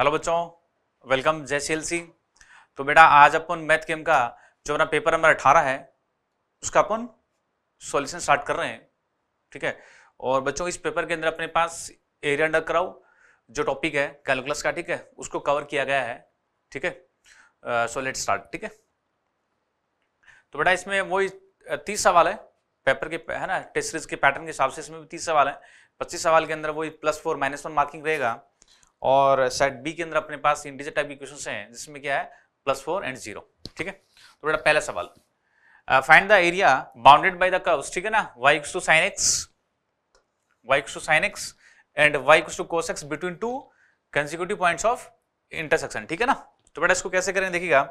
Hello बच्चों welcome जय सी तो बेटा आज अपन मैथ केम का जो अपना पेपर नंबर अठारह है उसका अपन सॉल्यूशन स्टार्ट कर रहे हैं ठीक है और बच्चों इस पेपर के अंदर अपने पास एरिया अंडर कराओ जो टॉपिक है कैलकुलस का ठीक है उसको कवर किया गया है ठीक है सो लेट स्टार्ट ठीक है तो बेटा इसमें वही तीस सवाल है पेपर के है ना टेस्ट सीरीज के पैटर्न के हिसाब से इसमें भी तीस सवाल है पच्चीस सवाल के अंदर वही plus four minus one marking रहेगा और सेट बी के अंदर अपने पास इंटीजर टाइप इक्वेशन हैं जिसमें क्या है प्लस फोर एंड जीरो ठीक है तो बेटा पहला सवाल find the area bounded by the curves ठीक है ना y to sine x y to sine x and y to cos x between two consecutive points of intersection ठीक है ना तो बेटा इसको कैसे करें देखिएगा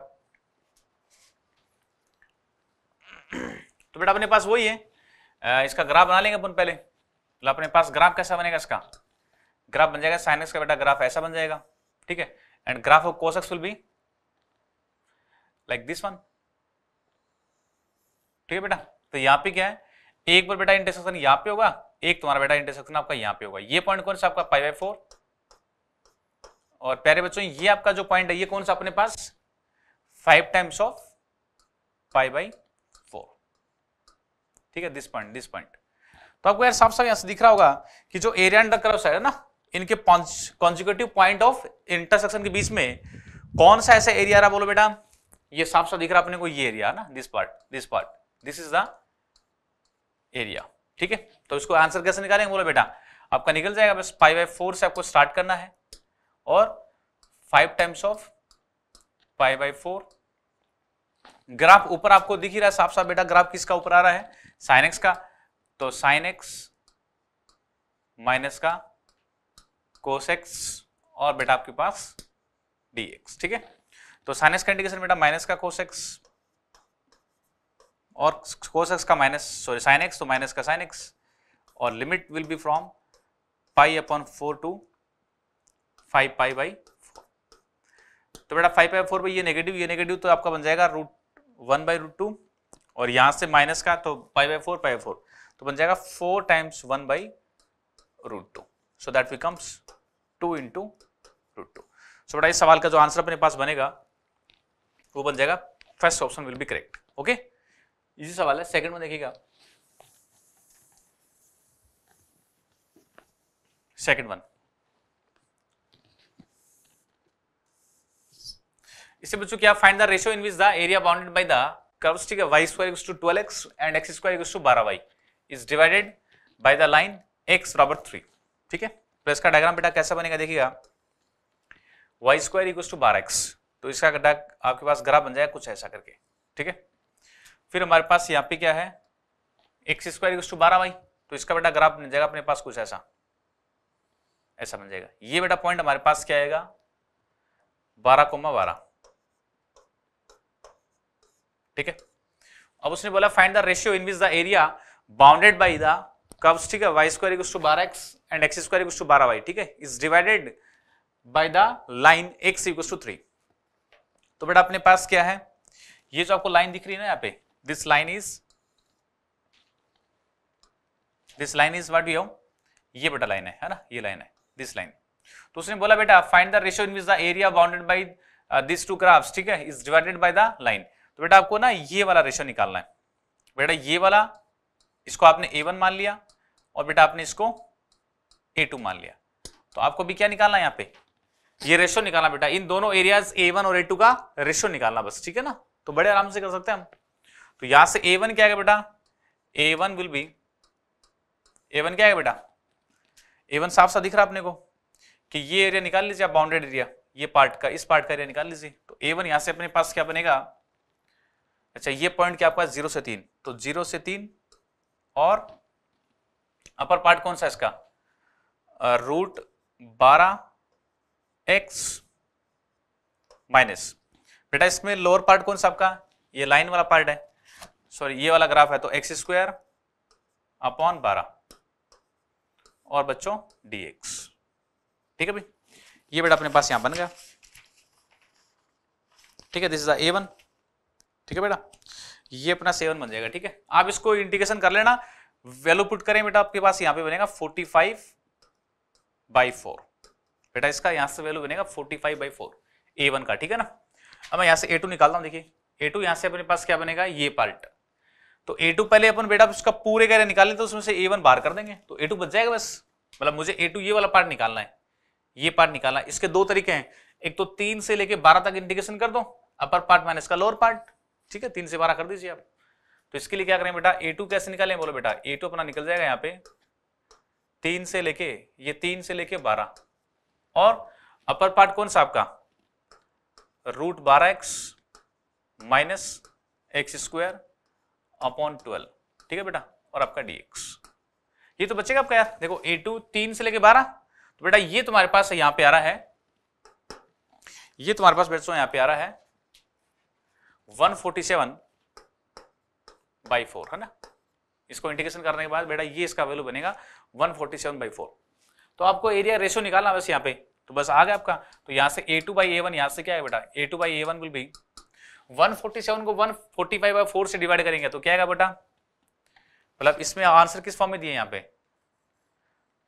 तो बेटा अपने पास वही है इसका ग्राफ बना लेंगे अपन पहले तो अपने पास ग्राफ कैसा बनेगा इसका ग्राफ बन जाएगा साइन एक्स का बेटा ग्राफ ऐसा बन जाएगा ठीक है and graph of cos x will be like this one ठीक है बेटा तो यहां पे क्या है एक बार बेटा इंटरसेक्शन यहां पे होगा एक तुम्हारा बेटा इंटरसेक्शन आपका यहां पे होगा ये पॉइंट कौन सा आपका फाइव बाई फोर और प्यारे बच्चों ये आपका जो पॉइंट है ये कौन सा अपने पास five times of five by four ठीक है दिस पॉइंट दिस पॉइंट तो आपको यार साफ साफ यहां से दिख रहा होगा कि जो एरिया अंडर कर्व है ना इनके कॉन्जिक्यूटिव पॉइंट ऑफ इंटरसेक्शन के बीच में कौन सा ऐसा एरिया रहा बोलो बेटा ये साफ साफ दिख रहा अपने को ये एरिया ना this part this part this is the area ठीक है तो इसको आंसर कैसे निकालेंगे बोलो बेटा आपका निकल जाएगा बस फाइव बाई फोर से आपको स्टार्ट करना है और five times of five by four graph ऊपर आपको दिख ही रहा है साफ साफ बेटा ग्राफ किसका ऊपर आ रहा है साइनेक्स का तो साइनेक्स माइनस का कोस एक्स और बेटा आपके पास डी एक्स ठीक है तो साइनस का इंडिकेशन बेटा माइनस का कोस एक्स और कोस एक्स का माइनस सॉरी साइन एक्स तो माइनस का साइन एक्स और limit will be from pi upon four to five pi by तो बेटा फाइव पाई फोर बाई ये नेगेटिव ये नेगेटिव तो आपका बन जाएगा root one by root two और यहां से माइनस का तो pi by four pi by four तो बन जाएगा four times one by root two so that becomes two into root two so बेटा इस सवाल का जो आंसर अपने पास बनेगा वो बन जाएगा first option will be correct okay इसी सवाल है सेकंड में देखिएगा सेकंड वन इससे बच्चों क्या find the ratio in which the area bounded by the curves ठीक है y square equal to twelve x and x square equal to बारह y is divided by the line x बराबर three ठीक है तो इसका डायग्राम बेटा कैसा बनेगा देखिएगा वाई स्क्वायर इक्व टू बार एक्स तो इसका आपके पास ग्राफ बन जाएगा कुछ ऐसा करके ठीक है फिर हमारे पास यहाँ पे क्या है एक्स स्क्वायर इक्व टू बारह वाई तो इसका बेटा ग्राफ बन जाएगा अपने पास कुछ ऐसा ऐसा बन जाएगा ये बेटा पॉइंट हमारे पास क्या आएगा बारह कोमा बारह ठीक है अब उसने बोला find the ratio in which the area bounded by the curves ठीक है वाई स्क्वायर इक्व टू बारह x and x square equal to बारह वाई ठीक है is divided by the line x equal to three तो बेटा अपने पास क्या है ये जो आपको लाइन दिख रही है ना यहाँ पे this line is this line is what you ये बेटा लाइन है है ना ये लाइन है दिस लाइन तो उसने बोला बेटा find the ratio in which the area bounded by this two graphs ठीक है is divided by the line तो बेटा आपको ना ये वाला रेशियो निकालना है बेटा ये वाला इसको आपने ए वन मान लिया और बेटा आपने इसको ए टू मान लिया तो आपको भी क्या निकालना यहाँ पे ये रेशो निकालना बेटा इन दोनों एरियाज ए वन और ए टू का रेशो निकालना बस ठीक है ना तो बड़े आराम से कर सकते हैं हम तो यहां से ए वन क्या है बेटा A one will be A one क्या है बेटा ए वन साफ सा दिख रहा है अपने को कि ये एरिया निकाल लीजिए आप बाउंडेड एरिया ये पार्ट का इस पार्ट का एरिया निकाल लीजिए तो ए वन यहां से अपने पास क्या बनेगा अच्छा ये पॉइंट क्या आपका जीरो से तीन तो जीरो से तीन और अपर पार्ट कौन सा इसका रूट uh, बारह एक्स माइनस बेटा इसमें लोअर पार्ट कौन सा आपका ये लाइन वाला पार्ट है सॉरी ये वाला ग्राफ है तो एक्स स्क्वायर अपॉन बारह और बच्चों एक्स ठीक है भाई ये बेटा अपने पास यहां बन गया ठीक है दिस इज ए वन ठीक है बेटा ये अपना सेवन बन जाएगा ठीक है आप इसको इंडिकेशन कर लेना वैल्यू पुट करें बेटा आपके पास यहाँ पे बनेगा फोर्टी फाइव बाई फोर बेटा इसका यहाँ से वैल्यू बनेगा 45 five by four A one का ठीक है ना अब मैं यहाँ से ए टू निकालता हूँ देखिए ए टू से अपने पास क्या बनेगा ये पार्ट तो ए टू पहले अपन बेटा उसका पूरे कह रहे निकालें तो उसमें से ए वन बाहर कर देंगे तो ए टू बच जाएगा बस मतलब मुझे ए टू ये वाला पार्ट निकालना है ये पार्ट निकालना इसके दो तरीके हैं एक तो तीन से लेके बारह तक इंडिकेशन कर दो अपर पार्ट माइनस का लोअर पार्ट ठीक है तीन से बारह कर दीजिए आप तो इसके लिए क्या करें बेटा ए टू कैसे निकालें बोलो बेटा ए टू अपना निकल जाएगा यहाँ पे तीन से लेके ये तीन से लेके बारह और अपर पार्ट कौन सा आपका रूट बारह x minus x square upon twelve ठीक है बेटा और आपका एक्स ये तो बचेगा आपका यार देखो ए टू तीन से लेके बारह तो बेटा ये तुम्हारे पास यहां पे आ रहा है ये तुम्हारे पास बेटो यहां पे आ रहा है one forty seven by four है ना इसको इंटीग्रेशन करने के बाद बेटा ये इसका वैल्यू बनेगा one forty seven by four तो आपको एरिया रेशो निकालना बस यहाँ पे तो बस आ गया आपका तो यहाँ से A two by A one यहाँ से क्या है बेटा A two by A one will be one forty seven को one forty five by four से डिवाइड करेंगे तो क्या है बेटा मतलब इसमें आंसर किस फॉर्म में दिए यहाँ पे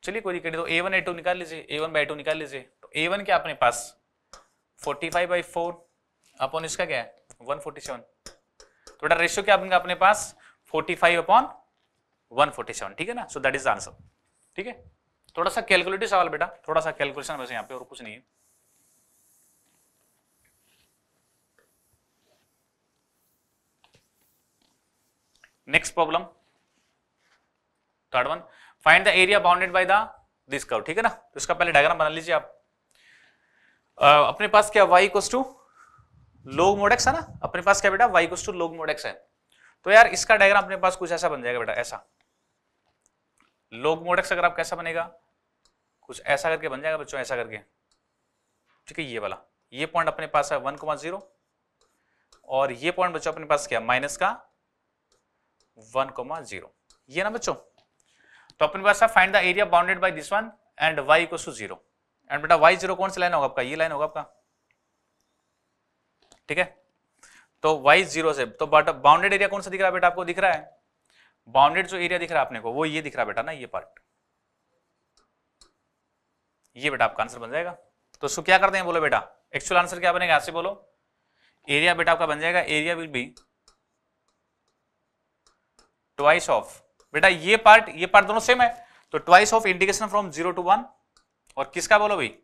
चलिए कोई दिक्कत नहीं तो ए वन ए टू निकाल लीजिए ए वन बाई टू निकाल लीजिए तो ए वन क्या अपने पास forty five by four upon इसका क्या है फोर्टी सेवन बेटा रेशियो क्या बनेगा अपने पास forty five upon one forty seven ठीक है ना सो दैट इज आंसर ठीक है थोड़ा सा कैलकुलेटिव सवाल बेटा थोड़ा सा कैलकुलेशन वैसे यहाँ पे और कुछ नहीं है next problem third one find the area bounded by the this curve ठीक है ना तो इसका पहले डायग्राम बना लीजिए आप आ, uh, अपने पास क्या y equals to log mod x है ना अपने पास क्या बेटा वाई टू लोग मोडेक्स है तो यार इसका डायग्राम अपने पास कुछ ऐसा बन जाएगा बेटा ऐसा लोग मोडेक्स अगर आप कैसा बनेगा कुछ ऐसा करके बन जाएगा बच्चों ऐसा करके ठीक है ये वाला ये पॉइंट अपने पास है वन कोमा जीरो और ये पॉइंट बच्चों अपने पास क्या माइनस का वन कोमा जीरो ये ना बच्चों तो अपने पास है find the area bounded by this one and y equal to zero and बेटा वाई जीरो कौन सा लाइन होगा आपका ये लाइन होगा आपका ठीक है तो y जीरो से तो बट बाउंडेड एरिया कौन सा दिख रहा है बेटा आपको दिख रहा है बाउंडेड जो एरिया दिख रहा है आपने को वो ये दिख रहा है बेटा ना ये पार्ट ये बेटा आपका आंसर बन जाएगा तो उसको क्या करते हैं बोलो बेटा एक्चुअल आंसर क्या बनेगा ऐसे बोलो एरिया बेटा आपका बन जाएगा area will be twice of बेटा ये पार्ट ये पार्ट दोनों सेम है तो twice of indication from zero to one और किसका बोलो भाई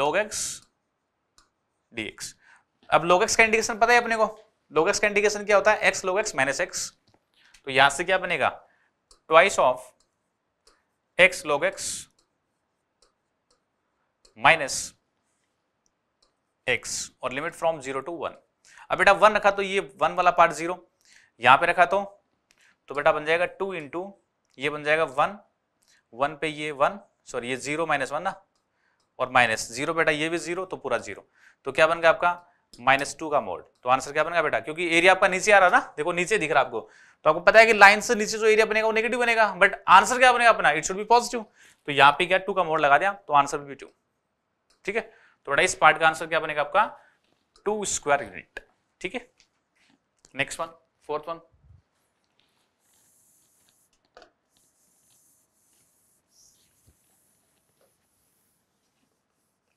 log एक्स डीएक्स अब लोग एक्स का इंडिकेशन पता है अपने को लोग एक्स का इंडिकेशन क्या होता है x log x minus x तो यहां से क्या बनेगा twice of x log x minus x और limit from zero to one अब बेटा वन रखा तो ये वन वाला पार्ट जीरो यहां पे रखा तो तो बेटा बन जाएगा टू इंटू ये बन जाएगा वन वन पे ये वन सॉरी ये जीरो माइनस वन ना और माइनस जीरो बेटा ये भी जीरो तो पूरा जीरो तो क्या बन गया आपका माइनस टू का मोड तो आंसर क्या बनेगा बेटा क्योंकि एरिया आपका नीचे आ रहा ना देखो नीचे दिख रहा आपको तो आपको पता है कि लाइन से नीचे जो एरिया बनेगा वो नेगेटिव बनेगा बट आंसर क्या बनेगा अपना इट शुड बी पॉजिटिव तो यहाँ पे क्या टू का मोड लगा दिया तो आंसर भी टू ठीक है तो बेटा इस पार्ट का आंसर क्या बनेगा आपका टू स्क्वायर यूनिट ठीक है next one fourth one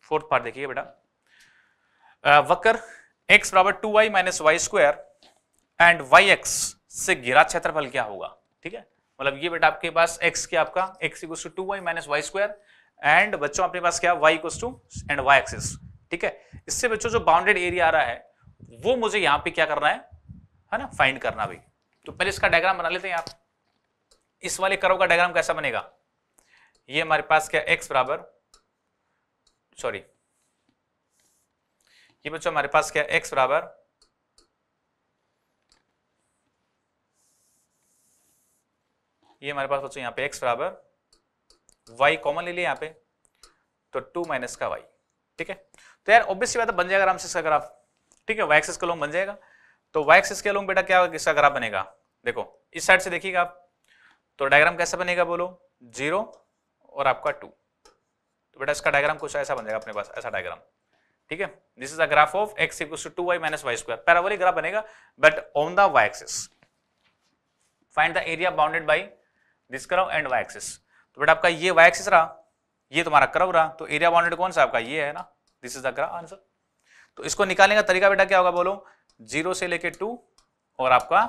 fourth part देखिए बेटा Uh, वक्र x बराबर two y minus y square and y x से घिरा क्षेत्रफल क्या होगा ठीक है मतलब ये बेटा आपके पास x क्या आपका x equal to two y minus y square and बच्चों अपने पास क्या y equal to and y axis ठीक है इससे बच्चों जो बाउंडेड एरिया आ रहा है वो मुझे यहाँ पे क्या करना है है ना फाइंड करना भी तो पहले इसका डायग्राम बना लेते हैं आप इस वाले कर्व का डायग्राम कैसा बनेगा ये हमारे पास क्या x बराबर सॉरी ये बच्चों हमारे पास क्या एक्स बराबर ये हमारे पास बच्चों यहां पे एक्स बराबर वाई कॉमन ले लिया यहां पे तो टू माइनस का वाई ठीक है तो यार ऑब्वियसली बात बन जाएगा आराम से इसका ग्राफ ठीक है वाई एक्सिस का लोंग बन जाएगा तो वाई एक्सिस के लोंग बेटा क्या होगा इसका ग्राफ बनेगा देखो इस साइड से देखिएगा आप तो डायग्राम कैसा बनेगा बोलो जीरो और आपका टू तो बेटा इसका डायग्राम कुछ ऐसा बन जाएगा अपने पास ऐसा डायग्राम ठीक है this is a graph of x equal to two y minus y square parabolic graph बनेगा but on the y axis find the area bounded by this curve and y axis तो बेटा आपका ये Y axis रहा ये तुम्हारा करव रहा तो एरिया बाउंडेड कौन सा आपका ये है ना this is the graph answer तो इसको निकालने का तरीका बेटा क्या होगा बोलो जीरो से लेके टू और आपका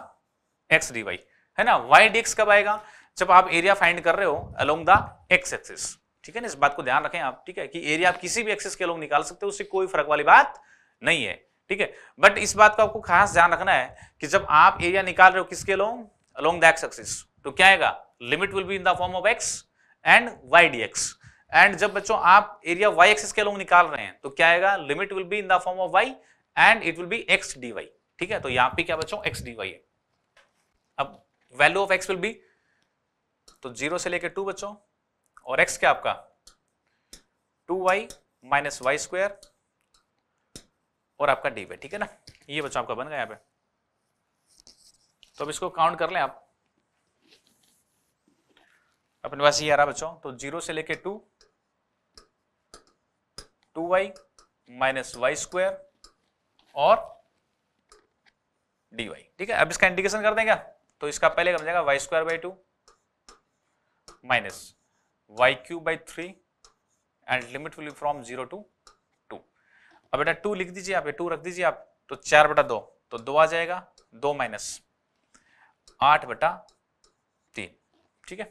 एक्स डी वाई है ना वाई डी एक्स कब आएगा जब आप एरिया फाइंड कर रहे हो अलोंग द एक्स एक्सिस ठीक है ना इस बात को ध्यान रखें आप ठीक है कि एरिया आप किसी भी एक्सेस के लोग निकाल सकते हो उससे कोई फर्क वाली बात नहीं है ठीक है बट इस बात को आपको खास ध्यान रखना है कि जब आप एरिया निकाल रहे हो किसके लोग अलोंग द एक्स एक्सिस तो क्या आएगा limit will be in the form of x and y d x and जब बच्चों आप एरिया वाई एक्सिस के लोग निकाल रहे हैं तो क्या आएगा limit will be in the form of y and it will be x d y ठीक है तो यहाँ पे क्या बच्चों एक्स डी वाई है अब value of x will be तो जीरो से लेकर टू बच्चों और एक्स क्या आपका two y minus y square और आपका डी वाई ठीक है ना ये बच्चों आपका बन गया यहां पे तो अब इसको काउंट कर लें आप अपने पास ये आ रहा बच्चों तो जीरो से लेके two two y minus y square और डी वाई ठीक है अब इसका इंटीग्रेशन कर देंगे तो इसका पहले बन जाएगा y square by two minus y cube by three and limit will from zero to two अब बेटा टू लिख दीजिए आप ये टू रख दीजिए आप तो चार बटा दो तो दो आ जाएगा दो माइनस आठ बटा तीन ठीक है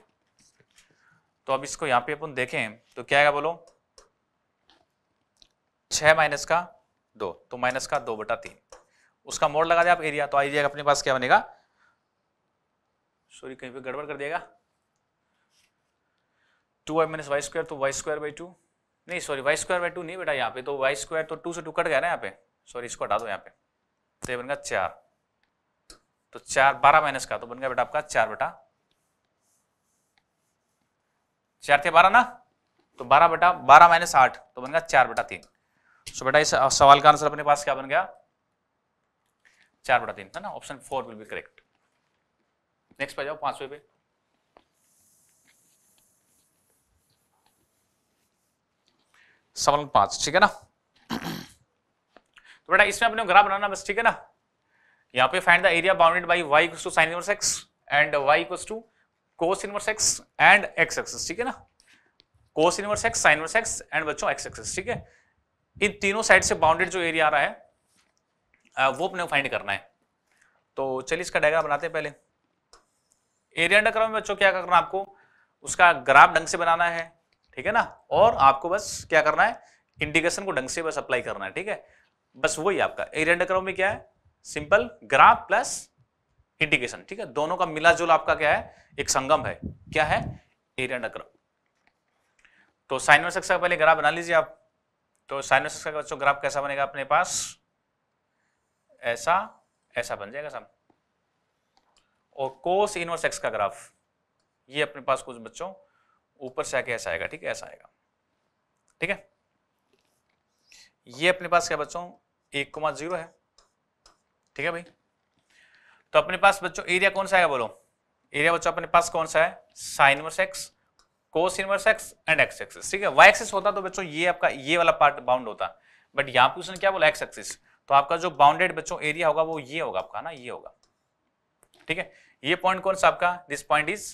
तो अब इसको यहां पे अपन देखें तो क्या आएगा बोलो छः माइनस का दो तो माइनस का दो बटा तीन उसका मोड़ लगा दें आप एरिया तो आइडिया अपने पास क्या बनेगा सॉरी कहीं पे गड़बड़ कर देगा two y minus y square तो वाई स्क्वायर बाई टू नहीं sorry y square by two नहीं बेटा यहाँ पे तो वाई स्क्वायर तो टू से टू कट गया ना यहाँ पे सॉरी इसको हटा दो यहाँ पे तो ये बन गया चार तो चार बारह माइनस का तो बन गया बेटा आपका चार बेटा चार थे बारह ना तो बारह बेटा बारह माइनस आठ तो बन गया चार बेटा तीन सो बेटा इस सवाल का आंसर अपने पास क्या बन गया चार बेटा तीन है ना option four will be correct next पे जाओ पांचवे पे सवाल नंबर पांच ठीक है ना तो बेटा इसमें अपने ग्राफ बनाना बस ठीक है ना यहाँ पे find the area bounded by y to sine inverse x and y to cos inverse x and x axis ठीक है ना cos inverse x sine inverse x and बच्चों एक्स एक्सेस ठीक है इन तीनों साइड से बाउंडेड जो एरिया आ रहा है वो अपने फाइंड करना है तो चलिए इसका डायग्राम बनाते हैं पहले एरिया अंडर कर्व में बच्चों क्या करना है आपको उसका ग्राफ ढंग से बनाना है ठीक है ना और आपको बस क्या करना है इंडिकेशन को ढंग से बस अप्लाई करना है ठीक है बस वही आपका एरियड कर्व में क्या है सिंपल ग्राफ प्लस इंडिकेशन ठीक है दोनों का मिला जुला आपका क्या है एक संगम है क्या है एरियड कर्व तो साइन एक्स का पहले ग्राफ बना लीजिए आप तो साइन में का बच्चों ग्राफ कैसा बनेगा अपने पास ऐसा ऐसा बन जाएगा सब और कोस इनवर्स एक्स का ग्राफ ये अपने पास कुछ बच्चों ऊपर से आके ऐसा आएगा ठीक है ऐसा आएगा ठीक है ये अपने पास क्या बच्चों एक कोमा जीरो है ठीक है भाई तो अपने पास बच्चों एरिया कौन सा आएगा बोलो एरिया बच्चों अपने पास कौन सा है sine inverse x cos inverse x and x axis ठीक है वाई एक्सिस होता तो बच्चों ये आपका ये वाला पार्ट बाउंड होता बट यहां पर उसने क्या बोला एक्स एक्सिस तो आपका जो बाउंडेड बच्चों एरिया होगा वो ये होगा आपका ना ये होगा ठीक है ये पॉइंट कौन सा आपका this point is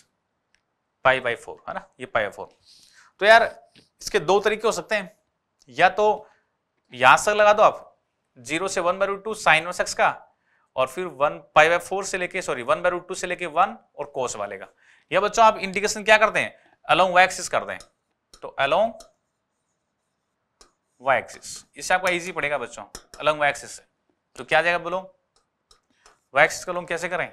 pi by four है ना ये पाई बाई फोर तो यार इसके दो तरीके हो सकते हैं या तो यहां से लगा दो आप जीरो से one by root two sine of x का और फिर वन पाई बाई फोर से लेके sorry one by root two से लेके वन और कोस वाले का या बच्चों आप इंडिकेशन क्या करते हैं अलोंग वाई एक्सिस करते हैं तो अलोंग वाई एक्सिस इससे आपका इजी पड़ेगा बच्चों अलोंग वाई एक्सिस तो क्या जाएगा बोलो वाई एक्सिस का लोंग कैसे करें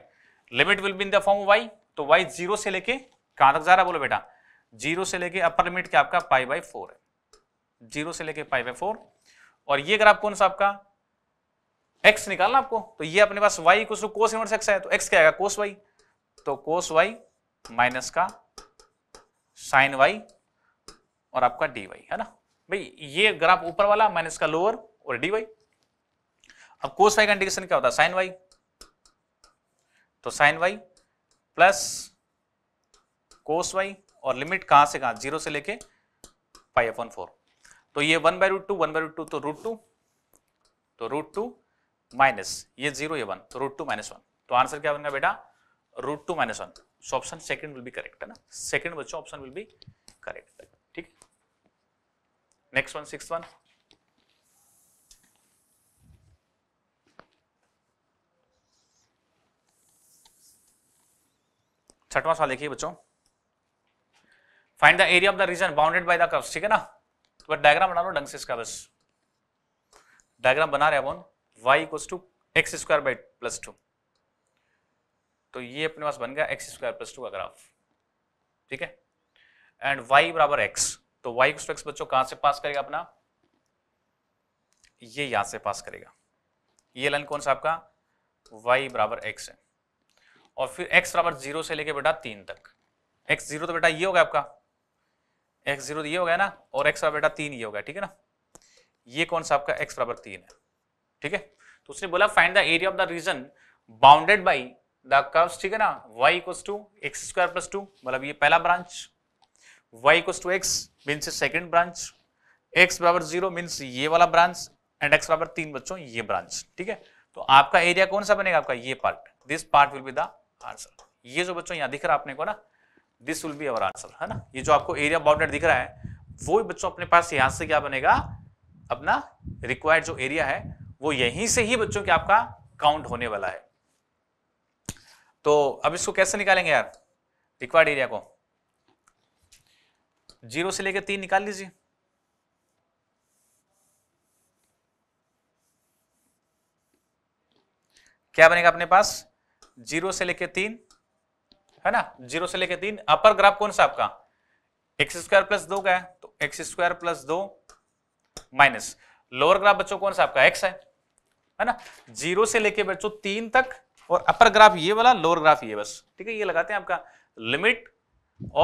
limit will be in the form y तो वाई जीरो से लेके कहां तक जा रहा बोलो बेटा जीरो से लेके अपर लिमिट क्या आपका पाई बाई फोर है जीरो से लेके पाई बाई फोर और ये ग्राफ कौन सा आपका एक्स निकालना आपको तो ये अपने पास वाई कुछ कोस इनवर्स एक्स है तो एक्स क्या आएगा कोस वाई तो कोस वाई माइनस का साइन वाई और आपका डी वाई है ना भाई ये ग्राफ ऊपर वाला माइनस का लोअर और डी वाई अब कोस वाई का इंडिकेशन क्या होता है साइन वाई तो sine y plus cos y और लिमिट कहा से कहा जीरो से लेके पाई अपॉन फोर तो ये one by root two one by root two तो रूट टू तो रूट टू माइनस ये जीरो ये वन तो रूट टू माइनस वन तो आंसर क्या बनेगा बेटा root two minus one so option second will be correct है ना सेकंड बच्चों ऑप्शन विल बी करेक्ट ठीक नेक्स्ट वन सिक्स वन छठवां सवाल देखिए बच्चों find the area of the region bounded by the curves ठीक है ना तो डायग्राम बना लो ढंग से इसका बस डायग्राम बना रहे अपन y equals to x square by plus two तो ये अपने पास बन गया एक्स स्क्वायर प्लस टू का ग्राफ ठीक है एंड y बराबर x तो y इक्वस टू एक्स बच्चों कहां से पास करेगा अपना ये यहां से पास करेगा ये लाइन कौन सा आपका y बराबर एक्स है और फिर x बराबर जीरो से लेके बेटा तीन तक x जीरो तो बेटा ये होगा आपका एक्स जीरो ये हो गया ना और एक्स बराबर बेटा तीन ये हो गया ठीक है ना ये कौन सा आपका एक्स बराबर तीन है ठीक है तो उसने बोला find the area of the region bounded by the curves ठीक है ना y equals to x square plus two मतलब ये पहला branch y equals to x mean second branch x बराबर जीरो मीन्स ये वाला ब्रांच एंड एक्स बराबर तीन बच्चों ये ब्रांच ठीक है तो आपका एरिया कौन सा बनेगा आपका ये part this part will be the answer ये जो बच्चों यहाँ दिख रहा है आपने को ना this will be our answer है ना ये जो आपको एरिया बाउंडेड दिख रहा है वो बच्चों अपने पास यहां से क्या बनेगा अपना रिक्वायर्ड जो एरिया है वो यहीं से ही बच्चों के आपका काउंट होने वाला है तो अब इसको कैसे निकालेंगे यार रिक्वायर्ड एरिया को जीरो से लेकर तीन निकाल लीजिए क्या बनेगा अपने पास जीरो से लेकर तीन है ना जीरो से लेके तीन अपर ग्राफ कौन सा आपका एक्स स्क्वायर प्लस दो का है तो एक्स स्क्वायर प्लस दो माइनस लोअर ग्राफ बच्चों कौन सा आपका एक्स है है ना जीरो से लेके बच्चों तीन तक और अपर ग्राफ ये वाला लोअर ग्राफ ये बस ठीक है ये लगाते हैं आपका लिमिट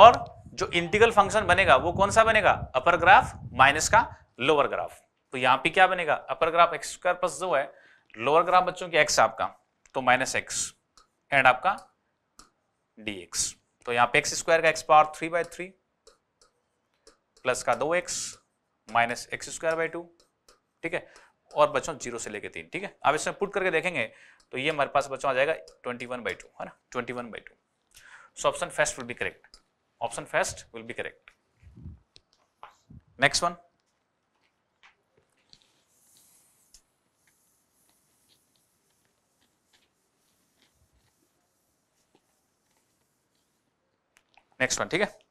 और जो इंटीग्रल फंक्शन बनेगा वो कौन सा बनेगा अपर ग्राफ माइनस का लोअर ग्राफ तो यहां पे क्या बनेगा upper graph x square plus दो है लोअर ग्राफ बच्चों की एक्स आपका तो माइनस एक्स एंड आपका dx तो यहाँ पे एक्स स्क्वायर का x power three by three plus का दो x minus x square by two ठीक है और बच्चों जीरो से लेके तीन ठीक है अब इसमें पुट करके देखेंगे तो ये हमारे पास बच्चों आ जाएगा ट्वेंटी वन बाई टू है ना twenty one by two so option first will be correct option first will be correct next one next one ठीक है बेटा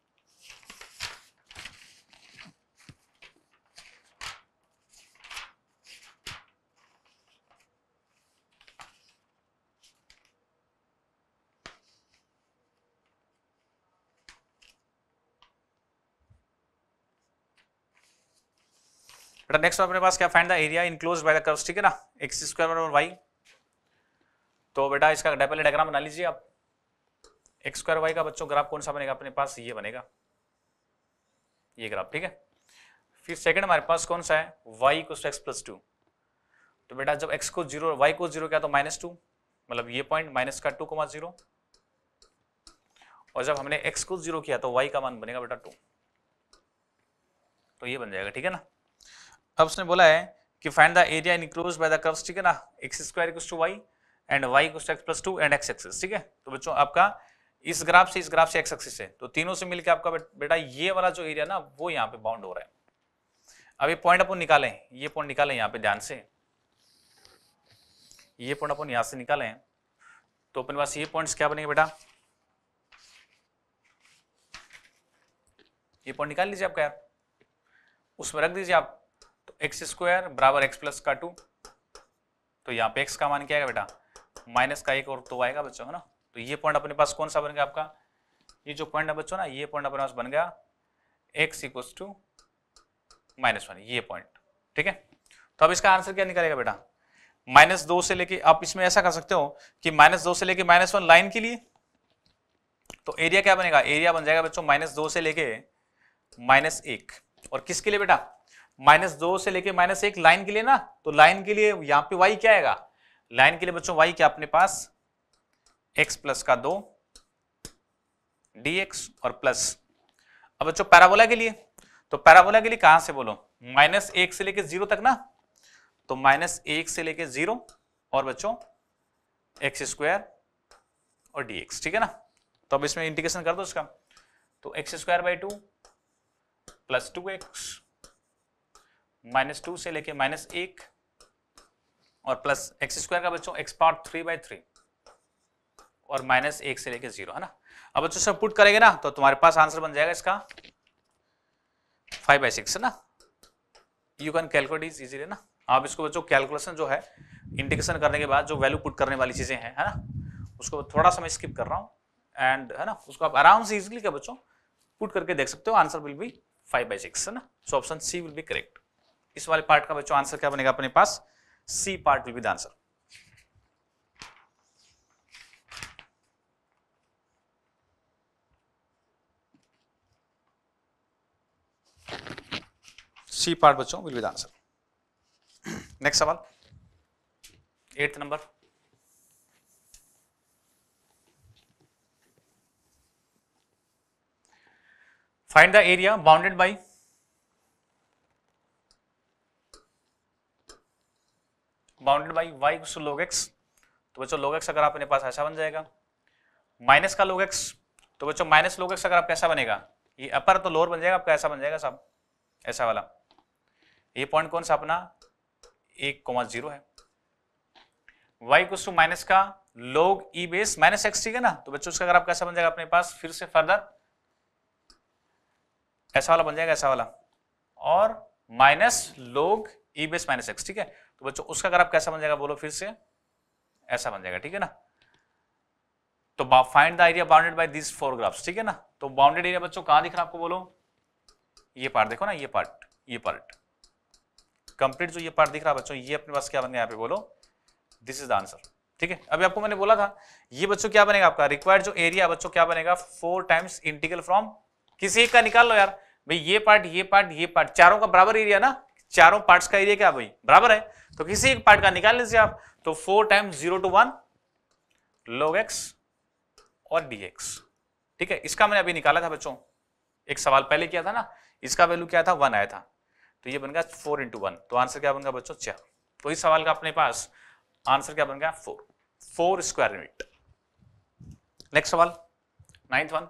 नेक्स्ट अपने पास क्या find the area enclose by the curves ठीक है ना एक्स स्क्वायर और वाई तो बेटा इसका डायपल डायग्राम बना लीजिए आप एक्स स्क्वायर वाई का बच्चों ग्राफ कौन सा बनेगा अपने पास ये बनेगा ये ग्राफ ठीक है फिर सेकंड हमारे पास कौन सा है y equal x plus two तो बेटा जब एक्स को जीरो वाई को जीरो क्या तो माइनस टू मतलब ये पॉइंट माइनस का टू कोमा जीरो और जब हमने एक्स को जीरो किया तो वाई का मान बनेगा बेटा टू तो ये बन जाएगा ठीक है ना अब उसने बोला है कि find the area enclose by the curves ठीक है ना x square equal to y and y equal x plus two and x axis ठीक है तो बच्चों आपका इस ग्राफ से इस ग्राफ से एक्स एक्सिस है तो तीनों से मिलकर आपका बेटा ये वाला जो एरिया ना वो यहाँ पे बाउंड हो रहा है अभी पॉइंट अपन निकालें ये पॉइंट निकालें यहाँ पे ध्यान से ये पॉइंट अपन यहां से निकालें तो अपने पास ये पॉइंट्स क्या बनेंगे बेटा ये पॉइंट निकाल लीजिए आपका यार उसमें रख दीजिए आप तो एक्स स्क्वायर बराबर एक्स प्लस का टू तो यहाँ पे एक्स का मान क्या आएगा बेटा माइनस का एक और तो आएगा बच्चों है ना तो ये पॉइंट अपने पास कौन सा बन गया आपका ये जो पॉइंट है बच्चों ना ये पॉइंट अपने पास बन गया x equal to minus one ये पॉइंट ठीक है तो अब इसका आंसर क्या निकलेगा बेटा माइनस दो से लेके आप इसमें ऐसा कर सकते हो कि माइनस दो से लेके माइनस वन लाइन के लिए तो एरिया क्या बनेगा एरिया बन जाएगा बच्चों माइनस दो से लेके माइनस एक और किसके लिए बेटा माइनस दो से लेके माइनस एक लाइन के लिए ना तो लाइन के लिए यहाँ पे वाई क्या आएगा लाइन के लिए बच्चों वाई क्या अपने पास एक्स प्लस का दो डीएक्स और प्लस अब बच्चों पैराबोला के लिए तो पैराबोला के लिए कहां से बोलो माइनस एक से लेके जीरो तक ना तो माइनस एक से लेके जीरो और बच्चों एक्स स्क्वायर और डीएक्स ठीक है ना तो अब इसमें इंटीग्रेशन कर दो इसका तो x square by two plus two x minus two से लेके माइनस एक और प्लस एक्स स्क्वायर का बच्चों x part three by three और माइनस एक से लेके जीरो है ना अब बच्चों सब पुट करेंगे ना तो तुम्हारे पास आंसर बन जाएगा इसका फाइव बाई सिक्स है ना you can calculate is easily ना आप इसको बच्चों कैलकुलेशन जो है इंडिकेशन करने के बाद जो वैल्यू पुट करने वाली चीज़ें हैं है ना उसको थोड़ा सा मैं स्किप कर रहा हूँ एंड है ना उसको आप आराम से इजिली क्या बच्चों पुट करके देख सकते हो answer will be five by six है ना so option C will be correct इस वाले पार्ट का बच्चों आंसर क्या बनेगा अपने पास C part will be the answer C part बच्चों will be the answer next सवाल eighth number find the area bounded by bounded by y log x तो बच्चों लोग एक्स अगर आपने पास ऐसा बन जाएगा माइनस का लोग एक्स तो बच्चों माइनस लोग एक्स अगर आप कैसा बनेगा ये अपर तो लोअर बन जाएगा आपका ऐसा बन जाएगा साहब ऐसा वाला ये पॉइंट कौन सा अपना एक कोमा जीरो है वाई कुछ माइनस का लोग ई बेस माइनस एक्स ठीक है ना तो बच्चों उसका अगर आप कैसा बन जाएगा अपने पास फिर से फर्दर ऐसा वाला बन जाएगा ऐसा वाला और माइनस लोग ई बेस माइनस एक्स ठीक है तो बच्चों उसका अगर आप कैसा बन जाएगा बोलो फिर से ऐसा बन जाएगा ठीक है ना तो find the area bounded by this four graphs ठीक है ना तो बाउंडेड एरिया बच्चों कहां दिख रहा है आपको बोलो ये पार्ट देखो ना ये पार्ट ये पार्ट कंप्लीट जो ये पार्ट दिख रहा है बच्चों ये अपने पास क्या बन गया यहाँ पे बोलो दिस इज द आंसर ठीक है अभी आपको मैंने बोला था ये बच्चों क्या बनेगा आपका रिक्वायर्ड जो एरिया बच्चों क्या बनेगा फोर टाइम्स इंटीग्रल फ्रॉम किसी एक का निकाल लो यार भाई ये पार्ट ये पार्ट ये पार्ट चारों का बराबर एरिया ना चारों पार्ट्स का एरिया क्या भाई बराबर है तो किसी एक पार्ट का निकाल लीजिए आप तो four times zero to one log x और डी एक्स ठीक है इसका मैंने अभी निकाला था बच्चों एक सवाल पहले किया था ना इसका वैल्यू क्या था वन आया था तो ये बन गया फोर इंटू वन तो आंसर क्या बन गया बच्चों चार तो इस सवाल का अपने पास आंसर क्या बन गया four four square unit next सवाल नाइन्थ वन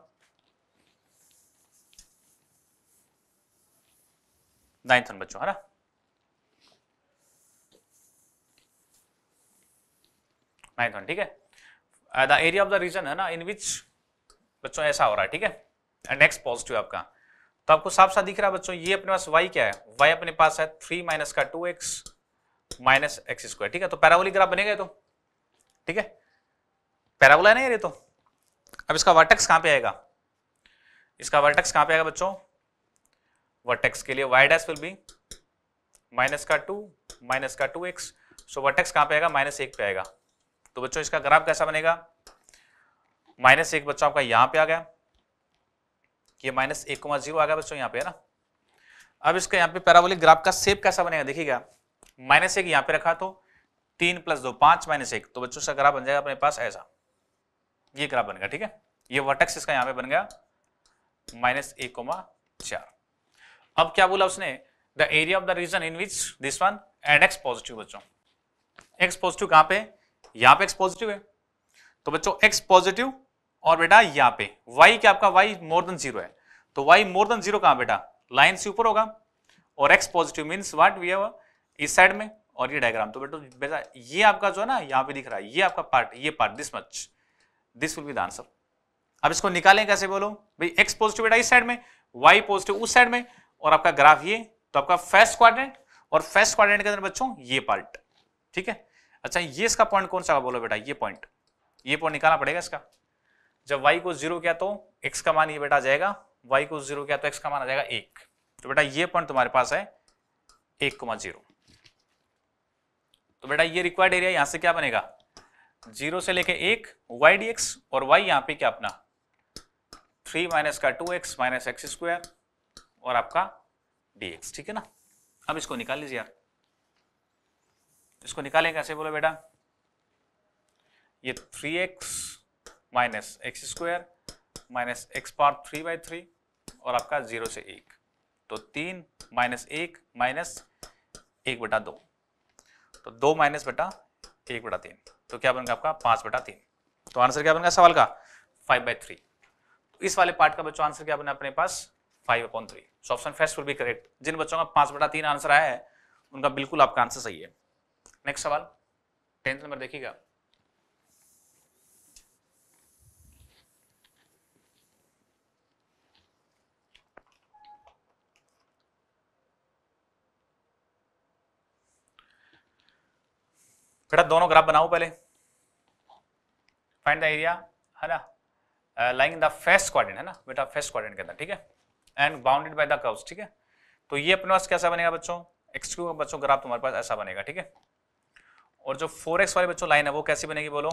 नाइन्थ वन बच्चों है ना नाइन्थ वन ठीक है the area of the region है ना इन विच बच्चों ऐसा हो रहा है ठीक है एंड नेक्स्ट पॉजिटिव आपका तो आपको साफ साफ दिख रहा है बच्चों ये अपने पास वाई क्या है वाई अपने पास है थ्री माइनस का two x minus x square ठीक है तो पैराबोलिक ग्राफ बनेगा तो ठीक है पैराबोला नहीं ये तो अब इसका वर्टेक्स कहां पे आएगा इसका वर्टेक्स कहां पे आएगा बच्चों वर्टेक्स के लिए y dash will be minus का टू माइनस का टू एक्स सो वर्टेक्स कहां पे आएगा माइनस एक पे आएगा तो बच्चों इसका ग्राफ कैसा बनेगा माइनस एक बच्चों आपका यहां पर आ गया ये माइनस एक कोमा जीरो आ गया बच्चों यहाँ पे है ना अब इसका यहाँ पे पैराबोलिक ग्राफ का सेप कैसा बनेगा देखिएगा माइनस एक यहाँ पे रखा तो तीन प्लस दो पांच माइनस एक तो बच्चों से ग्राफ बन जाएगा अपने पास ऐसा ये ग्राफ बनेगा ठीक है ये वटक्स इसका यहाँ पे बन गया माइनस एक कोमा चार अब क्या बोला उसने the area of the region in which this one and x positive बच्चों एक्स पॉजिटिव कहाँ पे यहाँ पे एक्स पॉजिटिव है तो बच्चों एक्स पॉजिटिव और बेटा यहाँ पे y क्या आपका y मोर देन जीरो है तो y मोर देन जीरो कहाँ बेटा लाइन से ऊपर होगा और x positive mean what we have इस साइड में और ये डायग्राम तो बेटा बेटा ये आपका जो है ना यहाँ पे दिख रहा है ये आपका पार्ट ये part this much this will be the answer अब इसको निकालें कैसे बोलो भाई x पॉजिटिव बेटा इस साइड में y पॉजिटिव उस साइड में और आपका ग्राफ ये तो आपका फर्स्ट क्वाड्रेंट और फर्स्ट क्वाड्रेंट के अंदर बच्चों ये पार्ट ठीक है अच्छा ये इसका पॉइंट कौन सा बोलो बेटा ये पॉइंट ये पॉइंट निकालना पड़ेगा इसका जब y को जीरो किया तो x का मान ये बेटा आ जाएगा y को जीरो किया तो x का मान आ जाएगा एक तो बेटा ये पॉइंट तुम्हारे पास है एक कमा जीरो तो बेटा ये रिक्वायर्ड एरिया यहां से क्या बनेगा जीरो से लेके एक वाई डी एक्स और वाई यहां पे क्या अपना थ्री माइनस का two x minus x square और आपका डी एक्स ठीक है ना अब इसको निकाल लीजिए यार इसको निकालें कैसे बोलो बेटा ये three x minus x square minus x power three by three और आपका जीरो से एक तो तीन माइनस एक माइनस एक बटा दो तो दो माइनस बटा एक बटा तीन तो क्या बनेगा आपका पांच बटा तीन तो आंसर क्या बनेगा सवाल का फाइव बाई थ्री तो इस वाले पार्ट का बच्चों आंसर क्या बना अपने पास five upon three so option first will be correct जिन बच्चों का पांच बटा तीन आंसर आया है उनका बिल्कुल आपका आंसर सही है नेक्स्ट सवाल टेंथ नंबर देखिएगा बेटा दोनों ग्राफ बनाओ पहले फाइंड द एरिया है ना लाइंग द फेस्ट क्वाड्रेंट है ना बेटा फेस्ट क्वाड्रेंट के अंदर ठीक है and bounded by the curves ठीक है तो ये अपने पास कैसा बनेगा बच्चों एक्स क्यू का बच्चों ग्राफ तुम्हारे पास ऐसा बनेगा ठीक है और जो फोर एक्स वाले बच्चों लाइन है वो कैसी बनेगी बोलो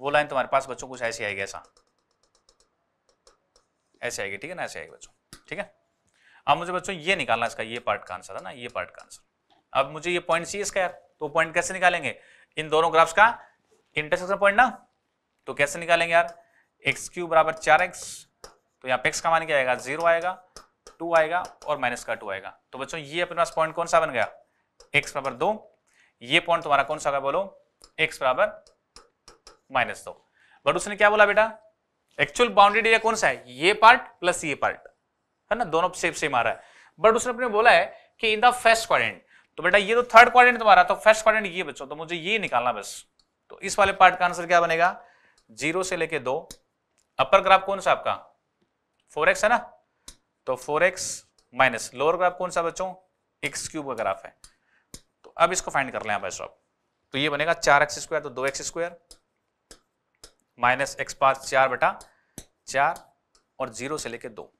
वो लाइन तुम्हारे पास बच्चों कुछ ऐसी आएगी ऐसा ऐसे आएगी ठीक है ना ऐसे आएगी बच्चों ठीक है अब मुझे बच्चों ये निकालना इसका ये पार्ट का आंसर है ना ये पार्ट का आंसर अब मुझे ये पॉइंट चाहिए इसका यार तो पॉइंट कैसे निकालेंगे इन दोनों ग्राफ्स का इंटरसेक्शन पॉइंट ना तो कैसे निकालेंगे यार एक्स क्यू बराबर चार एक्स तो यहाँ पे एक्स का मान क्या आएगा जीरो आएगा टू आएगा और माइनस का टू आएगा तो बच्चों ये अपने पास पॉइंट कौन सा बन गया एक्स बराबर दो ये पॉइंट तुम्हारा कौन सा होगा बोलो एक्स बराबर माइनस दो बट उसने क्या बोला बेटा एक्चुअल बाउंड्री एरिया कौन सा है ये पार्ट प्लस ये पार्ट है ना दोनों सेम सेम आ रहा है बट उसने अपने बोला है कि इन द फर्स्ट क्वारेंट तो बेटा ये तो थर्ड क्वाड्रेंट तुम्हारा तो फर्स्ट क्वाड्रेंट ये बच्चों तो मुझे ये निकालना बस तो इस वाले पार्ट का आंसर क्या बनेगा जीरो से लेके दो अपर ग्राफ कौन सा आपका फोर है ना तो फोर माइनस लोअर ग्राफ कौन सा बच्चों एक्स क्यूब का ग्राफ है तो अब इसको फाइंड कर लें आप तो ये बनेगा चार एक्स स्क्वायर तो दो एक्स स्क्वायर माइनस एक्स पास चार बेटा चार और जीरो से लेके दो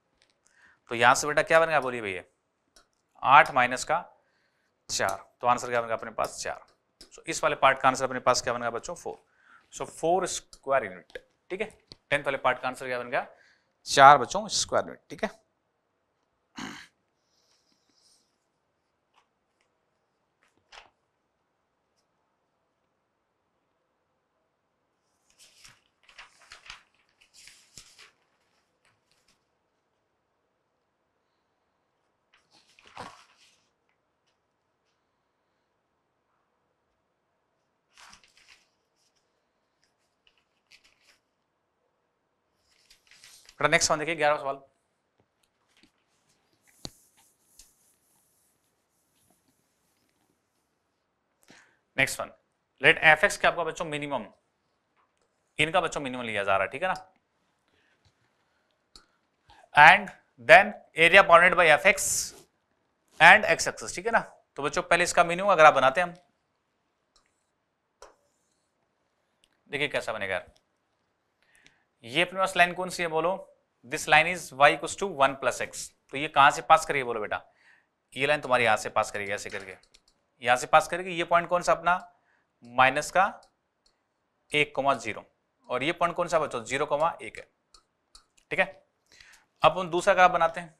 तो यहां से बेटा क्या बनेगा बोलिए भैया आठ माइनस का चार तो आंसर क्या बनेगा अपने पास चार सो इस वाले पार्ट का आंसर अपने पास क्या बनेगा बच्चों four so four square unit ठीक है टेंथ वाले पार्ट का आंसर क्या बनेगा चार बच्चों स्क्वायर यूनिट ठीक है बेटा नेक्स्ट वन देखिए ग्यारह सवाल next one let f x आपका बच्चों मिनिमम इनका बच्चों मिनिमम लिया जा रहा है ठीक है ना and then area bounded by f x and x axis ठीक है ना तो बच्चों पहले इसका मिनिमम अगर आप बनाते हैं हम देखिए कैसा बनेगा यार ये अपने पास लाइन कौन सी है बोलो दिस लाइन इज वाई कुछ टू वन प्लस एक्स तो ये कहाँ से पास करिए बोलो बेटा ये लाइन तुम्हारे यहाँ से पास करेगी ऐसे करके यहाँ से पास करेगी ये पॉइंट कौन सा अपना माइनस का एक कोमा जीरो और ये पॉइंट कौन सा बच्चों जीरो कोमा एक है ठीक है अब हम दूसरा ग्राफ बनाते हैं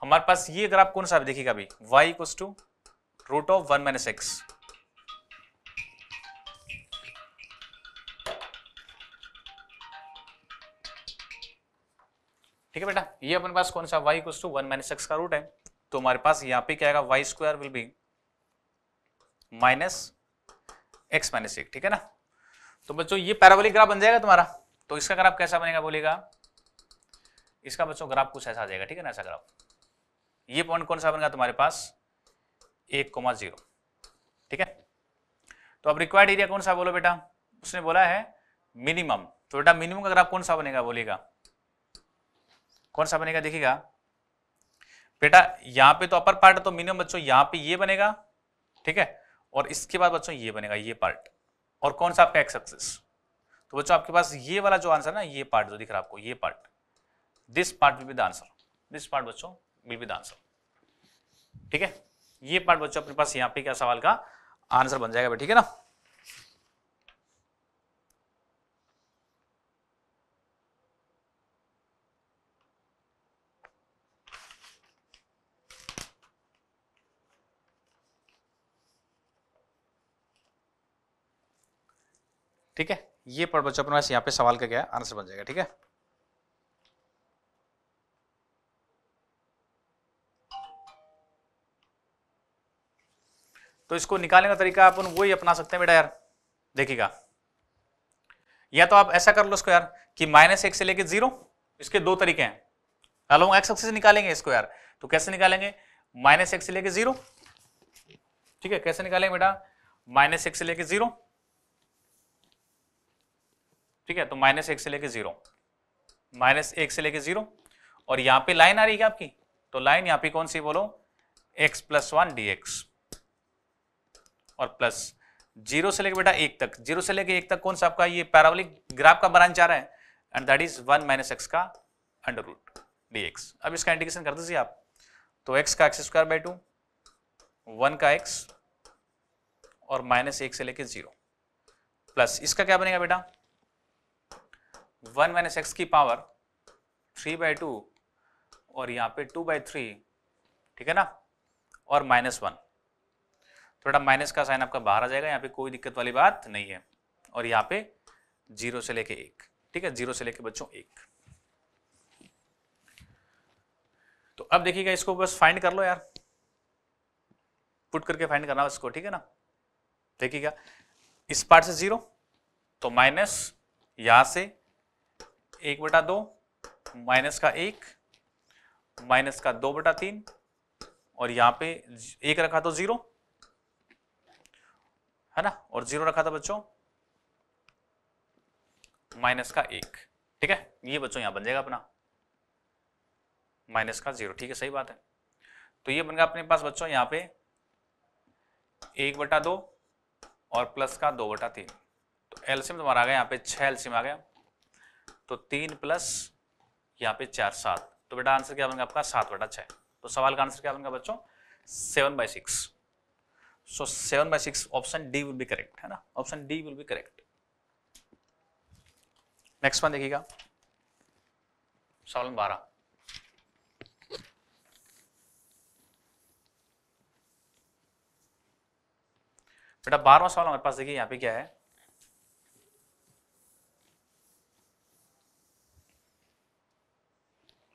हमारे पास ये ग्राफ कौन सा देखिएगा अभी y equal to root of one minus x ठीक है बेटा ये अपने पास कौन सा वाई कुछ टू वन माइनस एक्स का रूट है तो हमारे पास यहाँ पे क्या आएगा y square will be minus x minus एक ठीक है ना तो बच्चों ये पैराबोलिक ग्राफ बन जाएगा तुम्हारा तो इसका ग्राफ कैसा बनेगा बोलेगा इसका बच्चों ग्राफ कुछ ऐसा आ जाएगा ठीक है ना ऐसा ग्राफ ये पॉइंट कौन सा बनेगा तुम्हारे पास एक कोमा जीरो ठीक है तो अब रिक्वायर्ड एरिया कौन सा बोलो बेटा उसने बोला है मिनिमम तो बेटा मिनिमम का ग्राफ कौन सा बनेगा बोलेगा कौन सा बनेगा देखिएगा बेटा यहाँ पे तो अपर पार्ट है तो मिनिमम बच्चों यहाँ पे ये बनेगा ठीक है और इसके बाद बच्चों ये बनेगा ये पार्ट और कौन सा आपका एक्स एक्सेस तो बच्चों आपके पास ये वाला जो आंसर ना ये पार्ट जो दिख रहा है आपको ये part this part will be the answer this part बच्चों विल बी द आंसर ठीक है ये पार्ट बच्चों अपने पास यहाँ पे क्या सवाल का आंसर बन जाएगा ठीक है ना ठीक है ये पर बच्चों अपने यहाँ पे सवाल का क्या आंसर बन जाएगा ठीक है तो इसको निकालने का तरीका अपन वही अपना सकते हैं बेटा यार देखिएगा या तो आप ऐसा कर लो इसको यार कि माइनस एक से लेके जीरो इसके दो तरीके हैं अलॉन्ग एक्स एक्सिस निकालेंगे इसको यार तो कैसे निकालेंगे माइनस एक से लेके जीरो ठीक है कैसे निकालेंगे बेटा माइनस एक से लेके जीरो ठीक है तो माइनस एक से लेके जीरो माइनस एक से लेके जीरो और यहां पे लाइन आ रही है आपकी तो लाइन यहां पे कौन सी बोलो x plus one d x और प्लस जीरो से लेके बेटा एक तक जीरो से लेके एक तक कौन सा आपका ये पैराबोलिक ग्राफ का ब्रांच आ रहा है and that is one minus x का अंडर रूट डी एक्स अब इसका इंडिकेशन कर दीजिए आप तो एक्स का x square by two one का एक्स और माइनस एक से लेके जीरो प्लस इसका क्या बनेगा बेटा वन माइनस एक्स की पावर थ्री बाई टू और यहाँ पे टू बाई थ्री ठीक है ना और माइनस वन थोड़ा माइनस का साइन आपका बाहर आ जाएगा यहाँ पे कोई दिक्कत वाली बात नहीं है और यहाँ पे जीरो से लेके एक ठीक है जीरो से लेके बच्चों एक तो अब देखिएगा इसको बस फाइंड कर लो यार पुट करके फाइंड करना इसको ठीक है ना देखिएगा इस पार्ट से जीरो तो माइनस यहां से एक बटा दो माइनस का एक माइनस का दो बटा तीन और यहां पे एक रखा तो जीरो है ना और जीरो रखा था बच्चों माइनस का एक ठीक है ये बच्चों यहां बन जाएगा अपना माइनस का जीरो ठीक है सही बात है तो ये बन गया अपने पास बच्चों यहां पे एक बटा दो और प्लस का दो बटा तीन तो एलसीएम तुम्हारा आ गया यहां पे छह एलसीएम आ गया तो तीन प्लस यहाँ पे चार सात तो बेटा आंसर क्या बनेगा आपका सात बटा छः तो सवाल का आंसर क्या बनेगा बच्चों seven by six so seven by six option D will be correct है ना option D will be correct next one देखिएगा सवाल बारह बेटा बारहवा सवाल हमारे पास देखिए यहाँ पे क्या है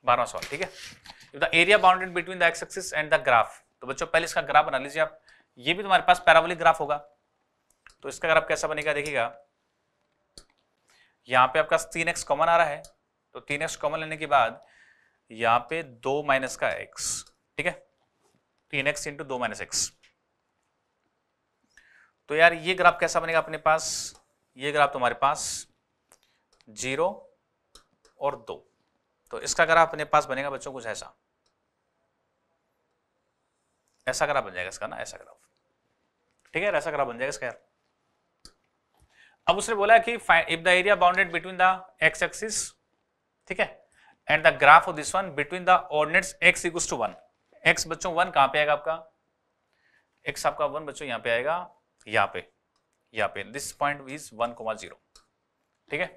बारह सवाल ठीक है if the area bounded between the x axis and the graph तो बच्चों पहले इसका ग्राफ बना लीजिए आप ये भी तुम्हारे पास पैराबोलिक ग्राफ होगा तो इसका ग्राफ कैसा बनेगा देखिएगा यहाँ पे आपका तीन एक्स कॉमन आ रहा है तो तीन एक्स कॉमन लेने के बाद यहाँ पे दो माइनस का एक्स ठीक है तीन एक्स इंटू दो माइनस एक्स तो यार ये ग्राफ कैसा बनेगा अपने पास ये ग्राफ तुम्हारे पास जीरो और दो तो इसका ग्राफ अपने पास बनेगा बच्चों कुछ ऐसा ऐसा ग्राफ बन जाएगा इसका ना ऐसा ग्राफ ठीक है ऐसा ग्राफ बन जाएगा इसका यार अब उसने बोला कि if the area bounded between the x axis ठीक है and the graph of this one between the ordinates x equal to one x बच्चों वन कहां पे आएगा आपका एक्स आपका वन बच्चों यहां पे आएगा यहां पे यहां पे this point is one comma zero ठीक है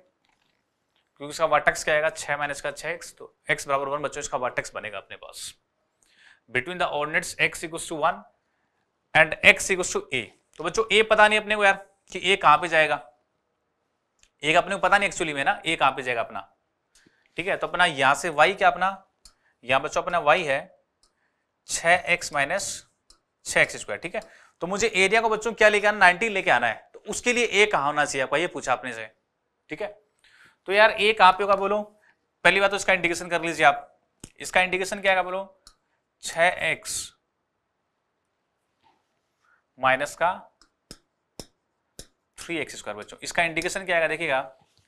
क्योंकि इसका वर्टेक्स क्या आएगा छः माइनस का छः एक्स तो एक्स बराबर वन बच्चों इसका वर्टेक्स बनेगा अपने पास between the ordinates x equals to one and x equals to a तो बच्चों ए पता नहीं अपने को यार कि ए कहाँ पे जाएगा एक अपने को पता नहीं एक्चुअली में ना ए कहाँ पे जाएगा अपना ठीक है तो अपना यहाँ से वाई क्या अपना यहाँ बच्चों अपना वाई है छः एक्स माइनस छः एक्स स्क्वायर ठीक है तो मुझे एरिया को बच्चों क्या लेके आना नाइनटीन लेके आना है तो उसके लिए ए कहाँ होना चाहिए आपका ये पूछा अपने से ठीक है तो यार ए कहाँ पे होगा बोलो पहली बात तो इसका इंडिकेशन कर लीजिए आप इसका इंडिकेशन क्या है बोलो छ एक्स माइनस का थ्री एक्स स्क्वायर बच्चों इसका इंडिकेशन क्या है देखिएगा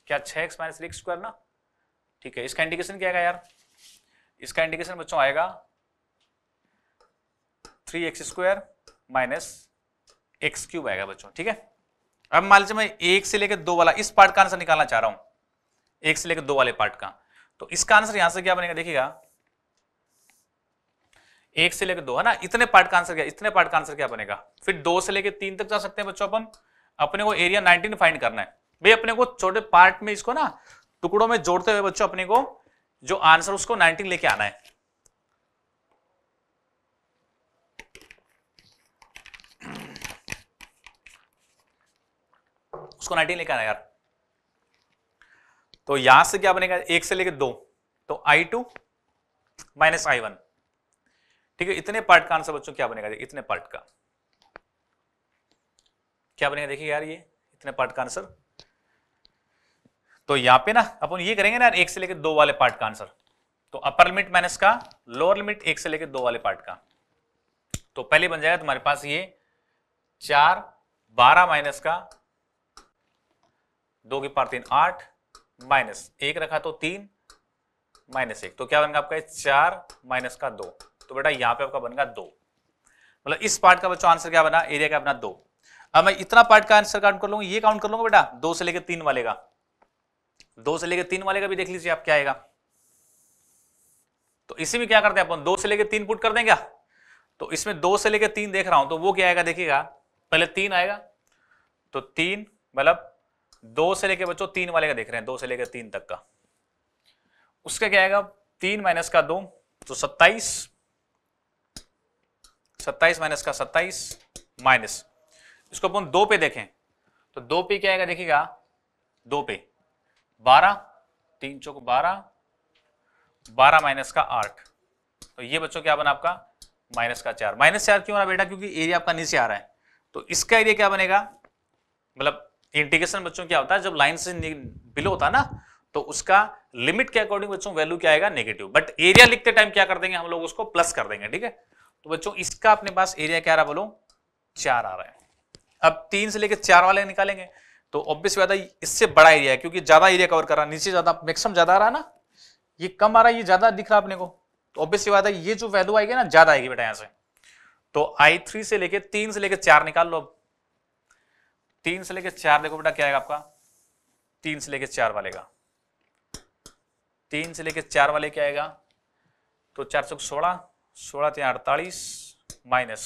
क्या छह x minus three x square ना ठीक है इसका इंडिकेशन क्या है यार इसका इंडिकेशन बच्चों आएगा three x square minus x cube आएगा बच्चों ठीक है अब मान लीजिए मैं एक से लेकर दो वाला इस पार्ट का आंसर निकालना चाह रहा हूं एक से लेकर दो वाले पार्ट का तो इसका आंसर यहां से क्या बनेगा देखिएगा एक से लेकर दो है ना इतने पार्ट का आंसर क्या इतने पार्ट का आंसर क्या बनेगा फिर दो से लेकर तीन तक जा सकते हैं बच्चों अपन अपने को एरिया नाइनटीन फाइंड करना है भाई अपने को छोटे पार्ट में इसको ना टुकड़ों में जोड़ते हुए बच्चों अपने को जो आंसर उसको नाइनटीन लेके आना है उसको नाइनटीन लेके आना यार तो यहां से क्या बनेगा एक से लेकर दो तो I two minus I one ठीक है इतने पार्ट का आंसर बच्चों क्या बनेगा इतने पार्ट का क्या बनेगा देखिए यार ये इतने पार्ट का आंसर तो यहां पे ना अपन ये करेंगे ना एक से लेकर दो वाले पार्ट का आंसर तो अपर लिमिट माइनस का लोअर लिमिट एक से लेकर दो वाले पार्ट का तो पहले बन जाएगा तुम्हारे पास ये चार बारह माइनस का दो के पार तीन आठ माइनस एक रखा तो तीन माइनस एक तो क्या बनेगा आपका चार माइनस का दो तो बेटा यहां पे आपका बनेगा दो मतलब इस पार्ट का बच्चों आंसर क्या बना एरिया क्या बना दो अब मैं इतना पार्ट का आंसर काउंट कर लूंगा ये काउंट कर लूंगा बेटा दो से लेकर तीन वाले का दो से लेकर तीन वाले का भी देख लीजिए आप क्या आएगा तो इसी में क्या करते हैं अपन दो से लेकर तीन पुट कर देंगे तो इसमें दो से लेकर तीन देख रहा हूं तो वो क्या आएगा देखिएगा पहले तीन आएगा तो तीन मतलब दो से लेके बच्चों तीन वाले का देख रहे हैं दो से लेकर तीन तक का उसका क्या आएगा तीन माइनस का दो तो सत्ताईस सत्ताईस माइनस का सत्ताईस माइनस इसको अपन दो पे देखें तो दो पे क्या आएगा देखिएगा दो पे बारह तीन चौक बारह बारह माइनस का आठ तो ये बच्चों क्या बना आपका माइनस का चार माइनस चार क्यों बना बेटा क्योंकि एरिया आपका नीचे आ रहा है तो इसका एरिया क्या बनेगा मतलब इंटीग्रेशन बच्चों क्या होता है जब लाइन से बिलो होता है ना तो उसका लिमिट के अकॉर्डिंग बच्चों वैल्यू क्या आएगा नेगेटिव बट एरिया लिखते टाइम क्या कर देंगे हम लोग उसको प्लस कर देंगे ठीक है तो बच्चों इसका अपने पास एरिया क्या रहा बोलो चार आ रहा है अब तीन से लेकर चार वाले निकालेंगे तो ऑब्वियस बात इससे बड़ा एरिया है क्योंकि ज्यादा एरिया कवर कर रहा है नीचे ज्यादा मैक्सिमम ज्यादा आ रहा है ना ये कम आ रहा है ये ज्यादा दिख रहा है अपने को तो ऑब्वियसली बात है ये जो वैल्यू आएगी ना ज्यादा आएगी बेटा यहां से तो आई थ्री से लेके तीन से लेकर चार निकाल लो अब तीन से लेके चार देखो बेटा क्या है आपका तीन से लेके चार वाले का तीन से लेके चार वाले क्या आएगा तो चार सौ सोलह सोलह तीन अड़तालीस माइनस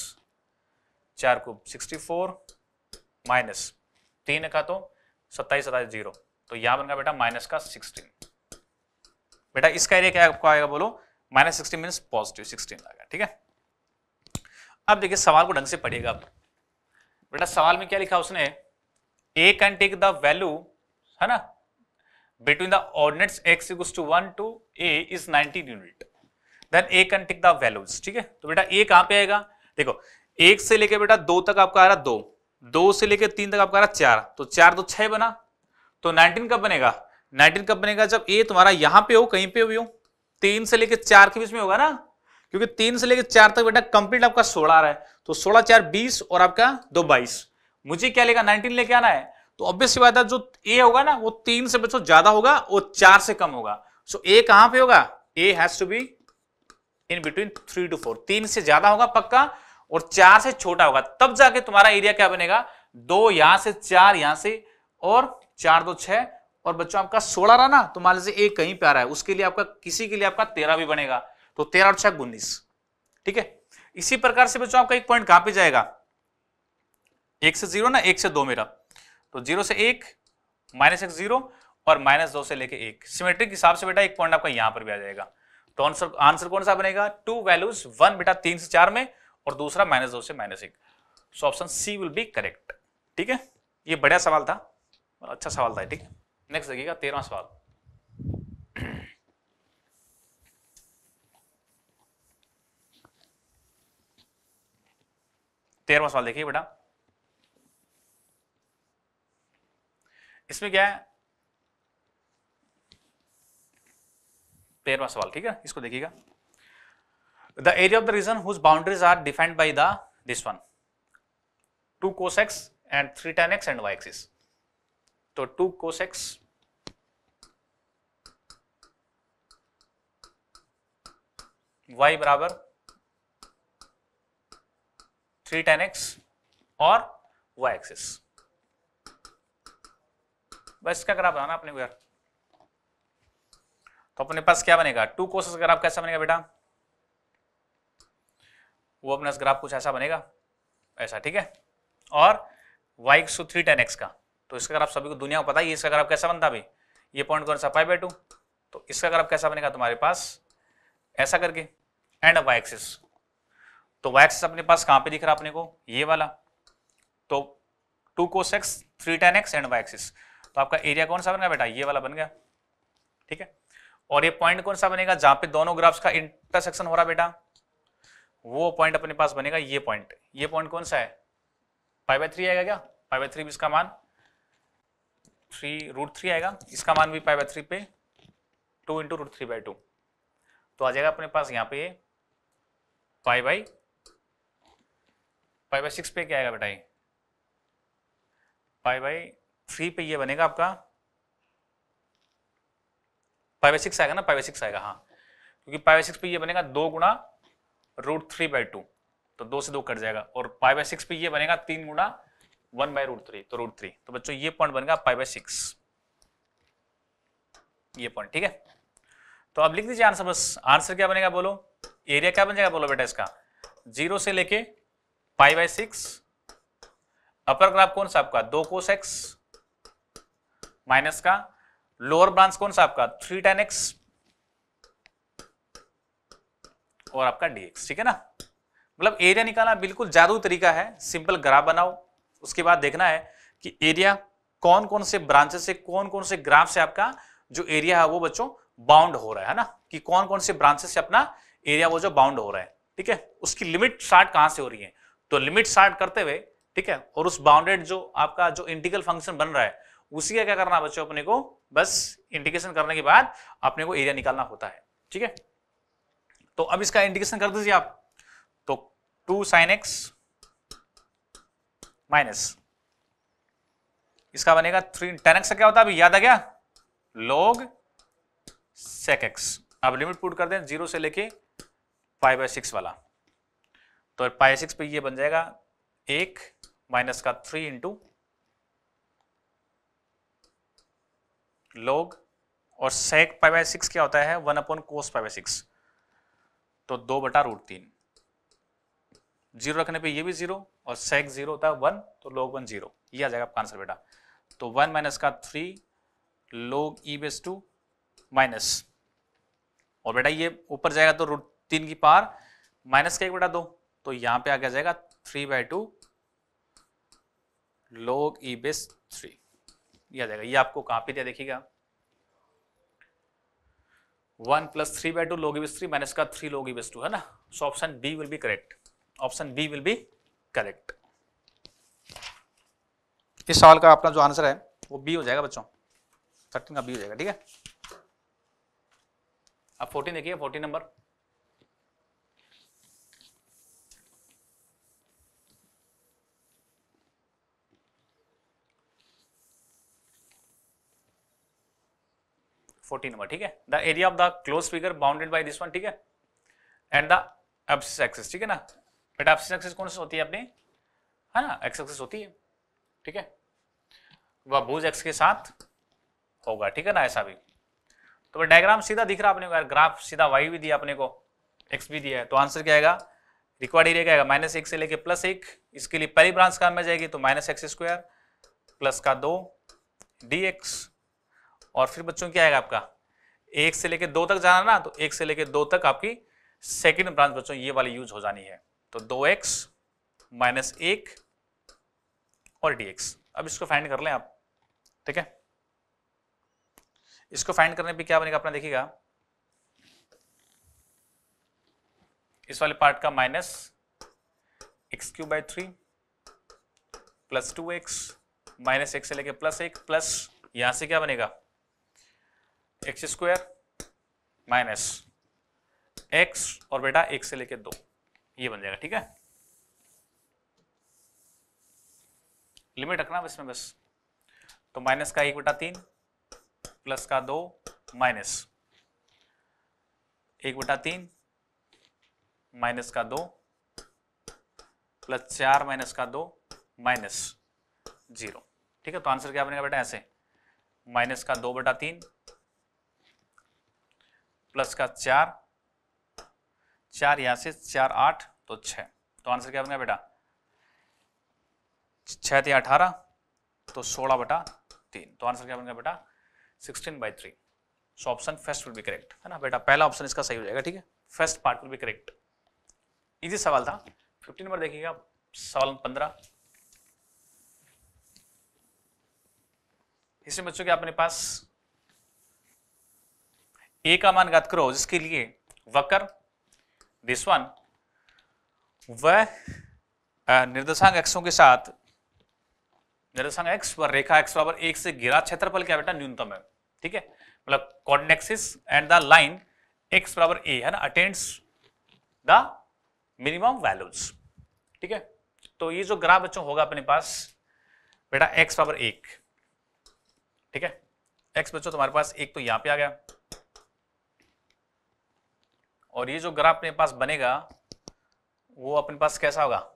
चार को सिक्सटी फोर माइनस तीन का तो सत्ताईस सत्ताईस जीरो तो यहां बन गया बेटा माइनस का सिक्सटीन बेटा इसका एरिया क्या आपको आएगा बोलो minus sixteen minus positive sixteen आएगा ठीक है अब देखिए सवाल को ढंग से पढ़िएगा बेटा सवाल में क्या लिखा उसने a can take the value है ना between the ordinates x equals to one to a is nineteen unit then a can take the values ठीक है तो बेटा ए कहां पे आएगा देखो एक से लेके बेटा दो तक आपका आ रहा दो दो से लेके तीन तक आपका आ रहा चार तो चार दो तो छह बना तो नाइनटीन कब बनेगा नाइनटीन कब बनेगा जब ए तुम्हारा यहां पे हो कहीं पे भी हो तीन से लेके चार के बीच में होगा ना क्योंकि तीन से लेके चार तक बेटा कंप्लीट आपका सोलह आ रहा है तो सोलह चार बीस और आपका दो बाईस मुझे क्या लेगा नाइनटीन लेके आना है तो ऑब्वियस बात है जो ए होगा ना वो तीन से बच्चों ज्यादा होगा और चार से कम होगा सो ए कहां पे होगा a has to be in between three to four तीन से ज्यादा होगा पक्का और चार से छोटा होगा तब जाके तुम्हारा एरिया क्या बनेगा दो यहां से चार यहां से और चार दो छह और बच्चों आपका सोलह रहा ना तो मान लीजिए एक कहीं पे आ रहा है उसके लिए आपका किसी के लिए आपका तेरह भी बनेगा तो तेरह और छह उन्नीस ठीक है इसी प्रकार से बच्चों आपका एक पॉइंट कहां पे जाएगा एक से जीरो ना एक से दो मेरा तो जीरो से एक माइनस एक जीरो और माइनस दो से लेके एक सिमेट्रिक हिसाब से बेटा एक पॉइंट आपका यहां पर भी आ जाएगा तो आंसर आंसर कौन सा बनेगा टू वैल्यूज वन बेटा तीन से चार में और दूसरा माइनस दो से माइनस एक so option C will be correct ठीक है ये बढ़िया सवाल था अच्छा सवाल था ठीक है नेक्स्ट देखिएगा तेरहवा सवाल तेरवा सवाल देखिए बेटा इसमें क्या है तेरवा सवाल ठीक है इसको देखिएगा the area of the region whose boundaries are defined by the this one two x and three ten x and y axis तो टू एक्स वाई बराबर थ्री टेन एक्स और वाई एक्सिस बस इसका ग्राफ बनाना अपने को यार तो अपने पास क्या बनेगा टू कोसेस ग्राफ कैसा बनेगा बेटा वो अपना ग्राफ कुछ ऐसा बनेगा ऐसा ठीक है और y so three ten x का तो इसका ग्राफ सभी को दुनिया को पता ही इसका ग्राफ कैसा बनता अभी ये पॉइंट कौन सा फाइव बाई टू तो इसका ग्राफ कैसा बनेगा तुम्हारे पास ऐसा करके एंड वाई एक्सिस तो वाई एक्सिस अपने पास कहाँ पे दिख रहा अपने को ये वाला तो two cos x three ten x and y axis तो आपका एरिया कौन सा बन गया बेटा ये वाला बन गया ठीक है और ये पॉइंट कौन सा बनेगा जहां पे दोनों ग्राफ्स का इंटरसेक्शन हो रहा बेटा वो पॉइंट अपने पास बनेगा ये पॉइंट ये पॉइंट कौन सा है फाइव बाई थ्री आएगा क्या फाइव बाई थ्री इसका मान थ्री रूट थ्री आएगा इसका मान भी फाइव बाई थ्री पे two into root three by two तो आ जाएगा अपने पास यहाँ पे five by five by six पे क्या आएगा बेटा ये फाइव बाई थ्री पे ये बनेगा आपका फाइव सिक्स आएगा ना फाइव सिक्स आएगा हाँ क्योंकि फाइव सिक्स पे ये बनेगा दो गुणा रूट थ्री बाई टू तो दो से दो कट जाएगा और फाइव सिक्स पे ये बनेगा तीन गुणा वन बाय रूट थ्री तो रूट थ्री तो बच्चों ये पॉइंट बनेगा फाइव सिक्स ये पॉइंट ठीक है तो अब लिख दीजिए आंसर बस आंसर क्या बनेगा बोलो एरिया क्या बन जाएगा बोलो बेटा इसका जीरो से लेके pi by six upper graph कौन सा आपका दो कोस एक्स माइनस का लोअर ब्रांच कौन सा आपका थ्री टेन एक्स और आपका डीएक्स ठीक है ना मतलब एरिया निकालना बिल्कुल जादू तरीका है सिंपल ग्राफ बनाओ उसके बाद देखना है कि एरिया कौन कौन से ब्रांचेस से कौन कौन से ग्राफ से आपका जो एरिया है वो बच्चों बाउंड हो रहा है ना कि कौन कौन से ब्रांचेस से अपना एरिया वो जो बाउंड हो रहा है ठीक है उसकी लिमिट स्टार्ट कहां से हो रही है तो लिमिट स्टार्ट करते हुए ठीक है और उस बाउंडेड जो आपका जो इंटीग्रल फंक्शन बन रहा है उसी का क्या करना है बच्चों अपने को बस इंडिकेशन करने के बाद अपने को एरिया निकालना होता है ठीक है तो अब इसका इंडिकेशन कर दीजिए आप तो टू साइन एक्स माइनस इसका बनेगा थ्री टेन एक्स क्या होता है अभी याद आ गया लॉग सेक एक्स अब लिमिट पुट कर दें जीरो से लेके फाइव बाई सिक्स वाला तो फाइव सिक्स पे ये बन जाएगा एक माइनस का थ्री इंटू log और सेक पाई बाय सिक्स क्या होता है one upon cos pi by six तो दो बटा रूट तीन जीरो रखने पे ये भी जीरो और सेक जीरो होता है वन तो लोग वन जीरो ये आ जाएगा आपका आंसर बेटा तो वन माइनस का थ्री लोग ई बेस टू माइनस और बेटा ये ऊपर जाएगा तो रूट तीन की पार माइनस का एक बेटा दो तो यहां पे आ गया जाएगा थ्री बाय टू लोग ई बेस थ्री दिया जाएगा ये आपको कहां पे दिया देखिएगा one plus three by two log base three minus का थ्री लोगी बेस टू है ना so option B will be correct option B will be correct इस सवाल का अपना जो आंसर है वो बी हो जाएगा बच्चों थर्टीन का बी हो जाएगा ठीक है अब फोर्टीन देखिए फोर्टीन नंबर फोर्टीन नंबर ठीक है the area of the closed figure bounded by this one ठीक है एंड द एप्सिस एक्सिस ठीक है ना बट एप्सिस एक्सिस कौन सी होती है अपनी है ना एक्स एक्सिस होती है ठीक है वह भूज एक्स के साथ होगा ठीक है ना ऐसा भी तो वह डायग्राम सीधा दिख रहा अपने को यार ग्राफ सीधा वाई भी दिया अपने को एक्स भी दिया है तो आंसर क्या आएगा रिक्वायर्ड एरिया क्या आएगा माइनस एक से लेके प्लस एक इसके लिए पहली ब्रांच काम में जाएगी तो माइनस एक्स स्क्वायर प्लस का दो डी एक्स और फिर बच्चों क्या आएगा आपका एक से लेके दो तक जाना ना तो एक से लेके दो तक आपकी सेकेंड ब्रांच बच्चों ये वाली यूज हो जानी है तो दो एक्स माइनस एक और डी एक्स अब इसको फाइंड कर लें आप ठीक है इसको फाइंड करने पे क्या बनेगा अपना देखिएगा इस वाले पार्ट का minus x cube by three plus two x minus x से लेके प्लस एक प्लस यहां से क्या बनेगा एक्स स्क्वायर माइनस एक्स और बेटा एक से लेके दो ये बन जाएगा ठीक है लिमिट रखना इसमें बस तो माइनस का एक बेटा तीन प्लस का दो माइनस एक बेटा तीन माइनस का दो प्लस चार माइनस का दो माइनस जीरो ठीक है तो आंसर क्या बनेगा बेटा ऐसे माइनस का दो बटा तीन प्लस का चार चार यहां से चार आठ तो छ तो आंसर क्या बनेगा बेटा छह थे अठारह तो सोलह बटा तीन तो आंसर क्या बनेगा बेटा sixteen by three so option first will be correct है ना बेटा पहला ऑप्शन इसका सही हो जाएगा ठीक है first part will be correct easy सवाल था फिफ्टीन नंबर देखिएगा सवाल पंद्रह इसमें बच्चों के अपने पास ए का मान ज्ञात करो जिसके लिए वक्र दिस वन वह निर्देशांक एक्सों के साथ निर्देशांक एक्स पर रेखा एक्स बराबर एक से घिरा क्षेत्रफल क्या बेटा न्यूनतम है ठीक है मतलब कॉर्डनेक्सिस एंड द लाइन एक्स बराबर ए है ना अटेंड्स द मिनिमम वैल्यूज ठीक है तो ये जो ग्राफ बच्चों होगा अपने पास बेटा एक्स बराबर एक ठीक है एक्स बच्चों तुम्हारे पास एक तो यहां पे आ गया और ये जो ग्राफ अपने पास बनेगा वो अपने पास कैसा होगा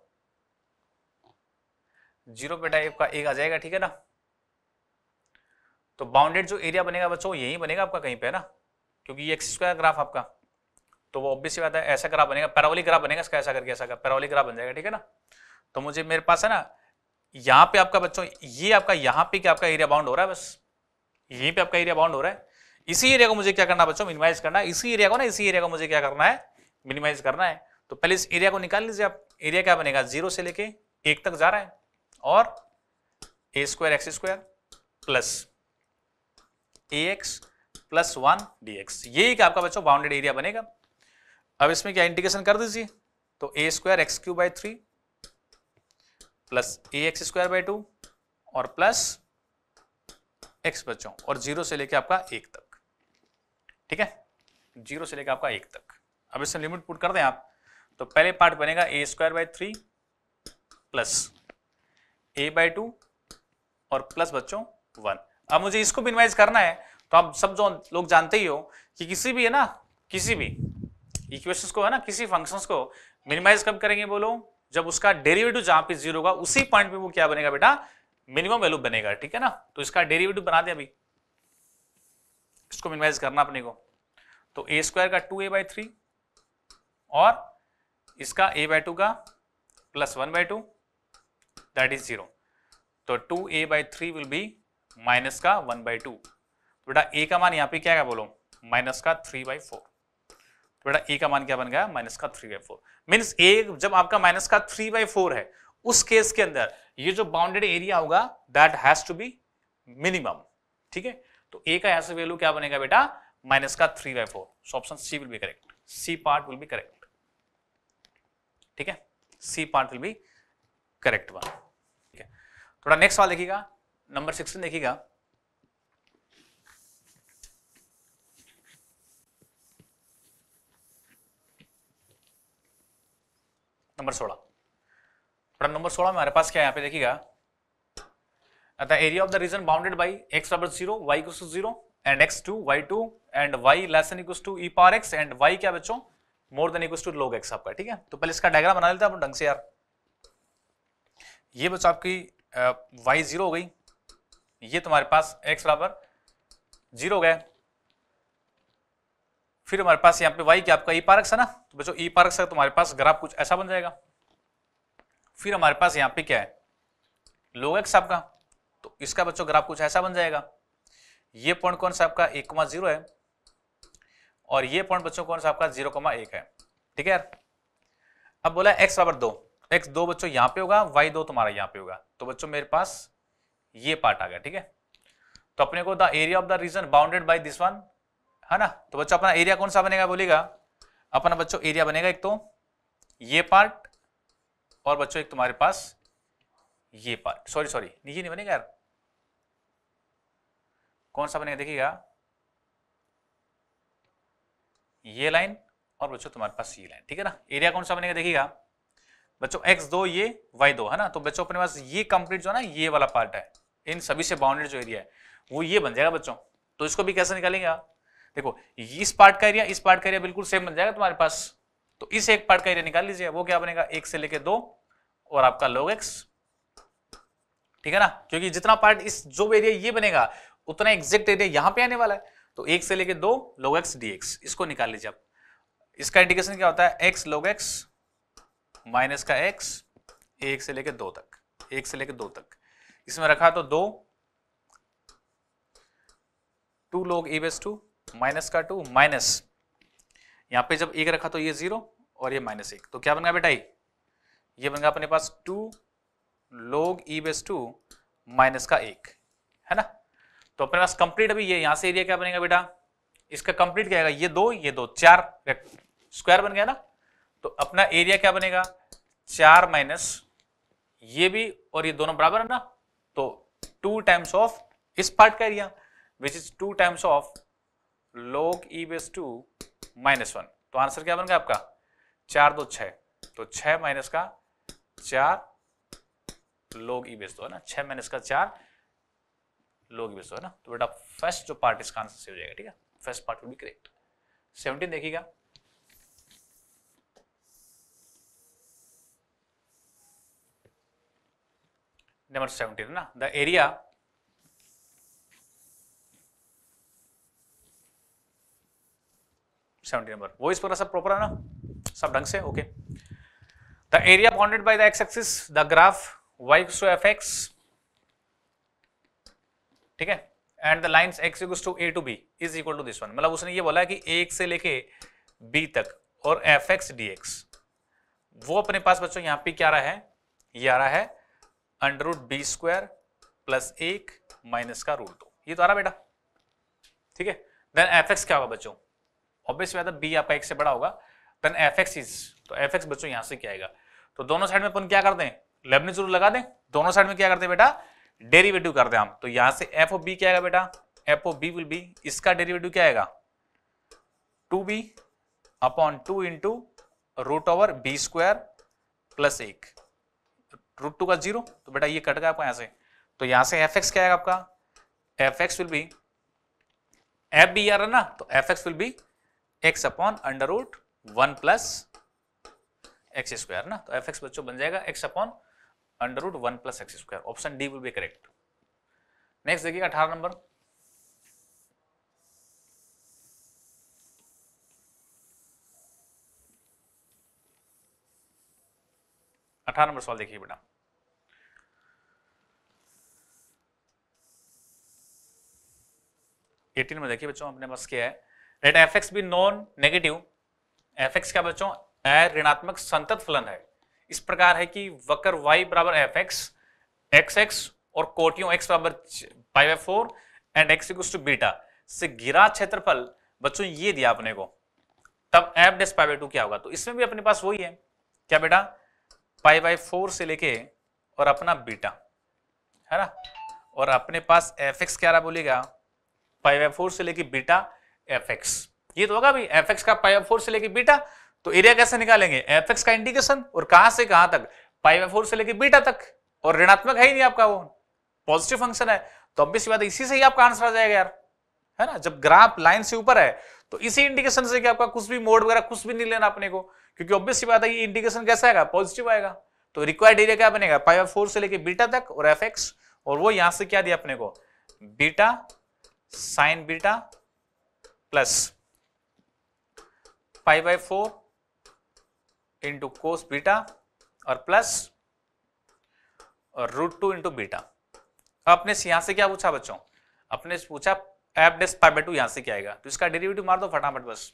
जीरो बेटा एफ का एक आ जाएगा ठीक है ना तो बाउंडेड जो एरिया बनेगा बच्चों यही बनेगा आपका कहीं पे है ना क्योंकि ये एक्स स्क्वायर ग्राफ आपका तो वो ऑब्वियस बात है ऐसा ग्राफ बनेगा पैरावली ग्राफ बनेगा इसका ऐसा करके ऐसा कर पैरावली ग्राफ बन जाएगा ठीक है ना तो मुझे मेरे पास है ना यहाँ पे आपका बच्चों ये आपका यहाँ पे आपका एरिया बाउंड हो रहा है बस यहीं पर आपका एरिया बाउंड हो रहा है इसी एरिया को मुझे क्या करना बच्चों मिनिमाइज करना है इसी एरिया को ना इसी एरिया को मुझे क्या करना है मिनिमाइज करना है तो पहले इस एरिया को निकाल लीजिए आप एरिया क्या बनेगा जीरो से लेके एक तक जा रहा है और a square x square plus a x plus one d x यही आपका बच्चों बाउंडेड एरिया बनेगा अब इसमें क्या इंटीग्रेशन कर दीजिए तो a square x cube by three plus a x square by two और प्लस एक्स बच्चों और जीरो से लेके आपका एक तक ठीक है जीरो से लेकर आपका एक तक अब इसमें लिमिट पुट कर दें आप तो पहले पार्ट बनेगा a square by three plus a by two और प्लस बच्चों वन अब मुझे इसको मिनिमाइज करना है तो आप सब जो लोग जानते ही हो कि किसी भी है ना किसी भी इक्वेशंस को है ना किसी फंक्शंस को मिनिमाइज कब करेंगे बोलो जब उसका डेरिवेटिव जहां पे जीरो होगा उसी पॉइंट पे वो क्या बनेगा बेटा मिनिमम वैल्यू बनेगा ठीक है ना तो इसका डेरिवेटिव बना दें अभी इसको मिनिमाइज करना अपने को तो ए स्क्वायर का टू ए बाई थ्री और इसका ए बाई टू का plus one by two that is zero so two a by three will be minus का वन बाई टू तो बेटा ए का मान यहाँ पे क्या क्या बोलो माइनस का थ्री बाई फोर तो बेटा ए का मान क्या बन गया माइनस का three by four means a जब आपका माइनस का थ्री बाई फोर है उस केस के अंदर ये जो बाउंडेड एरिया होगा that has to be minimum ठीक है तो ए का यहां से वैल्यू क्या बनेगा बेटा माइनस का three by four so option C will be correct C part will be correct ठीक है C part will be correct one ठीक है थोड़ा नेक्स्ट सवाल देखिएगा नंबर सिक्सटीन देखिएगा नंबर सोलह नंबर सोलह में हमारे पास क्या है यहां पे देखिएगा अतः area of the region bounded by x बराबर zero y equal to zero and x two y two and y less than equal to e power x and y क्या बच्चों more than equal to log x आपका ठीक है तो पहले इसका diagram बना लेते हैं आप ढंग से यार ये बच्चों आपकी वाई जीरो हो गई ये तुम्हारे पास एक्स बराबर जीरो गए फिर हमारे पास यहाँ पे वाई क्या आपका ई पार एक्स है ना तो बच्चों ई पार एक्स का तुम्हारे पास ग्राफ कुछ ऐसा बन जाएगा फिर हमारे पास यहाँ पे क्या है लोग एक्स आपका इसका बच्चों ग्राफ कुछ ऐसा बन जाएगा ये पॉइंट कौन सा आपका एक कमा जीरो है और ये पॉइंट बच्चों कौन सा आपका जीरो कमा एक है ठीक है यार अब बोला एक्स बराबर दो एक्स दो बच्चों यहां पे होगा वाई दो तुम्हारा यहां पे होगा तो बच्चों मेरे पास ये पार्ट आ गया ठीक है तो अपने को the area of the region bounded by this one है ना तो बच्चों अपना एरिया कौन सा बनेगा बोलेगा अपना बच्चों एरिया बनेगा एक तो ये पार्ट और बच्चों एक तुम्हारे पास ये पार्ट सॉरी सॉरी ये नहीं बनेगा यार कौन सा बनेगा देखिएगा ये लाइन और बच्चों तुम्हारे पास ये लाइन ठीक है ना एरिया कौन सा बनेगा देखिएगा बच्चों एक्स दो ये वाई दो है ना तो बच्चों अपने पास ये कंप्लीट जो है ना ये वाला पार्ट है इन सभी से बाउंडेड जो एरिया है वो ये बन जाएगा बच्चों तो इसको भी कैसे निकालेंगे देखो इस पार्ट का एरिया इस पार्ट का एरिया बिल्कुल सेम बन जाएगा तुम्हारे पास तो इस एक पार्ट का एरिया निकाल लीजिए वो क्या बनेगा एक से लेके दो और आपका लोग एक्स ठीक है ना क्योंकि जितना पार्ट इस जो एरिया ये बनेगा उतना एग्जैक्ट एरिया यहां पे आने वाला है तो एक से लेके दो लोग एक्स डी एक्स इसको निकाल लीजिए आप इसका इंडिकेशन क्या होता है एक्स लोग एक्स माइनस का एक्स एक से लेके दो तक एक से लेके दो तक इसमें रखा तो दो two log a base two minus का टू माइनस यहां पे जब एक रखा तो ये जीरो और ये माइनस एक तो क्या बन गया बेटा ये बन गया अपने पास टू लोग ई बेस टू माइनस का एक है ना तो अपने पास कंप्लीट अभी ये यहां से एरिया क्या बनेगा बेटा इसका कंप्लीट क्या ये दो ये दो चार स्क्वायर बन गया ना तो अपना एरिया क्या बनेगा चार माइनस ये भी और ये दोनों बराबर है ना तो टू टाइम्स ऑफ इस पार्ट का area which is two times of log base two minus one तो आंसर क्या बन गया आपका चार दो छ तो छ माइनस का चार लोग ई बेस दो है ना छ माइनस का चार लोग भी सो है ना तो बेटा फर्स्ट जो पार्ट इसका आंसर सही हो जाएगा ठीक है first part will be correct seventeen देखिएगा नंबर सेवनटीन ना द एरिया सेवनटीन नंबर वो इस पर सब प्रॉपर है ना सब ढंग से okay the area bounded by the x axis the graph y so f x ठीक है and the line x equal to a to b is equal to this one मतलब उसने ये बोला कि एक से लेके बी तक और एफ एक्स डी एक्स वो अपने पास बच्चों यहां पे क्या रहा है ये आ रहा है under root b square plus एक माइनस का रूट दो ये तो आ रहा बेटा ठीक है देन एफ एक्स क्या होगा बच्चों ऑब्वियस बात है बी आपका एक से बड़ा होगा देन एफ एक्स इज तो एफ एक्स बच्चों यहां से क्या आएगा तो दोनों साइड में अपन क्या कर दें लेबनी जरूर लगा दें दोनों साइड में क्या करते हैं बेटा डेरिवेटिव कर दे हम तो यहां से एफ ओ बी क्या आएगा बेटा f of b will be इसका डेरिवेटिव क्या आएगा two b upon two into root over b square plus एक रूट टू का जीरो तो बेटा ये कट गया आपको यहां से तो यहां से एफ एक्स क्या आएगा आपका f x will be f b आ रहा ना तो f x will be x upon under root one plus x square ना तो एफ एक्स बच्चों बन जाएगा x upon under root one plus x square option D will be correct next देखिए अठारह नंबर अठारह नंबर सवाल देखिए बेटा एटीन में देखिए बच्चों अपने पास क्या है f x be non negative f x क्या बच्चों ऋणात्मक संतत फलन है इस प्रकार है कि वक्र y बराबर एफ एक्स एक्स एक्स और कोटियों एक्स बराबर five f four and x equal to beta से घिरा क्षेत्रफल बच्चों ये दिया अपने को तब f dash pi by two क्या होगा तो इसमें भी अपने पास वही है क्या बेटा पाई बाई फोर से लेके और अपना बीटा है ना और अपने पास एफ एक्स क्या बोलेगा पाई बाई फोर से लेके बीटा एफ एक्स ये तो होगा भाई एफ एक्स का पाई बाई फोर से लेके बीटा तो एरिया कैसे निकालेंगे एफ का इंडिकेशन और कहां से कहां तक पाई बाई फोर से लेकर बीटा तक और ऋणात्मक है ही नहीं आपका वो पॉजिटिव फंक्शन है तो अब इसी बात इसी से ही आपका आंसर आ जाएगा यार है ना जब ग्राफ लाइन से ऊपर है तो इसी इंडिकेशन से कि आपका कुछ भी मोड वगैरह कुछ भी नहीं लेना अपने को क्योंकि ऑब्वियस बात है ये इंडिकेशन कैसा आएगा पॉजिटिव आएगा तो रिक्वायर्ड एरिया क्या बनेगा पाई बाई फोर से लेके बीटा तक और एफ एक्स और वो यहां से क्या दिया अपने को beta sine beta plus pi by four into cos beta और प्लस और रूट टू इंटू बीटा अपने यहां से क्या पूछा बच्चों अपने पूछा f dash pi by two यहां से क्या आएगा तो इसका डेरिवेटिव मार दो फटाफट बस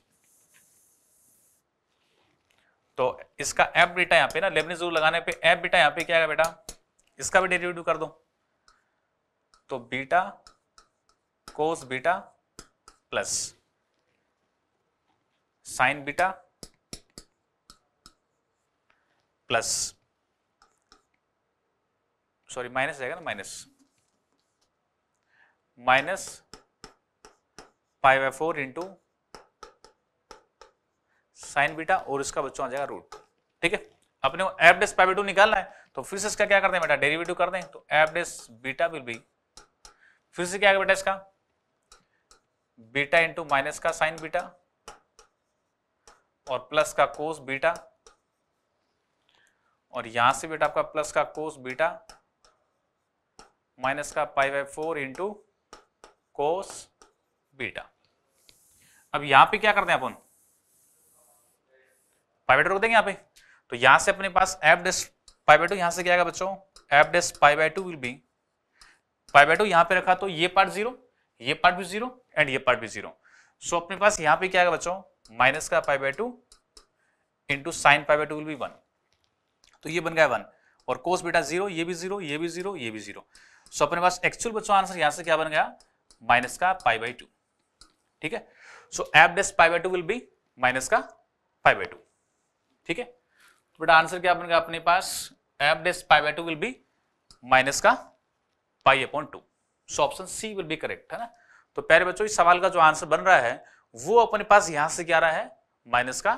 तो इसका एफ बीटा यहां पे ना लेबनी जरूर लगाने पे एफ बीटा यहां पे क्या आएगा बेटा इसका भी डेरिवेटिव कर दो तो beta cos beta plus sine beta plus sorry minus जाएगा ना minus minus pi by four into sine beta और इसका बच्चों आ जाएगा रूट ठीक है अपने एफ डेस पाई टू निकालना है तो फिर से इसका क्या कर दें बेटा डेरिवेटिव कर दें तो f dash beta will be फिर से क्या बेटा इसका बीटा इंटू माइनस का साइन बीटा और प्लस का कोस बीटा और यहां से बेटा आपका प्लस का कोस बीटा माइनस का pi by four into cos beta अब यहां पे क्या करते हैं अपन पाइबेट रोक देंगे यहां पे तो यहां से अपने पास एफ डेस पाई टू यहां से क्या आएगा बच्चों f dash pi by two will be pi two यहां पे रखा तो ये पार्ट जीरो ये पार्ट भी जीरो एंड ये पार्ट भी जीरो सो अपने पास यहां पे क्या आएगा बच्चों माइनस का pi by two into sine pi by two will be one तो ये बन गया वन और कोस बेटा जीरो ये भी जीरो ये भी जीरो ये भी जीरो सो अपने पास एक्चुअल बच्चों आंसर यहां से क्या बन गया माइनस का पाई बाई टू ठीक है so f dash pi by two will be minus का पाई बाई टू ठीक है तो बेटा आंसर क्या बन गया अपने पास f dash pi by two will be minus का pi upon two so option C will be correct है ना तो प्यारे बच्चों इस सवाल का जो आंसर बन रहा है वो अपने पास यहां से क्या रहा है माइनस का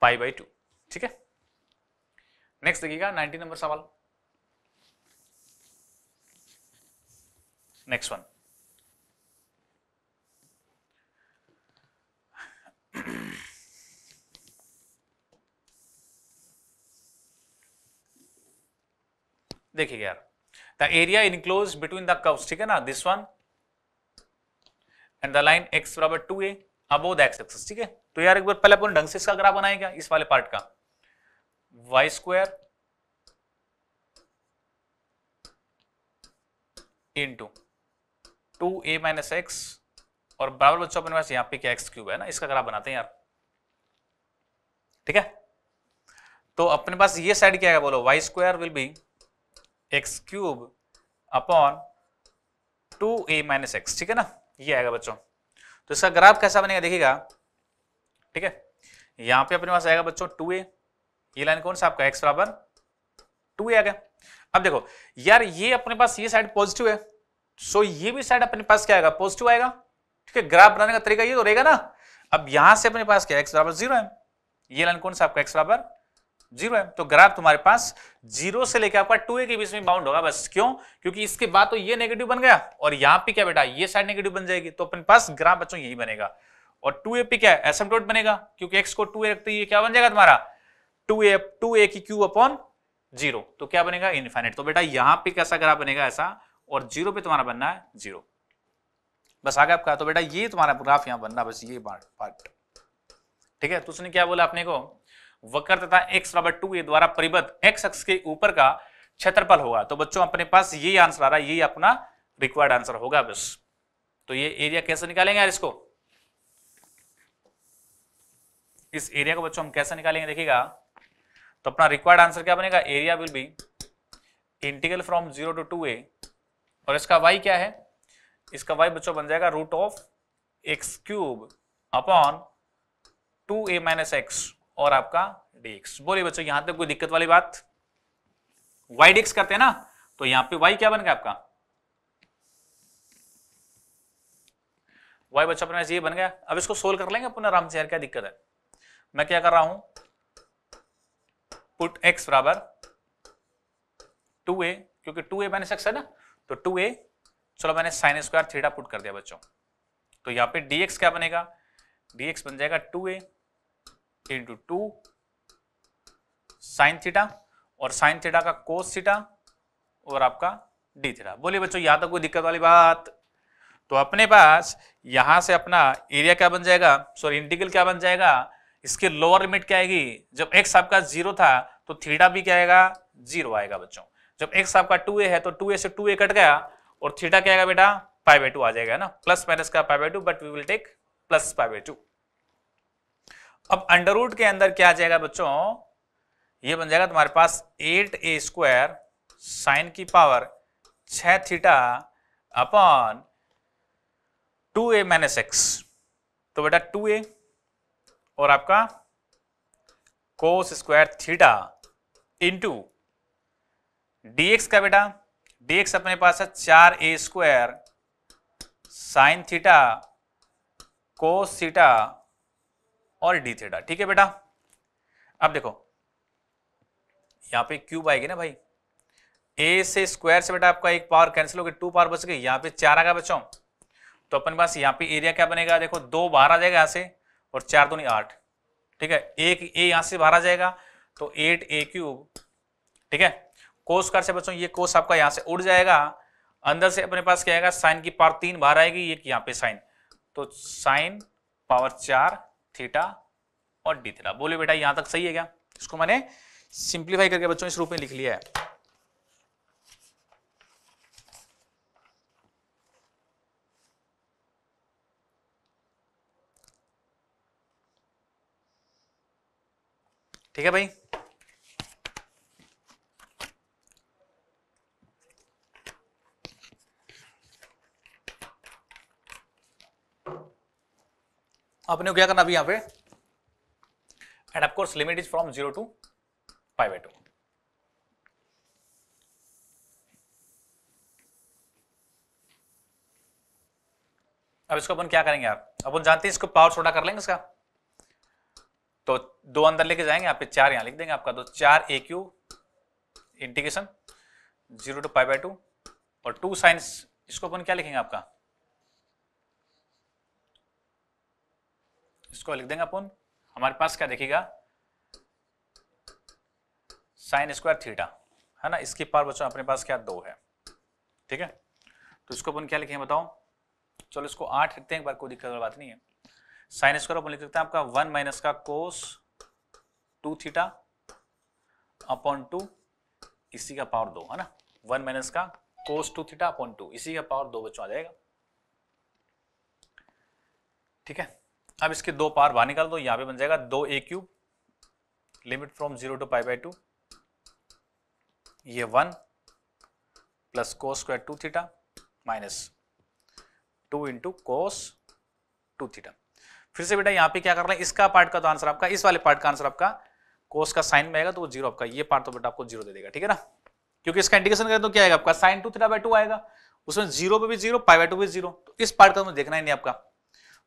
पाई बाई टू ठीक है नेक्स्ट देखिएगा नाइनटीन नंबर सवाल नेक्स्ट वन देखिए यार the area enclose between the curve ठीक है ना this one and the line x बराबर two a above the x axis ठीक है तो यार एक बार पहले अपन ढंग से इसका ग्राफ बनाएगा इस वाले पार्ट का y square into two a minus x और बराबर बच्चों अपने पास यहां पे क्या एक्स क्यूब है ना इसका ग्राफ बनाते हैं यार ठीक है तो अपने पास ये साइड क्या है बोलो y square will be x cube upon two a minus x ठीक है ना ये आएगा बच्चों तो इसका ग्राफ कैसा बनेगा देखिएगा ठीक है यहां पे अपने पास आएगा बच्चों टू ए ये लाइन कौन सा आपका एक्स बराबर टू आ गया अब देखो यार ये अपने पास ये साइड पॉजिटिव है सो ये भी साइड अपने पास क्या आएगा पॉजिटिव आएगा ठीक है ग्राफ बनाने का तरीका ये तो रहेगा ना अब यहां से अपने पास क्या एक्स बराबर जीरो है ये लाइन कौन सा आपका एक्स बराबर जीरो है तो ग्राफ तुम्हारे पास जीरो से लेकर आपका टू ए के बीच में बाउंड होगा बस क्यों क्योंकि इसके बाद तो ये नेगेटिव बन गया और यहां पे क्या बेटा ये साइड नेगेटिव बन जाएगी तो अपने पास ग्राफ बच्चों यही बनेगा और टू ए पे क्या है बनेगा क्योंकि एक्स को टू ए रखते ये क्या बन जाएगा तुम्हारा टू ए टू ए की क्यू अपॉन जीरो तो क्या बनेगा इनफाइनेट तो बेटा यहां पे कैसा ग्राफ बनेगा ऐसा और जीरो पे तुम्हारा बनना है जीरो बस आगे आपका तो बेटा ये तुम्हारा ग्राफ यहां बनना बस ये पार्ट ठीक है तो उसने क्या बोला अपने को वक्र तथा एक्स बराबर टू ए द्वारा परिबद्ध एक्स अक्ष के ऊपर का क्षेत्रफल होगा तो बच्चों अपने पास ये आंसर आ रहा है ये अपना रिक्वायर्ड आंसर होगा बस तो ये एरिया कैसे निकालेंगे यार इसको इस एरिया को बच्चों हम कैसे निकालेंगे देखिएगा तो अपना रिक्वायर्ड आंसर क्या बनेगा area will be integral from zero to two a और इसका वाई क्या है इसका वाई बच्चों बन जाएगा root of x cube upon two a minus x और आपका डीएक्स बोलिए बच्चों यहां तक कोई दिक्कत वाली बात वाई डीएक्स करते हैं ना तो यहां पे वाई क्या बन गया आपका वाई बच्चों अपने ये बन गया अब इसको सोल्व कर लेंगे अपने आराम से यार क्या दिक्कत है मैं क्या कर रहा हूं पुट x बराबर 2a क्योंकि 2a ए माइनस एक्स है ना तो 2a चलो मैंने साइन स्क्वायर थीटा पुट कर दिया बच्चों तो यहां पे dx क्या बनेगा dx बन जाएगा 2a a into two sine theta और साइन थीटा का कोस थीटा और आपका डी थीटा बोलिए बच्चों यहां तक कोई दिक्कत वाली बात तो अपने पास यहां से अपना एरिया क्या बन जाएगा सॉरी इंटीग्रल क्या बन जाएगा इसके लोअर लिमिट क्या आएगी जब एक्स आपका जीरो था तो थीटा भी क्या आएगा जीरो आएगा बच्चों जब एक्स आपका टू ए है तो टू ए से टू ए कट गया और थीटा क्या आएगा बेटा फाइव बाई आ जाएगा ना प्लस माइनस का five by but we will take plus five by अब अंडरवुड के अंदर क्या आ जाएगा बच्चों ये बन जाएगा तुम्हारे पास एट ए स्क्वायर साइन की पावर छ theta upon two a minus x तो बेटा टू ए और आपका cos square theta into d x का बेटा डीएक्स अपने पास है चार a square sine theta cos theta और डी थीटा ठीक है बेटा अब देखो यहां पे क्यूब आएगी ना भाई ए से स्क्वायर से बेटा आपका एक पावर कैंसिल हो गया टू पावर बच गई यहां पे चार आ गया बचाओ तो अपने पास यहां पे एरिया क्या बनेगा देखो दो बाहर आ जाएगा यहां से और चार दूनी आठ ठीक है एक ए यहां से बाहर आ जाएगा तो एट ए क्यूब ठीक है कोस कर से बच्चों ये कोस आपका यहां से उड़ जाएगा अंदर से अपने पास क्या आएगा साइन की पावर तीन बाहर आएगी एक यहाँ पे साइन तो साइन पावर चार थीटा और डी थीटा बोले बेटा यहां तक सही है क्या इसको मैंने सिंप्लीफाई करके बच्चों इस रूप में लिख लिया है ठीक है भाई आपने क्या करना अभी यहां पे and course limit is from zero to five by two अब इसको अपन क्या करेंगे यार अपन जानते हैं इसको पावर छोटा कर लेंगे इसका तो दो अंदर लेके जाएंगे यहाँ पे चार यहाँ लिख देंगे आपका दो तो चार a cube integration zero to pi by two और टू साइंस इसको अपन क्या लिखेंगे आपका इसको लिख देंगे अपन हमारे पास क्या देखिएगा साइन स्क्वायर थीटा है ना इसकी पार बच्चों अपने पास क्या दो है ठीक है तो इसको अपन क्या लिखेंगे बताओ चलो इसको आठ लिखते हैं एक बार कोई दिक्कत वाली बात नहीं है साइन स्क्वायर अपन लिख सकते हैं आपका वन माइनस का cos two theta upon two इसी का पावर दो है ना वन माइनस का cos two theta upon two इसी का पावर दो बच्चों आ जाएगा ठीक है अब इसके दो पावर बाहर निकाल दो यहां पे बन जाएगा दो a cube limit from zero to pi by two ये one plus cos square two theta minus two into cos two theta फिर से बेटा यहाँ पे क्या कर रहे हैं इसका पार्ट का तो आंसर आपका इस वाले पार्ट का आंसर आपका कोस का साइन में आएगा तो वो जीरो आपका ये पार्ट तो बेटा आपको जीरो दे देगा ठीक है ना क्योंकि इसका इंडिकेशन करें तो क्या आएगा आपका sine two three by two आएगा उसमें जीरो पे भी जीरो पाई बाई टू भी जीरो तो इस पार्ट का तो देखना ही नहीं आपका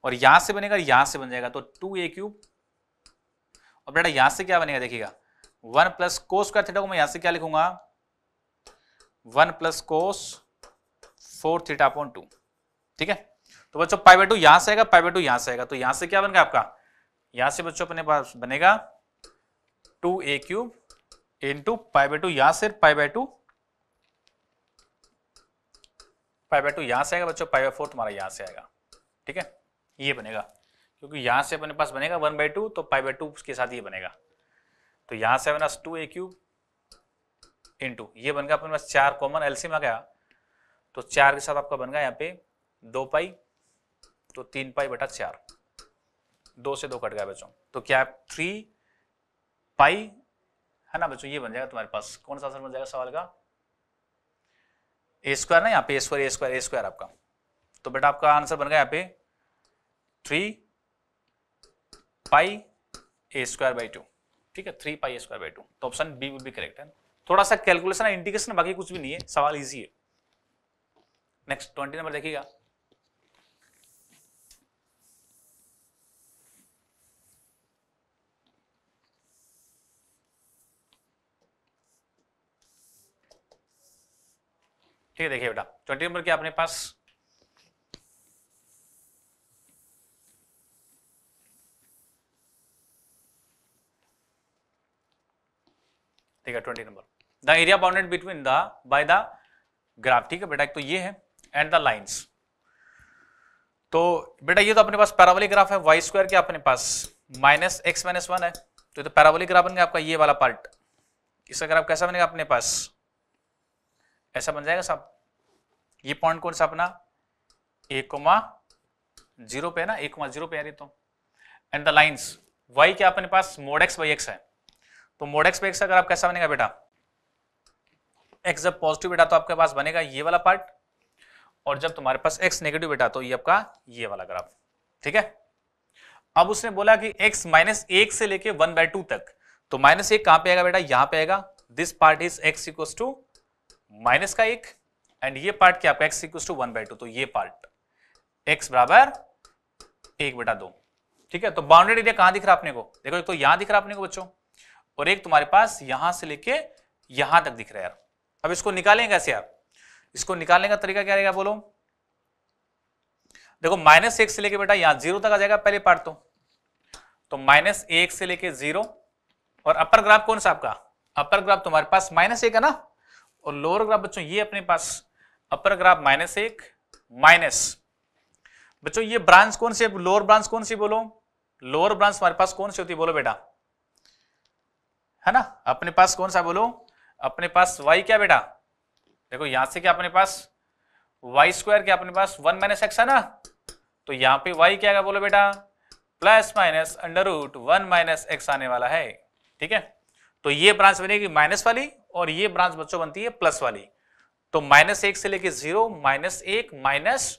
और यहां से बनेगा यहां से बन जाएगा तो टू ए क्यूब और बेटा यहां से क्या बनेगा देखिएगा वन प्लस कोस का थीटा को मैं यहां से क्या लिखूंगा one plus cos four theta upon two ठीक है तो बच्चों पाइवे टू यहां से आएगा पाइवे टू यहां से आएगा तो यहां से क्या बनेगा आपका यहां से बच्चों अपने पास बनेगा two a cube into pi by two यहां से pi by two pi by two यहां से आएगा बच्चों पाई बाई फोर तुम्हारा यहां से आएगा ठीक है ये बनेगा क्योंकि यहां से अपने पास बनेगा वन बाई टू तो पाई बाई टू उसके साथ ये बनेगा तो यहां से बना टू ए क्यूब इंटू ये बन गया अपने पास चार कॉमन एलसीएम आ गया तो चार के साथ आपका बन गया यहाँ पे दो पाई तो तीन पाई बटा चार दो से दो कट गया बच्चों तो क्या थ्री पाई है ना बच्चों ये बन जाएगा तुम्हारे पास कौन सा आंसर बन जाएगा सवाल का ए स्क्वायर ना यहाँ पे a square a square a square आपका तो बेटा आपका आंसर बन गया यहाँ पे three pi a square by two ठीक है three pi a square by two तो option B will be correct है थोड़ा सा कैलकुलेशन इंडिकेशन बाकी कुछ भी नहीं है सवाल इजी है नेक्स्ट ट्वेंटी नंबर देखिएगा ठीक है देखिए बेटा ट्वेंटी नंबर के अपने पास ठीक है twenty number the area bounded between the by the graph ठीक है बेटा एक तो ये है एंड द लाइंस तो बेटा ये तो अपने पास पैराबोलिक ग्राफ है वाई स्क्वायर के अपने पास माइनस एक्स माइनस वन है तो, तो पैराबोलिक ग्राफ बन गया आपका ये वाला पार्ट इसका ग्राफ कैसा बनेगा अपने पास ऐसा बन जाएगा सब ये पॉइंट कौन सा अपना एक कोमा जीरो पे है ना एक कोमा जीरो पे आ तो एंड द लाइन्स वाई क्या अपने पास मोड एक्स वाई एक्स है तो मोड एक्स वाई एक्स अगर आप कैसा बनेगा बेटा एक्स जब पॉजिटिव बेटा तो आपके पास बनेगा ये वाला पार्ट और जब तुम्हारे पास एक्स नेगेटिव बेटा तो ये आपका ये वाला ग्राफ ठीक है अब उसने बोला कि एक्स माइनस एक से लेके वन बाय टू तक तो माइनस एक कहां पे आएगा बेटा यहां पे आएगा this part is x equal to minus का एक एंड ये पार्ट क्या आपका x equal to one by two तो ये पार्ट एक्स बराबर एक बेटा दो ठीक है तो बाउंड्री एरिया कहां दिख रहा आपने को देखो एक तो यहां दिख रहा आपने को बच्चों और एक तुम्हारे पास यहां से लेके यहां तक दिख रहा है यार अब इसको निकालेंगे कैसे आप इसको निकालने का तरीका क्या रहेगा बोलो देखो माइनस एक से लेके बेटा यहां जीरो तक आ जाएगा पहले पार्ट तो तो माइनस एक से लेके जीरो और अपर ग्राफ कौन सा आपका अपर ग्राफ तुम्हारे पास माइनस एक है ना और लोअर ग्राफ बच्चों ये अपने पास अपर ग्राफ माइनस एक माइनस बच्चों ये ब्रांच कौन सी लोअर ब्रांच कौन सी बोलो लोअर ब्रांच हमारे पास कौन सी होती है बोलो बेटा है ना अपने पास कौन सा बोलो अपने पास वाई क्या बेटा देखो यहां से क्या अपने पास वाई स्क्वायर क्या अपने पास वन माइनस एक्स है ना तो यहां पे वाई क्या बोलो बेटा plus minus under root one minus x आने वाला है ठीक है तो ये ब्रांच बनेगी माइनस वाली और ये ब्रांच बच्चों बनती है प्लस वाली तो माइनस एक से लेके जीरो माइनस एक minus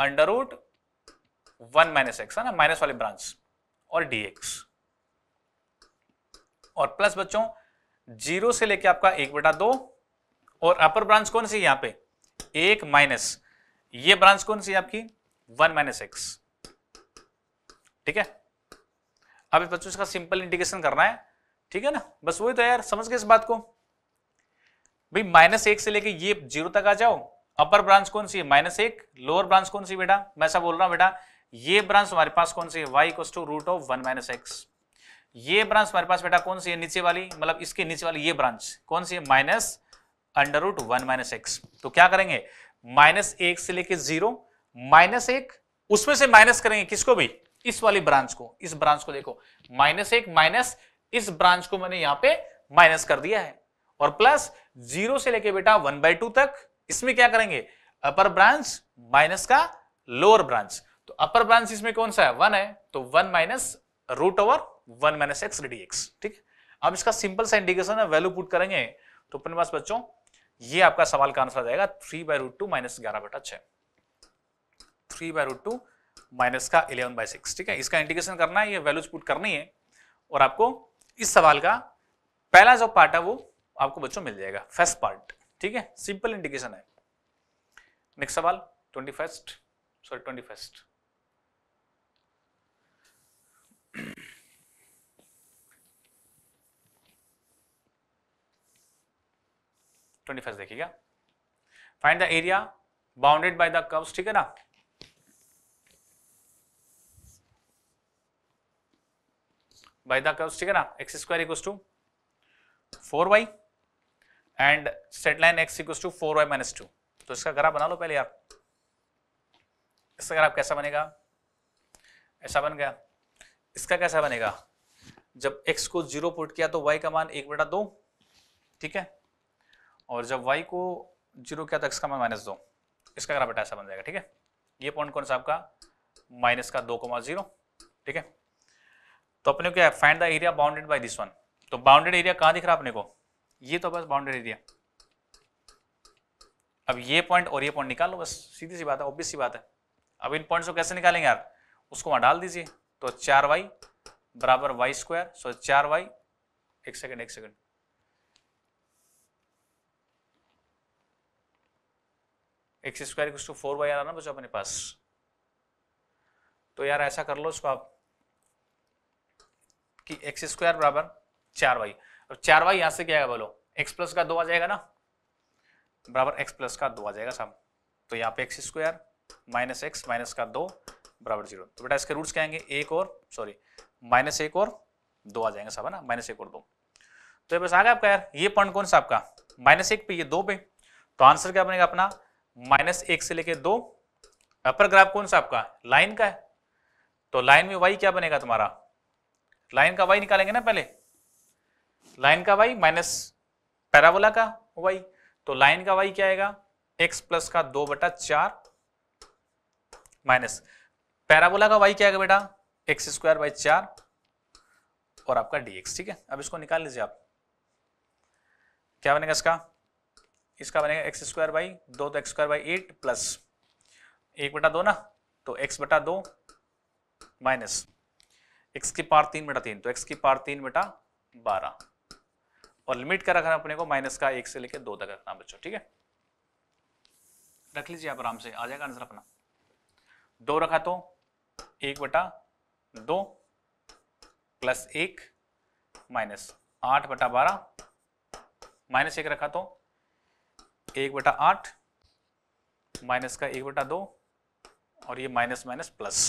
under root one minus x है ना माइनस वाली ब्रांच और डीएक्स और प्लस बच्चों जीरो से लेके आपका एक बटा दो और अपर ब्रांच कौन सी यहां पे एक माइनस ये ब्रांच कौन सी आपकी वन माइनस एक्स ठीक है अब इस बच्चों इसका सिंपल इंडिकेशन करना है ठीक है ना बस वही तो यार समझ गए इस बात को भाई माइनस एक से लेके ये जीरो तक आ जाओ अपर ब्रांच कौन सी है माइनस एक लोअर ब्रांच कौन सी बेटा मैं ऐसा बोल रहा हूँ बेटा ये ब्रांच हमारे पास कौन सी है y equal to root of one minus x ये ब्रांच हमारे पास बेटा कौन सी है नीचे वाली मतलब इसके नीचे वाली ये ब्रांच कौन सी है minus under root one minus x तो क्या करेंगे माइनस एक से लेके जीरो माइनस एक उसमें से माइनस करेंगे किसको भी इस वाली ब्रांच को इस ब्रांच को देखो माइनस एक माइनस इस ब्रांच को मैंने यहां पे माइनस कर दिया है और प्लस जीरो से लेके बेटा वन बाई टू तक इसमें क्या करेंगे अपर ब्रांच माइनस का लोअर ब्रांच तो अपर ब्रांच इसमें कौन सा है वन है तो one minus root over one minus x d x ठीक अब इसका सिंपल सा इंडिकेशन है वैल्यू पुट करेंगे तो अपने पास बच्चों ये आपका सवाल का आंसर आ जाएगा three by root two minus ग्यारह बटा छः three by root two minus का इलेवन बाय सिक्स ठीक है इसका इंडिकेशन करना है ये वैल्यूज पुट करनी है और आपको इस सवाल का पहला जो पार्ट है वो आपको बच्चों मिल जाएगा फर्स्ट पार्ट ठीक है सिंपल इंडिकेशन है नेक्स्ट सवाल twenty first sorry twenty first twenty first देखिएगा find the area bounded by the curves ठीक है ना बाय द कर्व्स ठीक है ना x square equals to four y and set line x equal to four y minus two तो इसका graph बना लो पहले आप इसका ग्राफ कैसा बनेगा ऐसा बन गया इसका कैसा बनेगा जब x को जीरो पुट किया तो y का मान एक बटा दो ठीक है और जब y को जीरो किया तो x का मान माइनस दो इसका ग्राफ बेटा ऐसा बन जाएगा ठीक है ये पॉइंट कौन सा आपका माइनस का दो मान जीरो ठीक है तो अपने क्या क्या find the area bounded by this one तो बाउंडेड एरिया कहाँ दिख रहा है अपने को ये तो बस बाउंड्री एरिया अब ये पॉइंट और ये पॉइंट निकाल लो बस सीधी सी बात है ऑब्वियस सी बात है अब इन पॉइंट्स को कैसे निकालेंगे यार उसको वहां डाल दीजिए तो चार वाई बराबर वाई स्क्वायर सो चार वाई एक सेकेंड एक सेकेंड एक्स स्क्वायर कुछ फोर वाई ना बचो अपने पास तो यार ऐसा कर लो इसको आप कि एक्स स्क्वायर बराबर चार वाई तो चार वाई यहां से क्या है बोलो एक्स प्लस का दो आ जाएगा ना बराबर एक्स प्लस का दो आ जाएगा साहब तो यहाँ पे x square minus x minus का दो बराबर जीरो तो बेटा इसके रूट्स कहेंगे एक और सॉरी माइनस एक और दो आ जाएंगे साहब है ना माइनस एक और दो तो ये बस आ गया आपका यार ये पॉइंट कौन सा आपका माइनस एक पे ये दो पे तो आंसर क्या बनेगा अपना माइनस एक से लेके दो अपर ग्राफ कौन सा आपका लाइन का है तो लाइन में वाई क्या बनेगा तुम्हारा लाइन का वाई निकालेंगे ना पहले लाइन का वाई माइनस पैराबोला का वाई तो लाइन का वाई क्या आएगा एक्स प्लस का दो बटा चार माइनस पैराबोला का वाई क्या आएगा बेटा एक्स स्क्वायर बाई चार और आपका dx ठीक है अब इसको निकाल लीजिए आप क्या बनेगा इसका इसका बनेगा एक्स स्क्वायर बाई दो तो x square by eight plus एक बटा दो ना तो एक्स बटा दो माइनस एक्स की पार तीन बटा तीन तो एक्स की पार तीन बटा बारह और लिमिट का रखना अपने को माइनस का एक से लेकर दो तक रखना बच्चों ठीक है रख लीजिए आप आराम से आ जाएगा आंसर अपना दो रखा तो एक बटा दो प्लस एक माइनस आठ बटा बारह माइनस एक रखा तो एक बटा आठ माइनस का एक बटा दो और ये माइनस माइनस प्लस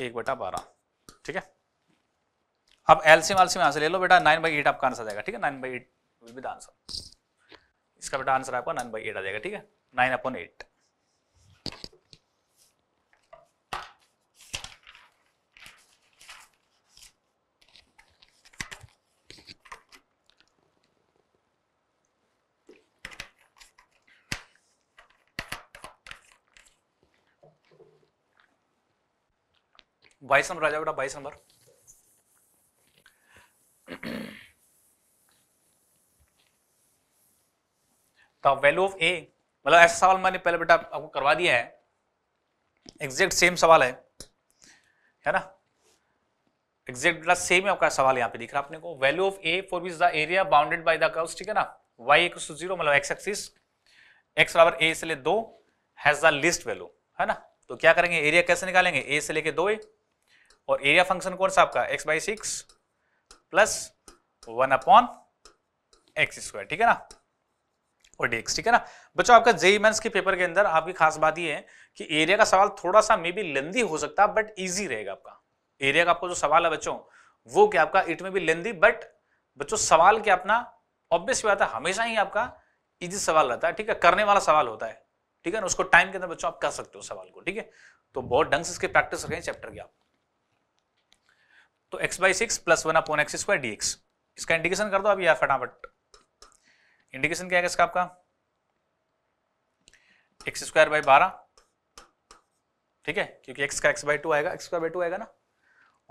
एक बटा बारह ठीक है अब एलसीएम एलसीएम यहां से ले लो बेटा नाइन बाई एट आपका आंसर जाएगा ठीक है nine by eight will be the answer इसका बेटा आंसर आपका नाइन बाई एट आ जाएगा ठीक है नाइन अपॉन एट बाईस नंबर आ जाओ बेटा बाईस number the value of a मतलब ऐसा सवाल मैंने पहले बेटा आपको करवा दिया है एग्जैक्ट सेम सवाल है है ना एग्जैक्ट बेटा सेम आपका सवाल यहाँ पे दिख रहा है आपने को value of a for which the area bounded by the curves ठीक है ना वाई एक जीरो मतलब एक्स एक्सिस एक्स बराबर ए से ले दो हैज द लिस्ट वैल्यू है ना तो क्या करेंगे एरिया कैसे निकालेंगे ए से लेके दो ए और एरिया फंक्शन कौन सा आपका x by six plus one upon x square ठीक है ना और डीएक्स ठीक है ना बच्चों आपका जेई मेंस e e के पेपर के अंदर आपकी खास बात यह है कि एरिया का सवाल थोड़ा सा मे बी लेंदी हो सकता है बट ईजी रहेगा आपका एरिया का आपको जो सवाल है बच्चों वो क्या आपका इट में भी लेंदी बट बच्चों सवाल क्या अपना ऑब्वियस बात है हमेशा ही आपका इजी सवाल रहता है ठीक है करने वाला सवाल होता है ठीक है ना उसको टाइम के अंदर बच्चों आप कर सकते हो सवाल को ठीक है तो बहुत ढंग से इसके प्रैक्टिस रखें चैप्टर की आप तो x by six plus one upon x square d x इसका इंडिकेशन कर दो आप यार फटाफट इंडिकेशन क्या है इसका आपका एक्स स्क्वायर बाई बारह ठीक है क्योंकि एक्स का एक्स बाई टू आएगा एक्स स्क्वायर बाई टू आएगा ना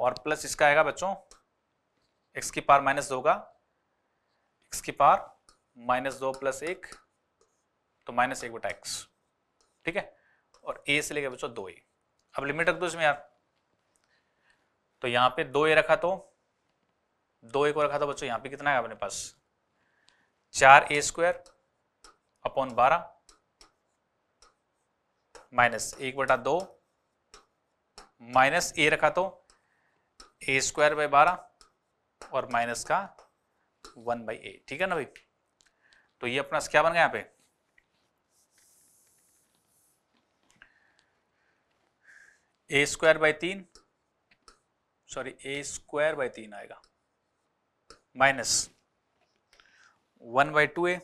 और प्लस इसका आएगा बच्चों एक्स की पार माइनस दो का एक्स की पार माइनस दो प्लस एक तो माइनस एक बटा एक्स ठीक है और ए से लेकर बच्चों दो ए अब लिमिट रख दो इसमें यार तो यहाँ पे दो ए रखा तो दो ए को रखा तो बच्चों यहाँ पे कितना है अपने पास चार ए स्क्वायर अपॉन बारह माइनस एक बटा दो माइनस ए रखा तो ए स्क्वायर बाई बारह और माइनस का वन बाई ए ठीक है ना भाई तो ये अपना क्या बन गया यहां पे ए स्क्वायर बाई तीन सॉरी ए स्क्वायर बाई तीन आएगा minus one by two a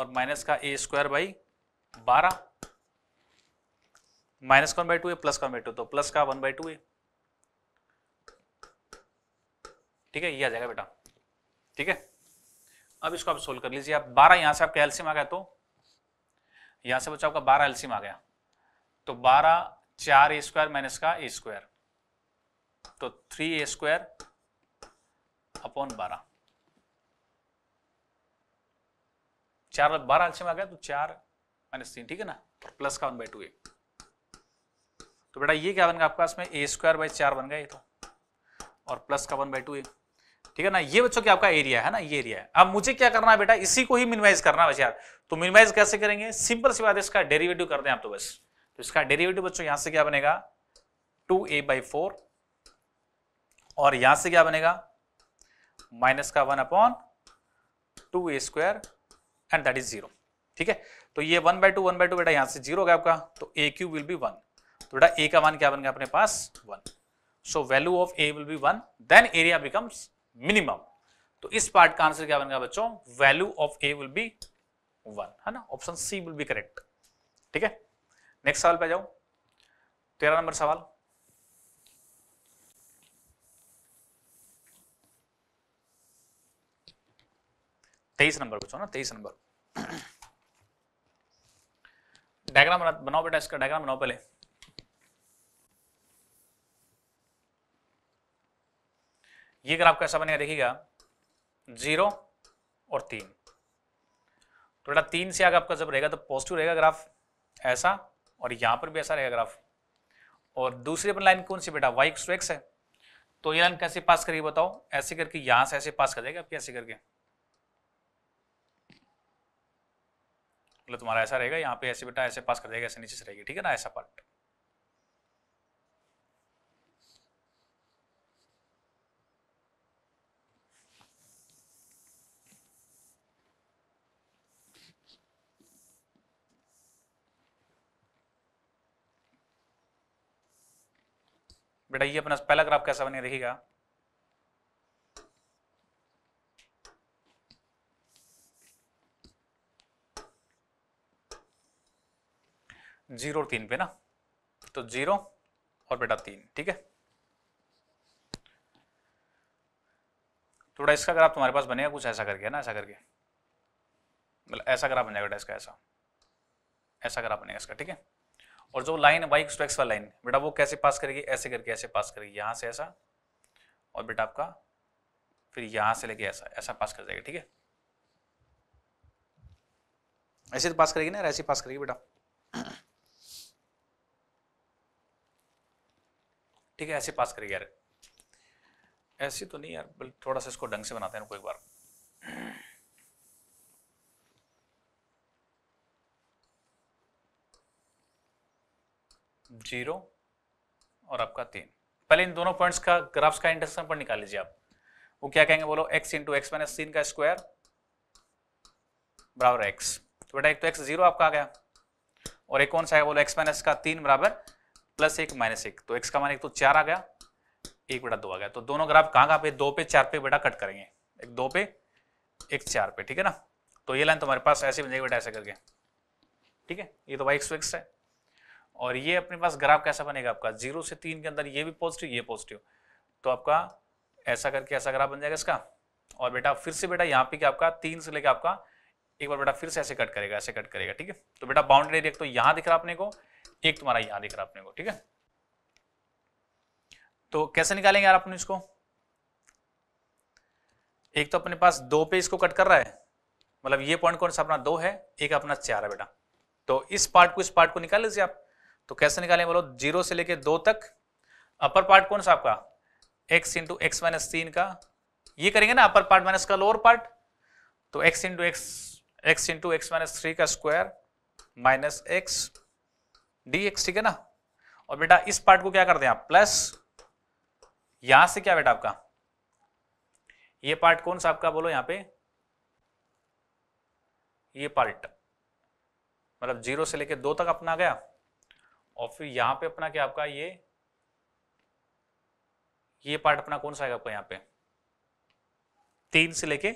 और माइनस का ए स्क्वायर बाई बारह माइनस कौन बाई टू ए प्लस कौन बाई टू तो प्लस का वन बाई टू ए ठीक है ये आ जाएगा बेटा ठीक है अब इसको आप सोल्व कर लीजिए आप बारह यहां से आपका एलसीएम आ गया तो यहां से बच्चा आपका बारह एलसीएम आ गया तो बारह चार ए स्क्वायर माइनस का ए स्क्वायर तो थ्री ए स्क्वायर अपॉन बारह चार बारह अच्छे में आ गया तो चार माइनस तीन ठीक है ना प्लस का वन बाई टू ए तो बेटा ये क्या बन गया आपका इसमें ए स्क्वायर बाई चार बन गया ये तो और प्लस का वन बाई टू ए ठीक है ना ये बच्चों की आपका एरिया है ना ये एरिया है अब मुझे क्या करना है बेटा इसी को ही मिनिमाइज करना है बस यार तो मिनिमाइज कैसे करेंगे सिंपल सी बात है इसका डेरिवेटिव करते हैं आप तो बस तो इसका डेरिवेटिव बच्चों यहां से क्या बनेगा टू ए बाई फोर और यहां से क्या बनेगा माइनस का one upon two a square and that is zero ठीक है तो ये one by two one by two बेटा यहां से जीरो होगा आपका तो a q will be one तो बेटा ए का वन क्या बन गया अपने पास one so value of a will be one then area becomes minimum तो इस पार्ट का आंसर क्या बन गया बच्चों value of a will be one है ना option C will be correct ठीक है नेक्स्ट सवाल पे जाऊं तेरह नंबर सवाल तेईस नंबर पूछो ना तेईस नंबर डायग्राम बना बनाओ बेटा इसका डायग्राम बनाओ पहले ये ग्राफ कैसा बनेगा देखिएगा जीरो और तीन तो बेटा तीन से आगे आपका जब रहेगा तो पॉजिटिव रहेगा ग्राफ ऐसा और यहां पर भी ऐसा रहेगा ग्राफ और दूसरी अपन लाइन कौन सी बेटा वाई एक्स है तो ये लाइन कैसे पास करिए बताओ ऐसे करके यहां से ऐसे पास कर जाएगा आपकी ऐसे करके मतलब तुम्हारा ऐसा रहेगा यहाँ पे ऐसे बेटा ऐसे पास कर देगा ऐसे नीचे से रहेगी ठीक है ना ऐसा पार्ट बेटा ये अपना पहला ग्राफ कैसा बनेगा देखिएगा जीरो और तीन पे ना तो जीरो और बेटा तीन ठीक है थोड़ा इसका अगर आप तुम्हारे पास बनेगा कुछ ऐसा करके ना ऐसा करके मतलब ऐसा आप बन जाएगा इसका ऐसा ऐसा आप बनेगा इसका ठीक है और जो लाइन है वाई एक्स लाइन बेटा वो कैसे पास करेगी ऐसे करके ऐसे पास करेगी यहाँ से ऐसा और बेटा आपका फिर यहाँ से लेके ऐसा ऐसा पास कर जाएगा ठीक है ऐसे तो पास करेगी ना ऐसे पास करेगी बेटा ठीक है ऐसे पास करिए यार ऐसे तो नहीं यार बल्कि थोड़ा सा इसको ढंग से बनाते हैं कोई बार जीरो और आपका तीन पहले इन दोनों पॉइंट्स का ग्राफ्स का इंटरसेक्शन पर निकाल लीजिए आप वो क्या कहेंगे बोलो एक्स इंटू एक्स माइनस तीन का स्क्वायर बराबर एक्स तो बेटा एक तो एक्स जीरो आपका आ गया और एक कौन सा है बोलो एक्स माइनस का तीन बराबर प्लस एक माइनस एक तो एक्स का मान एक तो चार आ गया एक बेटा दो आ गया तो दोनों ग्राफ कहाँ कहाँ पे दो पे चार पे बेटा कट करेंगे एक दो पे एक चार पे ठीक है ना तो ये लाइन तुम्हारे पास ऐसे बन जाएगी बेटा ऐसे करके ठीक है ये तो वाई एक्स है और ये अपने पास ग्राफ कैसा बनेगा आपका जीरो से तीन के अंदर ये भी पॉजिटिव ये पॉजिटिव तो आपका ऐसा करके ऐसा ग्राफ बन जाएगा इसका और बेटा फिर से बेटा यहाँ पे क्या आपका तीन से लेकर आपका एक बार बेटा फिर से ऐसे कट करेगा ऐसे कट करेगा ठीक है तो बेटा बाउंड्री एरिया तो यहाँ दिख रहा अपने को एक तुम्हारा यहां दिख रहा अपने को ठीक है तो कैसे निकालेंगे यार अपने इसको एक तो अपने पास दो पे इसको कट कर रहा है मतलब ये पॉइंट कौन सा अपना दो है एक अपना चार है बेटा तो इस पार्ट को इस पार्ट को निकाल लीजिए आप तो कैसे निकालें बोलो जीरो से लेके दो तक अपर पार्ट कौन सा आपका एक्स इंटू एक्स माइनस तीन का ये करेंगे ना अपर पार्ट माइनस का लोअर पार्ट तो x into x x into x minus three का square minus x d x ठीक है ना और बेटा इस पार्ट को क्या करते हैं आप प्लस यहां से क्या बेटा आपका ये पार्ट कौन सा आपका बोलो यहां पे ये पार्ट मतलब जीरो से लेके दो तक अपना गया और फिर यहां पे अपना क्या आपका ये ये पार्ट अपना कौन सा आएगा आपका यहां पे तीन से लेके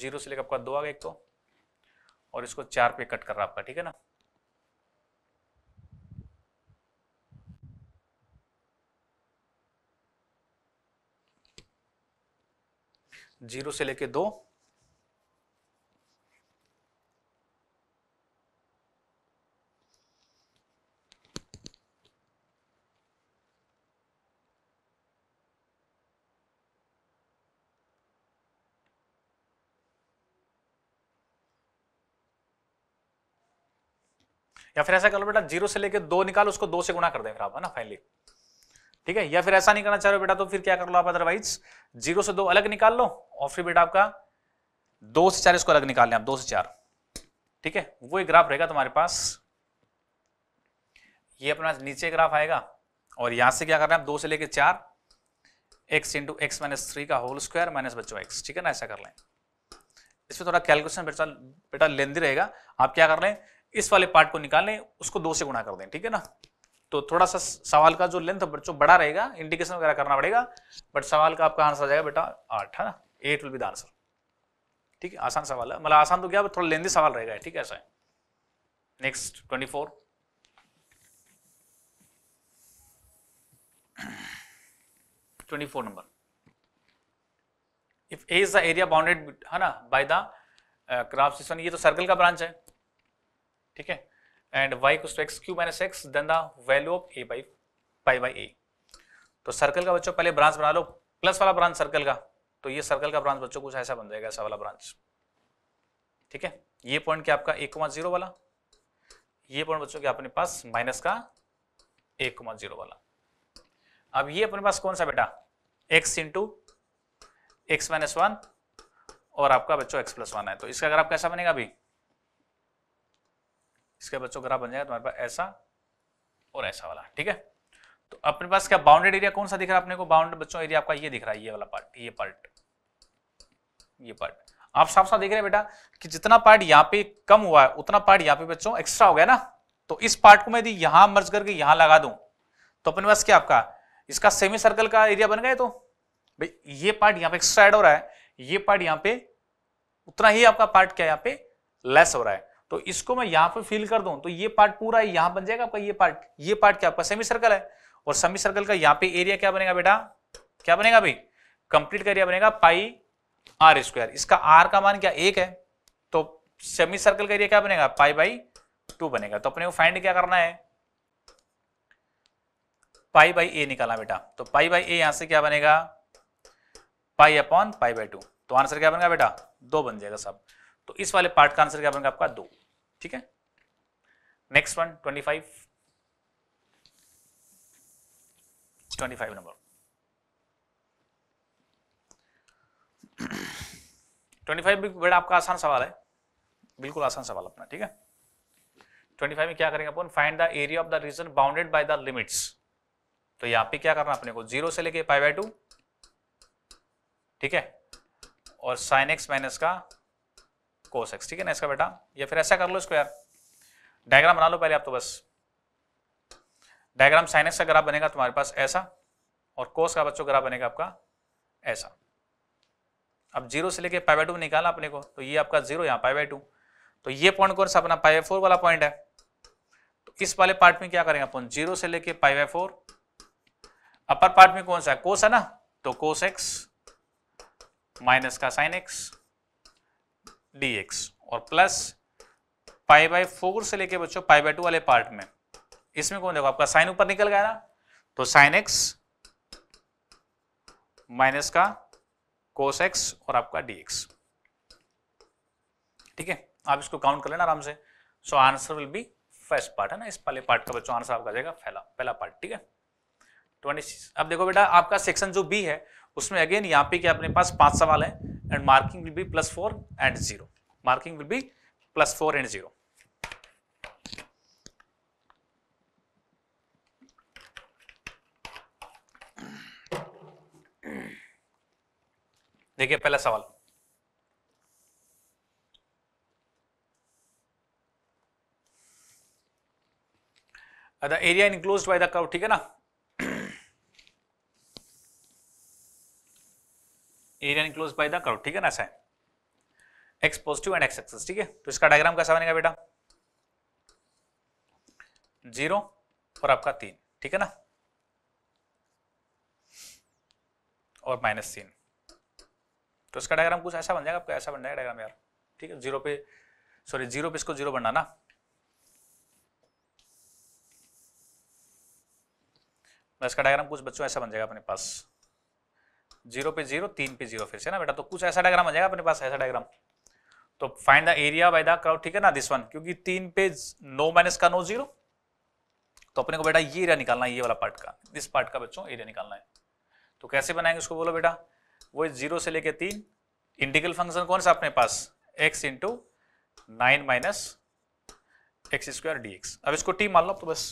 जीरो से लेकर आपका दो आ गया एक तो और इसको चार पे कट कर रहा आपका ठीक है ना जीरो से लेके दो या फिर ऐसा कर लो बेटा जीरो से लेकर दो निकाल उसको दो से गुणा कर दे फिर आप है ना फाइनली ठीक है या फिर ऐसा नहीं करना चाह रहे हो बेटा तो फिर क्या कर लो आप अदरवाइज जीरो से दो अलग निकाल लो और फिर बेटा आपका दो से चार इसको अलग निकाल लें आप दो से चार ठीक है वो एक ग्राफ रहेगा तुम्हारे पास ये अपना नीचे ग्राफ आएगा और यहां से क्या कर रहे हैं आप दो से लेकर चार x into x minus three का होल स्क्वायर माइनस बच्चों एक्स ठीक है ना ऐसा कर लें इसमें थोड़ा कैलकुलेशन बेटा बेटा लेंदी रहेगा आप क्या कर लें इस वाले पार्ट को निकालें उसको दो से गुणा कर दें ठीक है ना तो थोड़ा सा सवाल का जो लेंथ बच्चों बड़ा रहेगा इंडिकेशन वगैरह करना पड़ेगा बट सवाल का आपका आंसर आ जाएगा बेटा आठ है ना eight will be the answer ठीक है आसान सवाल है मतलब आसान तो क्या थोड़ा लेंदी सवाल रहेगा ठीक है ऐसा है next twenty four twenty four number if a is the area bounded है ना बाय द क्रॉप सेक्शन ये तो सर्कल का ब्रांच है ठीक है एंड वाई कुछ x q minus x then the value of a by pi by a तो सर्कल का बच्चों पहले ब्रांच बना लो प्लस वाला ब्रांच सर्कल का तो ये सर्कल का ब्रांच बच्चों कुछ ऐसा बन जाएगा ऐसा वाला ब्रांच ठीक है ये पॉइंट क्या आपका एक जीरो वाला ये पॉइंट बच्चों के अपने पास माइनस का एक जीरो वाला अब ये अपने पास कौन सा बेटा x into x minus one और आपका बच्चों एक्स प्लस वन है तो इसका अगर आप कैसा बनेगा अभी इसका बच्चों ग्राफ बन जाएगा तुम्हारे पास ऐसा और ऐसा वाला ठीक है तो अपने पास क्या बाउंडेड एरिया कौन सा दिख रहा है अपने को बाउंड बच्चों एरिया आपका ये दिख रहा है ये वाला पार्ट ये पार्ट ये पार्ट आप साफ साफ देख रहे हैं बेटा कि जितना पार्ट यहाँ पे कम हुआ है उतना पार्ट यहाँ पे बच्चों एक्स्ट्रा हो गया ना तो इस पार्ट को मैं यदि यहां मर्ज करके यहां लगा दू तो अपने पास क्या आपका इसका सेमी सर्कल का एरिया बन गया तो भाई ये पार्ट यहाँ पे एक्स्ट्रा एड हो रहा है ये पार्ट यहाँ पे उतना ही आपका पार्ट क्या यहाँ पे लेस हो रहा है तो इसको मैं यहां पर फिल कर दू तो ये पार्ट पूरा है यहां बन जाएगा आपका ये पार्ट ये पार्ट क्या आपका सेमी सर्कल है और सेमी सर्कल का यहाँ पे एरिया क्या बनेगा बेटा क्या बनेगा भाई कंप्लीट का एरिया बनेगा पाई आर स्क्वायर इसका आर का मान क्या एक है तो सेमी सर्कल का एरिया क्या बनेगा पाई बाई टू बनेगा तो अपने को फाइंड क्या करना है पाई बाई ए निकाला बेटा तो पाई बाई ए यहां से क्या बनेगा pi upon pi by two तो आंसर क्या बनेगा बेटा दो बन जाएगा सब तो इस वाले पार्ट का आंसर क्या बनेगा आपका दो ठीक है next one twenty five twenty five number twenty five भी बड़ा आपका आसान सवाल है बिल्कुल आसान सवाल अपना ठीक है ट्वेंटी फाइव में क्या करेंगे अपन find the area of the region bounded by the limits तो यहां पे क्या करना अपने को जीरो से लेके पाई बाय टू ठीक है और साइन एक्स माइनस का कोस एक्स ठीक है ना इसका बेटा या फिर ऐसा कर लो इसको यार डायग्राम बना लो पहले आप तो बस डायग्राम साइन एक्स का ग्राफ बनेगा तुम्हारे पास ऐसा और कोस का बच्चों ग्राफ बनेगा आपका ऐसा अब जीरो से लेके पाई बाई टू निकाला अपने को तो ये आपका जीरो यहाँ पाई बाई टू तो ये पॉइंट कौन सा अपना पाई बाई फोर वाला पॉइंट है तो इस वाले पार्ट में क्या करेंगे अपन जीरो से लेके pi by four upper part में कौन सा है कोस है ना तो कोस एक्स माइनस का साइन एक्स dx और प्लस पाई बाय फोर से लेके बच्चों पाई बाय टू वाले पार्ट में इसमें कौन देखो आपका साइन ऊपर निकल गया ना तो साइन एक्स माइनस का कोस एक्स और आपका dx ठीक है आप इसको काउंट कर लेना आराम से so answer will be first part है ना इस वाले पार्ट का बच्चों आंसर आपका जाएगा पहला पहला पार्ट ठीक है ट्वेंटी अब देखो बेटा आपका सेक्शन जो बी है उसमें अगेन यहाँ पे क्या अपने पास पांच सवाल है and marking will be plus 4 and 0. Marking will be plus 4 and 0. देखिए पहला सवाल the area enclosed by the curve ठीक है ना area enclose by the curve ठीक है ना ऐसा x positive and x axis ठीक है तो इसका डायग्राम कैसा बनेगा बेटा जीरो और आपका तीन ठीक है ना और माइनस तीन तो इसका डायग्राम कुछ ऐसा बन जाएगा आपका ऐसा बन जाएगा डायग्राम यार ठीक है जीरो पे सॉरी जीरो पे इसको जीरो बनना ना इसका डायग्राम कुछ बच्चों ऐसा बन जाएगा अपने पास जीरो पे जीरो तीन पे जीरो फिर से ना बेटा तो कुछ ऐसा डायग्राम आ जाएगा अपने पास ऐसा डायग्राम तो find the area by the crowd ठीक है ना दिस वन क्योंकि तीन पे नो माइनस का नो जीरो तो अपने को बेटा ये एरिया निकालना है ये वाला पार्ट का इस पार्ट का बच्चों एरिया निकालना है तो कैसे बनाएंगे उसको बोलो बेटा वो जीरो से लेके तीन इंटीग्रल फंक्शन कौन सा अपने पास x into nine minus x square d x अब इसको टी मान लो तो बस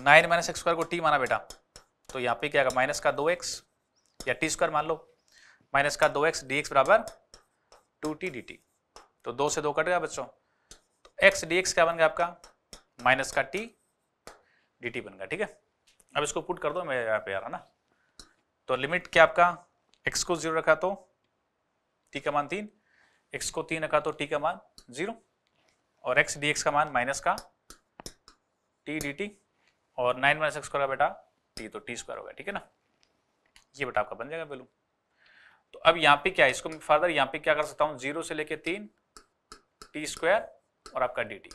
नाइन माइनस एक्स स्क्वायर को टी माना बेटा तो यहाँ पे क्या माइनस का दो एक्स या टी स्क्वायर मान लो माइनस का दो एक्स डी एक्स बराबर टू टी डी टी तो दो से दो कट गया बच्चों तो एक्स डी एक्स क्या बन गया आपका माइनस का टी डी टी बन गया ठीक है अब इसको पुट कर दो मैं यहाँ पे यार है ना तो लिमिट क्या आपका एक्स को जीरो रखा तो टी का मान तीन एक्स को तीन रखा तो टी का मान जीरो और एक्स डी एक्स का मान माइनस का टी डी टी और नाइन माइनस एक्स स्क्वायर बेटा टी तो टी स्क्वायर हो गया ठीक है ना ये बेटा आपका बन जाएगा वैल्यू तो अब यहाँ पे क्या है इसको मैं फर्दर यहाँ पे क्या कर सकता हूँ जीरो से लेके तीन टी स्क्वायर और आपका डी टी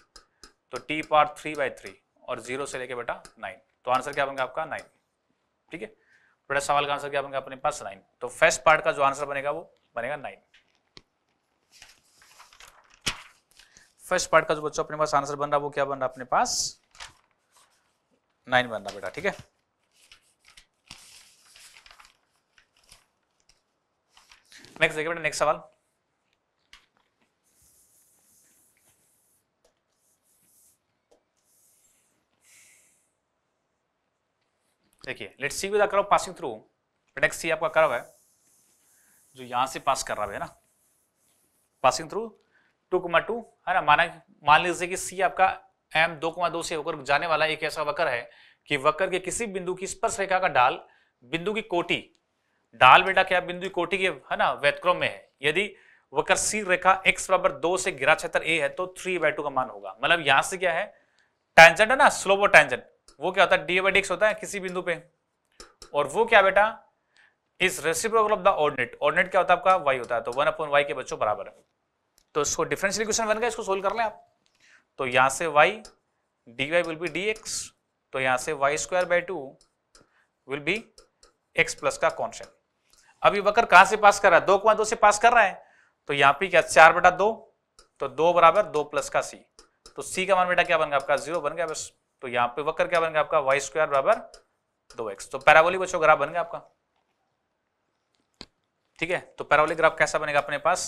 तो t power three by three और जीरो से लेके बेटा नाइन तो आंसर क्या बनेगा आपका नाइन ठीक है बड़ा सवाल का आंसर क्या बनेगा अपने पास नाइन तो फर्स्ट पार्ट का जो आंसर बनेगा वो बनेगा नाइन फर्स्ट पार्ट का जो बच्चों अपने पास आंसर बन रहा है वो क्या बन रहा है अपने पास नाइन बन रहा बेटा ठीक है नेक्स्ट देखिए बेटा नेक्स्ट सवाल देखिए लेट सी विद करो पासिंग थ्रू बेटा सी आपका करो है जो यहां से पास कर रहा है ना passing through two comma two है ना माना मान लीजिए कि सी आपका एम दो कुमा दो से होकर जाने वाला एक ऐसा वक्र है कि वक्र के किसी बिंदु की स्पर्श रेखा का डाल बिंदु की कोटी डाल बेटा क्या बिंदु कोटि के है ना व्यतक्रम में है यदि वक्र सी रेखा x बराबर दो से गिरा क्षेत्र a है तो थ्री बाई टू का मान होगा मतलब यहां से क्या है टेंजेंट है ना स्लोप और टेंजेंट वो क्या होता है डी बाई डी होता है किसी बिंदु पे और वो क्या बेटा इस reciprocal of the ordinate ordinate क्या होता है आपका वाई होता है तो वन अपॉन वाई के बच्चों बराबर है तो इसको डिफरेंशियल इक्वेशन बन गया इसको सोल्व कर ले आप तो यहां से y d y will be d x तो यहां से y square by two will be x plus का कॉन्सेप्ट अब वक्र कहां से पास कर रहा है दो कुआ दो से पास कर रहा है तो यहां पे क्या चार बेटा दो तो दो बराबर दो प्लस का सी तो सी का मान बेटा क्या बन गया आपका जीरो बन गया बस तो यहाँ पे वक्र क्या बन गया आपका वाई स्क्वायर बराबर दो एक्स तो पैराबोलिक बच्चों ग्राफ बन गया आपका ठीक है तो पैराबोलिक ग्राफ कैसा बनेगा अपने पास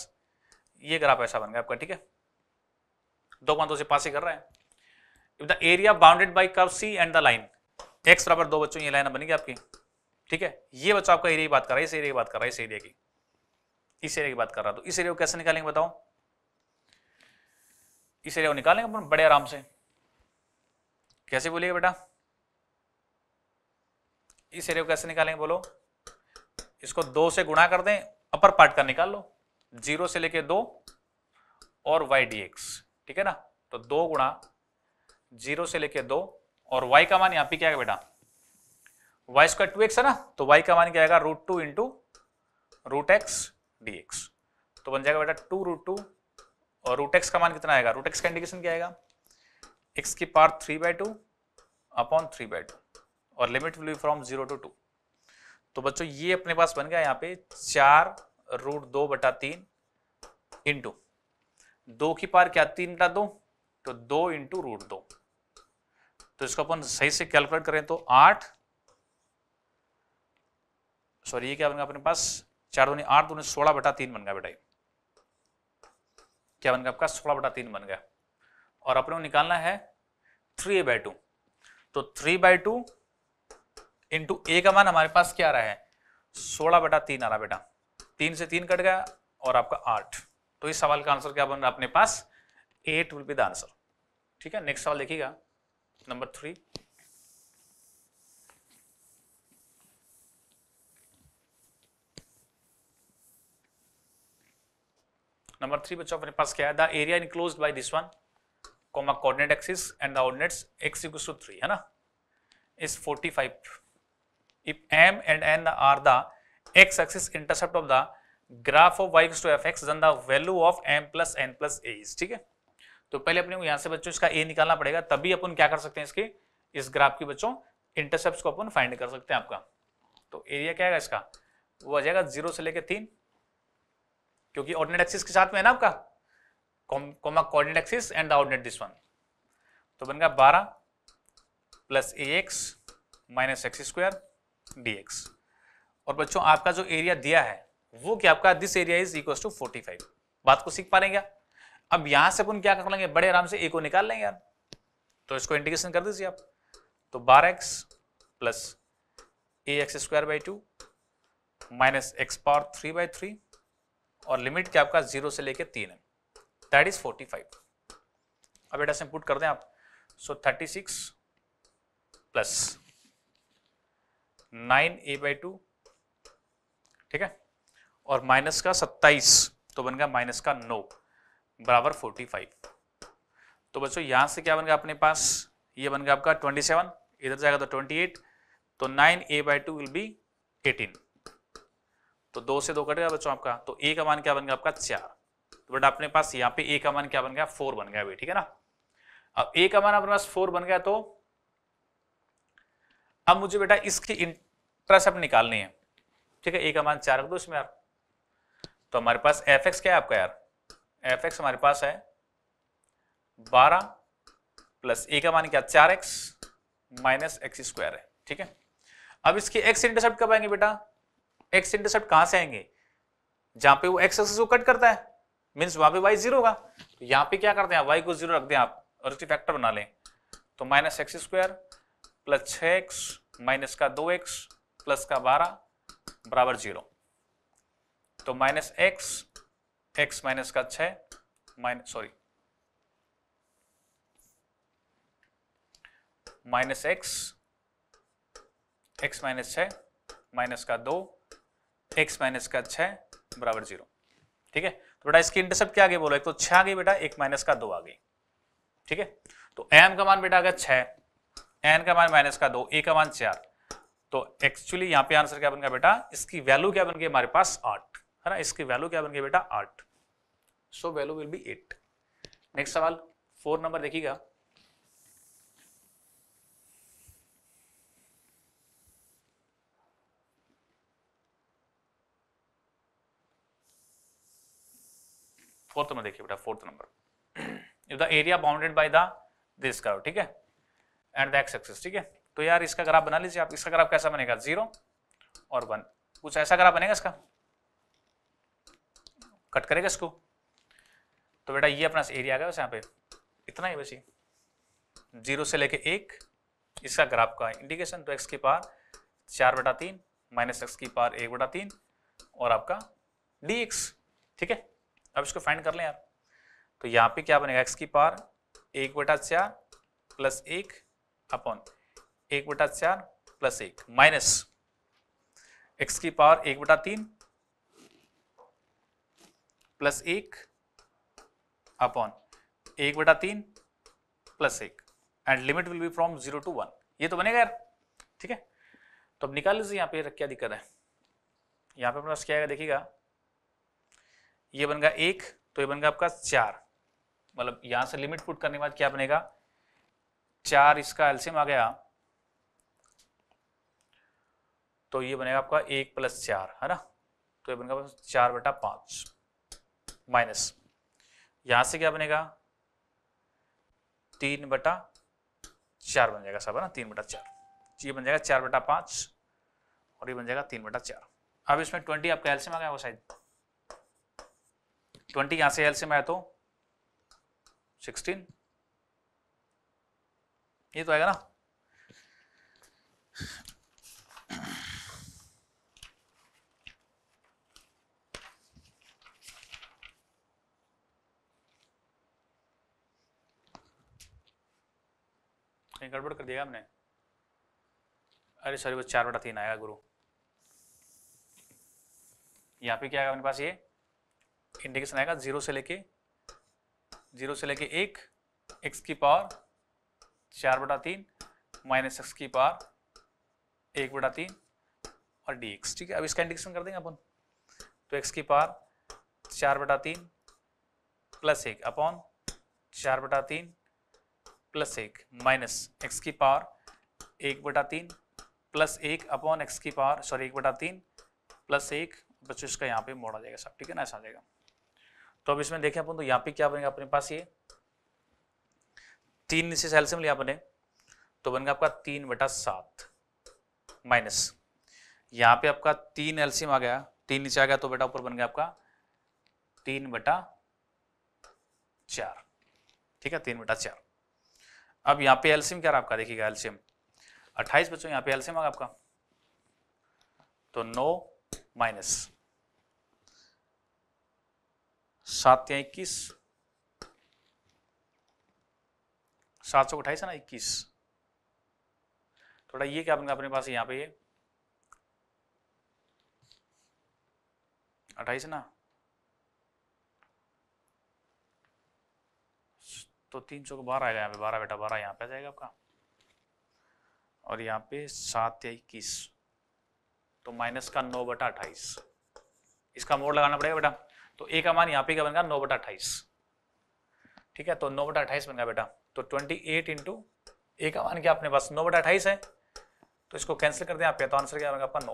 ये ग्राफ ऐसा बन गया आपका ठीक है दो दो से पास ही कर रहा है if the area bounded by curve c and the line x बराबर दो बच्चों ये लाइन बनेगी आपकी ठीक है ये बच्चा आपका एरिया की बात कर रहा है इस एरिया की बात कर रहा है इस एरिया की इस एरिया की बात कर रहा तो इस एरिया को कैसे निकालेंगे बताओ इस एरिया को निकालेंगे अपन बड़े आराम से कैसे बोलिएगा बेटा इस एरिया को कैसे निकालेंगे बोलो इसको दो से गुणा कर दें अपर पार्ट का निकाल लो जीरो से लेके दो और वाई डी एक्स ठीक है ना तो दो गुणा जीरो से लेके दो और वाई का मान यहां पे क्या है बेटा वाई स्क्वायर टू एक्स है ना तो वाई का मान क्या आएगा root two into root x d x तो बन जाएगा बेटा टू रूट टू और रूट एक्स का मान कितना आएगा रूट एक्स का इंडिकेशन क्या आएगा एक्स की power three by two upon three by two और limit will be from zero to two तो बच्चों ये अपने पास बन गया यहाँ पे चार रूट दो बटा तीन इंटू दो की पार क्या तीन बटा दो तो दो इंटू रूट दो तो इसको अपन सही से कैलकुलेट करें तो आठ सॉरी ये क्या बन गया अपने पास चार दूनी आठ दूनी सोलह बटा तीन बन गया बेटा क्या बन गया आपका सोलह बटा तीन बन गया और अपने को निकालना है थ्री ए बाई टू तो three by two into a का मान हमारे पास क्या आ रहा है सोलह बटा तीन आ रहा बेटा तीन से तीन कट गया और आपका आठ तो इस सवाल का आंसर क्या बन रहा है अपने पास eight will be the answer ठीक है नेक्स्ट सवाल देखिएगा नंबर थ्री नंबर थ्री बच्चों अपने पास क्या है the area enclose by this one comma coordinate axis and the ordinates x equal to three है ना इस forty five if m and n are the x axis intercept of the graph of y to f x the value of m plus n plus a ठीक है तो पहले अपने यहां से बच्चों इसका ए निकालना पड़ेगा तभी अपन क्या कर सकते हैं इसके इस ग्राफ की बच्चों इंटरसेप्ट को अपन फाइंड कर सकते हैं आपका तो एरिया क्या है इसका वो आ जाएगा जीरो से लेकर तीन क्योंकि ऑर्डिनेट एक्सिस के साथ में है ना आपका comma coordinate axis and the ordinate this one तो बन गया बारह plus a x minus x square d x और बच्चों आपका जो एरिया दिया है वो क्या आपका this area is equal to forty five बात को सीख पा रहे हैं क्या अब यहां से अपन क्या कर लेंगे बड़े आराम से ए को निकाल लेंगे यार तो इसको इंटीग्रेशन कर दीजिए आप तो बारह x plus a x square by two minus x power three by three और लिमिट क्या आपका जीरो से लेके तीन है दैट इज फोर्टी फाइव अब बेटा इम्पुट कर दें आप so thirty six plus nine a by two ठीक है और माइनस का सत्ताईस तो बन गया माइनस का नौ बराबर फोर्टी फाइव तो बच्चों यहां से क्या बन गया अपने पास ये बन गया आपका ट्वेंटी सेवन इधर जाएगा तो ट्वेंटी एट तो nine a by two will be eighteen तो दो से दो कट गया बच्चों आपका तो ए का मान क्या बन गया आपका चार तो बट अपने पास यहाँ पे ए का मान क्या बन गया फोर बन गया ठीक है ना अब ए का मान अपने पास फोर बन गया तो अब मुझे बेटा इसकी इंटरेस्ट निकालनी है ठीक है ए का मान चार रख दो इसमें यार तो हमारे पास एफ एक्स क्या है आपका यार एफ एक्स हमारे पास है बारह प्लस ए का मान क्या चार एक्स माइनस एक्स स्क्वायर है ठीक है अब इसकी एक्स इंटरसेप्ट कब आएंगे बेटा एक्स इंटरसेप्ट कहां से आएंगे जहां पे वो एक्स एक्स को कट करता है मीन्स वहां पे वाई जीरो होगा तो यहां पे क्या करते हैं वाई को जीरो रख दें आप और उसकी फैक्टर बना लें तो माइनस एक्स स्क्वायर प्लस छ एक्स माइनस का दो एक्स प्लस का बारह बराबर जीरो तो माइनस एक्स एक्स माइनस का छ minus sorry minus x x minus छ माइनस का दो एक्स माइनस का छः बराबर जीरो ठीक है तो बेटा इसकी इंटरसेप्ट क्या आ गई बोलो एक तो छः आ गई बेटा एक माइनस का दो आ गई ठीक है तो एम का मान बेटा गया छः एन का मान माइनस का दो ए का मान चार तो एक्चुअली यहाँ पे आंसर क्या बन गया बेटा इसकी वैल्यू क्या बन गई हमारे पास आठ है ना इसकी वैल्यू क्या बन गई बेटा आठ so value will be eight next सवाल फोर नंबर देखिएगा फोर्थ में देखिए बेटा fourth number if the area bounded by the this curve ठीक है एंड द एक्स एक्सिस ठीक है तो यार इसका ग्राफ बना लीजिए आप इसका ग्राफ कैसा बनेगा जीरो और वन कुछ ऐसा ग्राफ बनेगा इसका कट करेगा इसको तो बेटा ये अपना एरिया आ गया वैसे यहाँ पे इतना ही वैसे जीरो से लेके एक इसका ग्राफ का इंडिकेशन तो एक्स की पार चार बटा तीन माइनस एक्स की पार एक बटा तीन और आपका डी एक्स ठीक है अब इसको फाइंड कर लें यार तो यहाँ पे क्या बनेगा एक्स की पावर एक बटा चार प्लस एक अपॉन एक बटा चार प्लस एक माइनस एक्स की पावर एक बटा तीन प्लस एक अपॉन एक बटा तीन प्लस एक and limit will be from zero to one ये तो बनेगा यार ठीक है तो अब निकाल लीजिए यहाँ पे क्या दिक्कत है यहाँ पे अपने पास क्या देखिएगा ये बन गया एक तो ये बन गया आपका चार मतलब यहां से लिमिट पुट करने के बाद क्या बनेगा चार इसका एल्सियम आ गया तो ये बनेगा आपका एक प्लस चार है ना तो ये बनेगा चार बटा पांच माइनस यहां से क्या बनेगा तीन बटा चार बन जाएगा सब है ना तीन बटा चार तो ये बन जाएगा चार बटा पांच और ये बन जाएगा तीन बटा चार अब इसमें ट्वेंटी आपका एल्सियम आ गया वो शायद ट्वेंटी यहां से एल से मैं तो सिक्सटीन ये तो आएगा ना गड़बड़ कर दिया हमने अरे सॉरी वो चार बटा तीन आएगा गुरु यहाँ पे क्या आएगा अपने पास ये इंडिकेशन आएगा जीरो से लेके जीरो से लेके एक एक्स की पावर चार बटा तीन माइनस एक्स की पावर एक बटा तीन और डी एक्स ठीक है अब इसका इंडिकेशन कर देंगे अपन तो एक्स की पावर चार बटा तीन प्लस एक अपॉन चार बटा तीन प्लस एक माइनस एक्स की पावर एक बटा तीन प्लस एक अपॉन एक्स की पावर सॉरी एक बटा तीन प्लस एक बच्चों इसका यहाँ पे मोड़ आ जाएगा सब ठीक है ना ऐसा आ जाएगा तो अब इसमें देखें अपन तो यहाँ पे क्या बनेगा अपने पास ये तीन से सेल्सियम लिया अपने तो बनेगा आपका तीन बटा सात माइनस यहाँ पे आपका तीन एल्सियम आ गया तीन नीचे आ गया तो बेटा ऊपर बन गया आपका तीन बटा चार ठीक है तीन बटा चार अब यहाँ पे एल्सियम क्या रहा आपका देखिएगा एल्सियम अट्ठाईस बच्चों यहाँ पे एल्सियम आ गया आपका तो नो माइनस सात या इक्कीस सात सौ अट्ठाईस है ना इक्कीस थोड़ा ये क्या बनेगा अपने पास यहाँ पे ये अट्ठाईस ना तो तीन सौ को बारह आएगा यहाँ पे बारह बेटा बारह यहाँ पे आ जाएगा आपका और यहाँ पे सात या इक्कीस तो माइनस का नौ बटा अट्ठाईस इसका मोड लगाना पड़ेगा बेटा तो ए का मान यहाँ पे क्या बनेगा नौ बटा अट्ठाईस ठीक है तो नौ बटा अट्ठाईस बनेगा बेटा तो ट्वेंटी एट इंटू ए का मान क्या अपने पास नौ बटा अट्ठाईस है तो इसको कैंसिल कर दें आप तो आंसर क्या बनेगा आपका नौ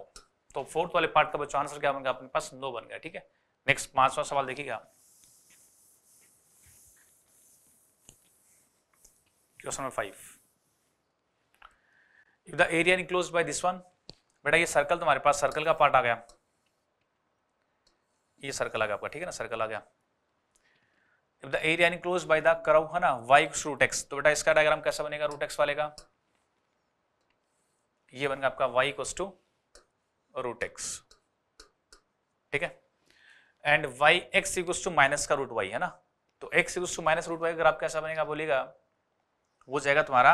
तो फोर्थ वाले पार्ट का बच्चों आंसर क्या बनेगा अपने पास नौ बन गया ठीक है नेक्स्ट पांचवा सवाल देखिएगा question number five if the area enclose by this one बेटा ये सर्कल तुम्हारे पास सर्कल का पार्ट आ गया ये सर्कल आ गया आपका ठीक है ना सर्कल आ गया if the area enclose by the curve है ना वाई रूट एक्स तो बेटा इसका डायग्राम कैसा बनेगा रूट एक्स वाले का ये बनेगा आपका y equals to root x ठीक है and y x equals to minus का रूट वाई है ना तो x equals to minus root y अगर आप कैसा बनेगा बोलेगा वो जाएगा तुम्हारा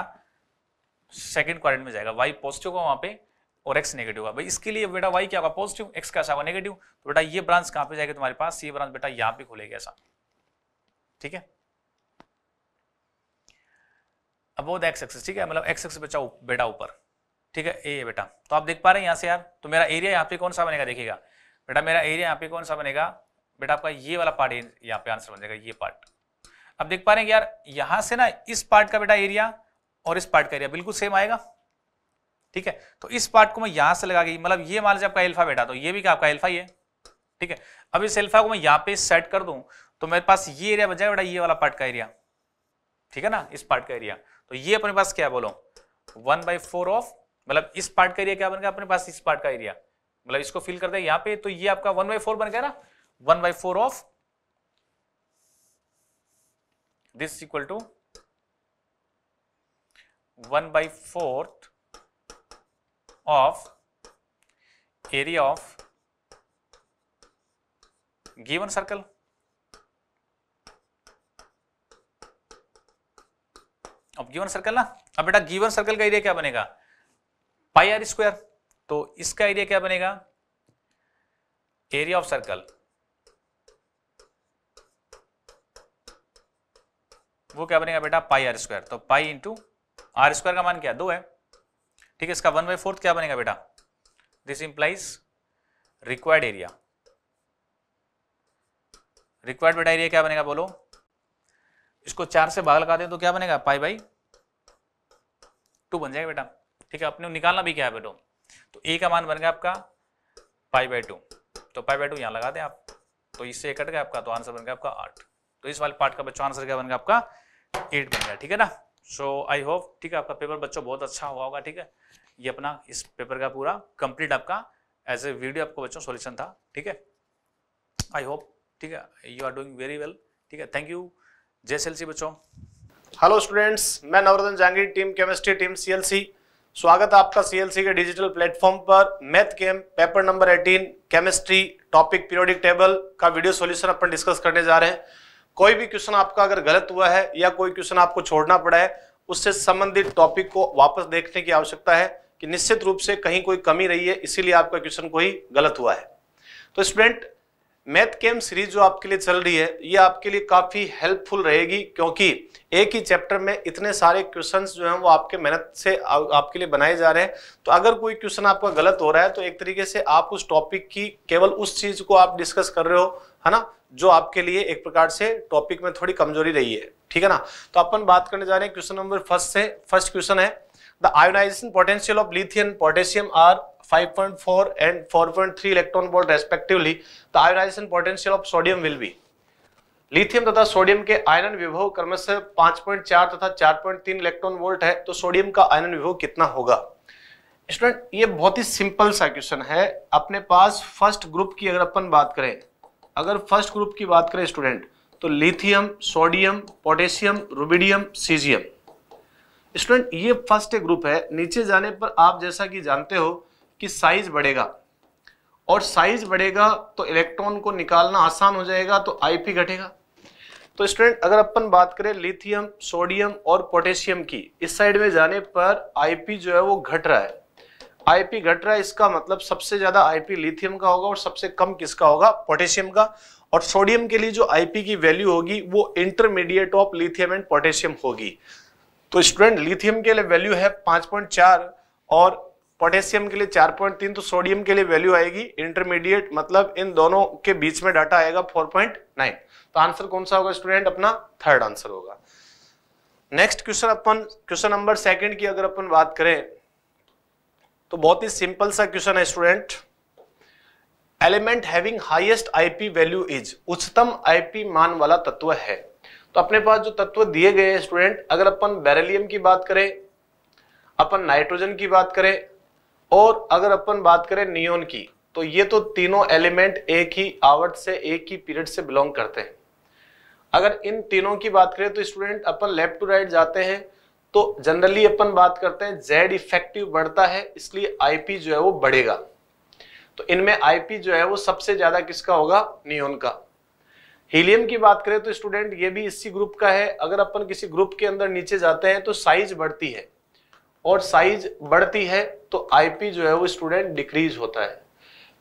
सेकेंड क्वारेंट में जाएगा वाई पॉजिटिव होगा वहां पर और एक्स नेगेटिव होगा भाई इसके लिए बेटा वाई क्या होगा पॉजिटिव एक्स कैसा होगा नेगेटिव तो बेटा ये ब्रांच कहां पे जाएगा तुम्हारे पास ये ब्रांच बेटा यहां पे खुलेगा ऐसा ठीक है अब वो एक्स एक्सेस ठीक है मतलब एक्स एक्स बचा बेटा ऊपर ठीक है ए बेटा तो आप देख पा रहे हैं यहां से यार तो मेरा एरिया यहाँ पे कौन सा बनेगा देखिएगा बेटा मेरा एरिया यहाँ पे कौन सा बनेगा बेटा आपका ये वाला पार्ट यहाँ पे आंसर बन जाएगा ये पार्ट अब देख पा रहे हैं यार यहां से ना इस पार्ट का बेटा एरिया और इस पार्ट का एरिया बिल्कुल सेम आएगा ठीक है तो इस पार्ट को मैं यहां से लगा गई मतलब ये मान लीजिए आपका एल्फा बेटा तो ये भी क्या आपका एल्फा ये ठीक है अब इस एल्फा को मैं यहाँ पे सेट कर दूं तो मेरे पास ये एरिया बचा बेटा ये वाला पार्ट का एरिया ठीक है ना इस पार्ट का एरिया तो ये अपने पास क्या बोलो वन बाई फोर ऑफ मतलब इस पार्ट का एरिया क्या बन गया अपने पास इस पार्ट का एरिया मतलब इसको फिल कर दे यहाँ पे तो ये आपका वन बाई फोर बन गया ना one by four of this equal to one by fourth of area of given circle. अब गिवन सर्कल ना अब बेटा गिवन सर्कल का एरिया क्या बनेगा पाई आर स्क्वायर तो इसका एरिया क्या बनेगा एरिया ऑफ सर्कल वो क्या बनेगा बेटा पाई आर स्क्वायर तो पाई इंटू आर स्क्वायर का मान क्या दो है ठीक है इसका वन बाई फोर्थ क्या बनेगा बेटा this implies required area required बेटा एरिया क्या बनेगा बोलो इसको चार से भाग लगा दें तो क्या बनेगा पाई बाई टू बन जाएगा बेटा ठीक है अपने निकालना भी क्या है बेटो तो ए का मान बन गया आपका पाई बाई टू तो पाई बाई टू यहां लगा दें आप तो इससे कट गया आपका तो आंसर बन गया आपका आठ तो इस वाले पार्ट का बच्चों आंसर क्या बन गया आपका एट बन गया ठीक है ना सो आई होप ठीक है आपका पेपर बच्चों बहुत अच्छा हुआ होगा ठीक है ये अपना इस पेपर का पूरा कंप्लीट आपका एज ए वीडियो आपको बच्चों सॉल्यूशन था ठीक है आई होप ठीक है you are doing very well ठीक है थैंक यू जय सी बच्चों हेलो स्टूडेंट्स मैं Navratan Jangi team chemistry team CLC स्वागत है आपका सीएलसी के डिजिटल प्लेटफॉर्म पर math chem paper number 18 chemistry topic periodic table का वीडियो सॉल्यूशन अपन डिस्कस करने जा रहे हैं कोई भी क्वेश्चन आपका अगर गलत हुआ है या कोई क्वेश्चन आपको छोड़ना पड़ा है उससे संबंधित टॉपिक को वापस देखने की आवश्यकता है कि निश्चित रूप से कहीं कोई कमी रही है इसीलिए आपका क्वेश्चन कोई गलत हुआ है तो स्टूडेंट मैथ केम सीरीज जो आपके लिए चल रही है ये आपके लिए काफ़ी हेल्पफुल रहेगी क्योंकि एक ही चैप्टर में इतने सारे क्वेश्चंस जो हैं वो आपके मेहनत से आ, आपके लिए बनाए जा रहे हैं तो अगर कोई क्वेश्चन आपका गलत हो रहा है तो एक तरीके से आप उस टॉपिक की केवल उस चीज़ को आप डिस्कस कर रहे हो है ना जो आपके लिए एक प्रकार से टॉपिक में थोड़ी कमजोरी रही है ठीक है ना तो अपन बात करने जा रहे हैं क्वेश्चन नंबर फर्स्ट से फर्स्ट क्वेश्चन है the ionization potential of lithium potassium are 5.4 and 4.3 electron volt respectively the ionization potential of sodium will be lithium तथा सोडियम के आयरन विभव क्रमश क्रमशः 5.4 तथा 4.3 इलेक्ट्रॉन वोल्ट है तो सोडियम का आयन विभव कितना होगा स्टूडेंट ये बहुत ही सिंपल सा क्वेश्चन है अपने पास फर्स्ट ग्रुप की अगर अपन बात करें अगर फर्स्ट ग्रुप की बात करें स्टूडेंट तो lithium sodium potassium rubidium caesium student ये फर्स्ट ग्रुप है नीचे जाने पर आप जैसा कि जानते हो कि साइज बढ़ेगा और साइज बढ़ेगा तो इलेक्ट्रॉन को निकालना आसान हो जाएगा तो आईपी घटेगा तो स्टूडेंट अगर अपन बात करें लिथियम सोडियम और पोटेशियम की इस साइड में जाने पर आईपी जो है वो घट रहा है आईपी घट रहा है इसका मतलब सबसे ज्यादा आईपी लिथियम का होगा और सबसे कम किसका होगा पोटेशियम का और सोडियम के लिए जो आईपी की वैल्यू होगी वो intermediate of lithium and potassium होगी तो स्टूडेंट लिथियम के लिए वैल्यू है 5.4 और पोटेशियम के लिए 4.3 तो सोडियम के लिए वैल्यू आएगी इंटरमीडिएट मतलब इन दोनों के बीच में डाटा आएगा 4.9 तो आंसर कौन सा होगा स्टूडेंट अपना थर्ड आंसर होगा नेक्स्ट क्वेश्चन अपन क्वेश्चन नंबर सेकंड की अगर अपन बात करें तो बहुत ही सिंपल सा क्वेश्चन है student element having highest IP value is उच्चतम आईपी मान वाला तत्व है तो अपने पास जो तत्व दिए गए हैं स्टूडेंट अगर अपन बेरेलियम की बात करें अपन नाइट्रोजन की बात करें और अगर अपन बात करें नियोन की तो ये तो तीनों एलिमेंट एक ही आवर्त से एक ही पीरियड से बिलोंग करते हैं अगर इन तीनों की बात करें तो स्टूडेंट अपन लेफ्ट टू राइट जाते हैं तो जनरली अपन बात करते हैं जेड इफेक्टिव बढ़ता है इसलिए आईपी जो है वो बढ़ेगा तो इनमें आईपी जो है वो सबसे ज्यादा किसका होगा नियोन का हीलियम की बात करें तो स्टूडेंट ये भी इसी ग्रुप का है अगर अपन किसी ग्रुप के अंदर नीचे जाते हैं तो साइज बढ़ती है और साइज बढ़ती है तो आईपी जो है वो स्टूडेंट डिक्रीज होता है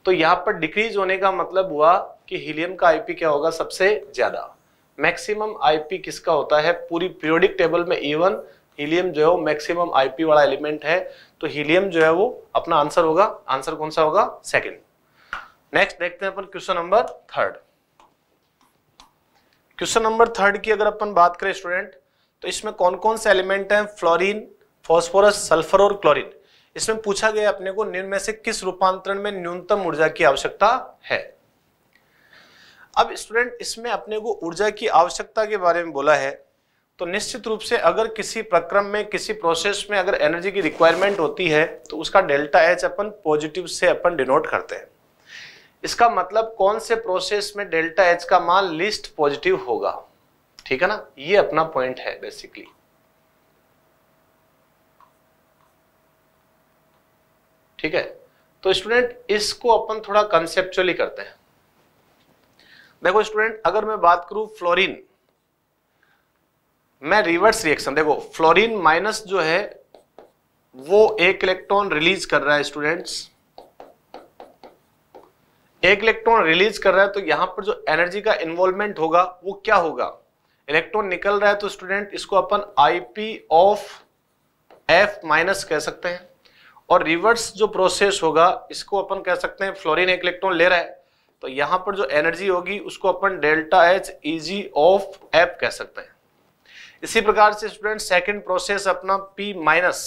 तो यहाँ पर डिक्रीज होने का मतलब हुआ कि हीलियम का आईपी क्या होगा सबसे ज्यादा मैक्सिमम आईपी किसका होता है पूरी पीरियोडिक टेबल में इवन हीलियम जो है वो मैक्सिमम आईपी वाला एलिमेंट है तो हीलियम जो है वो अपना आंसर होगा आंसर कौन सा होगा सेकंड नेक्स्ट देखते हैं अपन question number third question number third की अगर अपन बात करें स्टूडेंट तो इसमें कौन कौन से एलिमेंट हैं फ्लोरिन फॉस्फोरस सल्फर और क्लोरिन इसमें पूछा गया अपने को निम्न में से किस रूपांतरण में न्यूनतम ऊर्जा की आवश्यकता है अब स्टूडेंट इसमें अपने को ऊर्जा की आवश्यकता के बारे में बोला है तो निश्चित रूप से अगर किसी प्रक्रम में किसी प्रोसेस में अगर एनर्जी की रिक्वायरमेंट होती है तो उसका डेल्टा एच अपन पॉजिटिव से अपन डिनोट करते हैं इसका मतलब कौन से प्रोसेस में डेल्टा एच का मान लिस्ट पॉजिटिव होगा ठीक है ना ये अपना पॉइंट है बेसिकली ठीक है तो स्टूडेंट इसको अपन थोड़ा कंसेप्चुअली करते हैं देखो स्टूडेंट अगर मैं बात करूं फ्लोरीन मैं रिवर्स रिएक्शन देखो फ्लोरीन माइनस जो है वो एक इलेक्ट्रॉन रिलीज कर रहा है स्टूडेंट्स एक इलेक्ट्रॉन रिलीज कर रहा है तो यहां पर जो एनर्जी का इन्वॉल्वमेंट होगा वो क्या होगा इलेक्ट्रॉन निकल रहा है तो स्टूडेंट इसको अपन आईपी ऑफ एफ माइनस कह सकते हैं और रिवर्स जो प्रोसेस होगा इसको अपन कह सकते हैं फ्लोरीन एक इलेक्ट्रॉन ले रहा है तो यहां पर जो एनर्जी होगी उसको अपन delta H EG of F कह सकते हैं इसी प्रकार से स्टूडेंट सेकंड प्रोसेस अपना P माइनस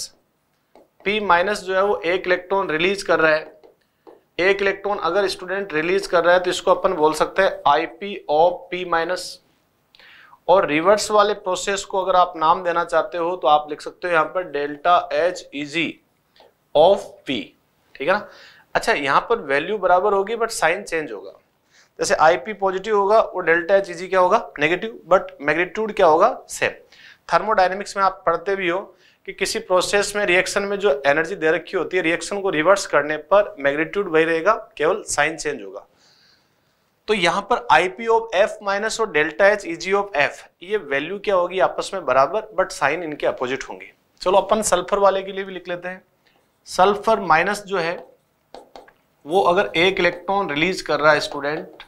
P माइनस जो है वो एक इलेक्ट्रॉन रिलीज कर रहा है एक इलेक्ट्रॉन अगर स्टूडेंट रिलीज कर रहा है तो इसको अपन बोल सकते हैं I P of P minus और रिवर्स वाले प्रोसेस को अगर आप नाम देना चाहते हो तो आप लिख सकते हो यहाँ पर delta H EG of P ठीक है ना अच्छा यहाँ पर वैल्यू बराबर होगी बट साइन चेंज होगा जैसे आई पी पॉजिटिव होगा और डेल्टा एच इजी क्या होगा नेगेटिव बट मैग्नीट्यूड क्या होगा सेम थर्मोडाइनमिक्स में आप पढ़ते भी हो कि किसी प्रोसेस में रिएक्शन में जो एनर्जी दे रखी होती है रिएक्शन को रिवर्स करने पर मैग्नीट्यूड वही रहेगा केवल साइन चेंज होगा तो यहां पर आईपी ऑफ एफ माइनस और delta H EG of F ये वैल्यू क्या होगी आपस में बराबर बट साइन इनके अपोजिट होंगे चलो अपन सल्फर वाले के लिए भी लिख लेते हैं सल्फर माइनस जो है वो अगर एक इलेक्ट्रॉन रिलीज कर रहा है स्टूडेंट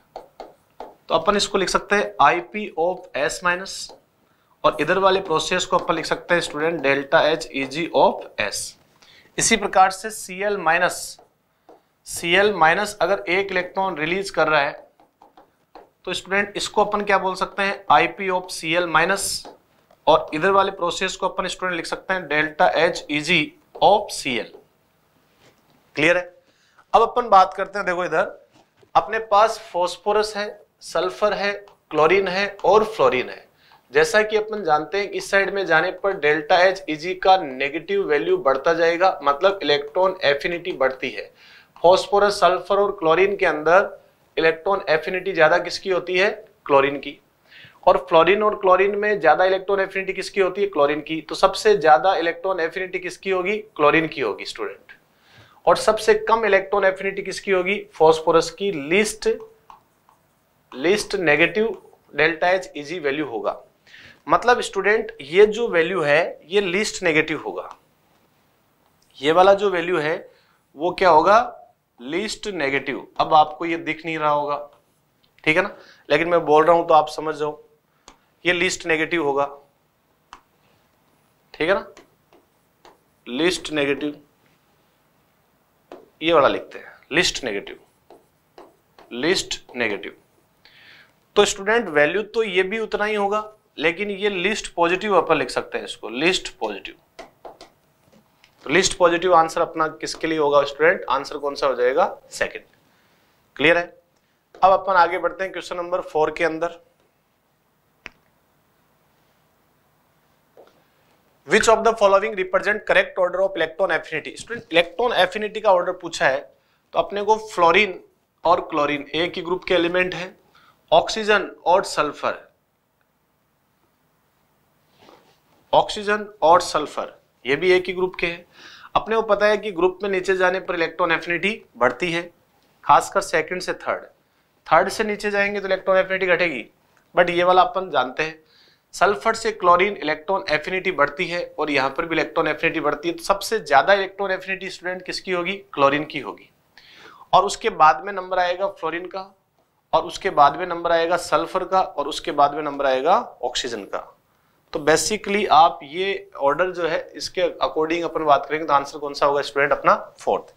तो अपन इसको लिख सकते हैं आईपी ऑफ एस माइनस और इधर वाले प्रोसेस को अपन लिख सकते हैं student delta H EG of S इसी प्रकार से C L minus C L minus अगर एक इलेक्ट्रॉन रिलीज कर रहा है तो स्टूडेंट इसको अपन क्या बोल सकते हैं IP of C L minus और इधर वाले प्रोसेस को अपन स्टूडेंट लिख सकते हैं delta H EG of C L clear है अब अपन बात करते हैं देखो इधर अपने पास फॉस्फोरस है सल्फर है क्लोरीन है और फ्लोरीन है जैसा कि अपन जानते हैं इस साइड में जाने पर डेल्टा एच इजी e का नेगेटिव वैल्यू बढ़ता जाएगा मतलब इलेक्ट्रॉन एफिनिटी बढ़ती है फॉस्फोरस सल्फर और क्लोरीन के अंदर इलेक्ट्रॉन एफिनिटी ज्यादा किसकी होती है क्लोरीन की और फ्लोरीन और क्लोरीन में ज्यादा इलेक्ट्रॉन एफिनिटी किसकी होती है क्लोरीन की तो सबसे ज्यादा इलेक्ट्रॉन एफिनिटी किसकी होगी क्लोरीन की होगी स्टूडेंट और सबसे कम इलेक्ट्रॉन एफिनिटी किसकी होगी फॉस्फोरस की least least negative delta H EG value होगा मतलब स्टूडेंट ये जो वैल्यू है ये लिस्ट नेगेटिव होगा ये वाला जो वैल्यू है वो क्या होगा लिस्ट नेगेटिव अब आपको ये दिख नहीं रहा होगा ठीक है ना लेकिन मैं बोल रहा हूं तो आप समझ जाओ ये लिस्ट नेगेटिव होगा ठीक है ना लिस्ट नेगेटिव ये वाला लिखते हैं लिस्ट नेगेटिव लिस्ट नेगेटिव तो स्टूडेंट वैल्यू तो ये भी उतना ही होगा लेकिन ये लिस्ट पॉजिटिव अपन लिख सकते हैं इसको लिस्ट पॉजिटिव तो लिस्ट पॉजिटिव आंसर अपना किसके लिए होगा स्टूडेंट आंसर कौन सा हो जाएगा सेकंड क्लियर है अब अपन आगे बढ़ते हैं क्वेश्चन नंबर फोर के अंदर which of the following represent correct order of electron affinity student electron affinity का ऑर्डर पूछा है तो अपने को फ्लोरीन और क्लोरीन एक ही ग्रुप के एलिमेंट है ऑक्सीजन और सल्फर ऑक्सीजन और सल्फर ये भी एक ही ग्रुप के हैं अपने को पता है कि ग्रुप में नीचे जाने पर इलेक्ट्रॉन एफिनिटी बढ़ती है खासकर सेकंड से थर्ड थर्ड से नीचे जाएंगे तो इलेक्ट्रॉन एफिनिटी घटेगी बट ये वाला अपन जानते हैं सल्फर से क्लोरीन इलेक्ट्रॉन एफिनिटी बढ़ती है और यहाँ पर भी इलेक्ट्रॉन एफिनिटी बढ़ती है तो सबसे ज़्यादा इलेक्ट्रॉन एफिनिटी स्टूडेंट किसकी होगी क्लोरिन की होगी और उसके बाद में नंबर आएगा फ्लोरीन का और उसके बाद में नंबर आएगा सल्फर का और उसके बाद में नंबर आएगा ऑक्सीजन का तो बेसिकली आप ये ऑर्डर जो है इसके अकॉर्डिंग अपन बात करेंगे तो आंसर कौन सा होगा स्टूडेंट अपना फोर्थ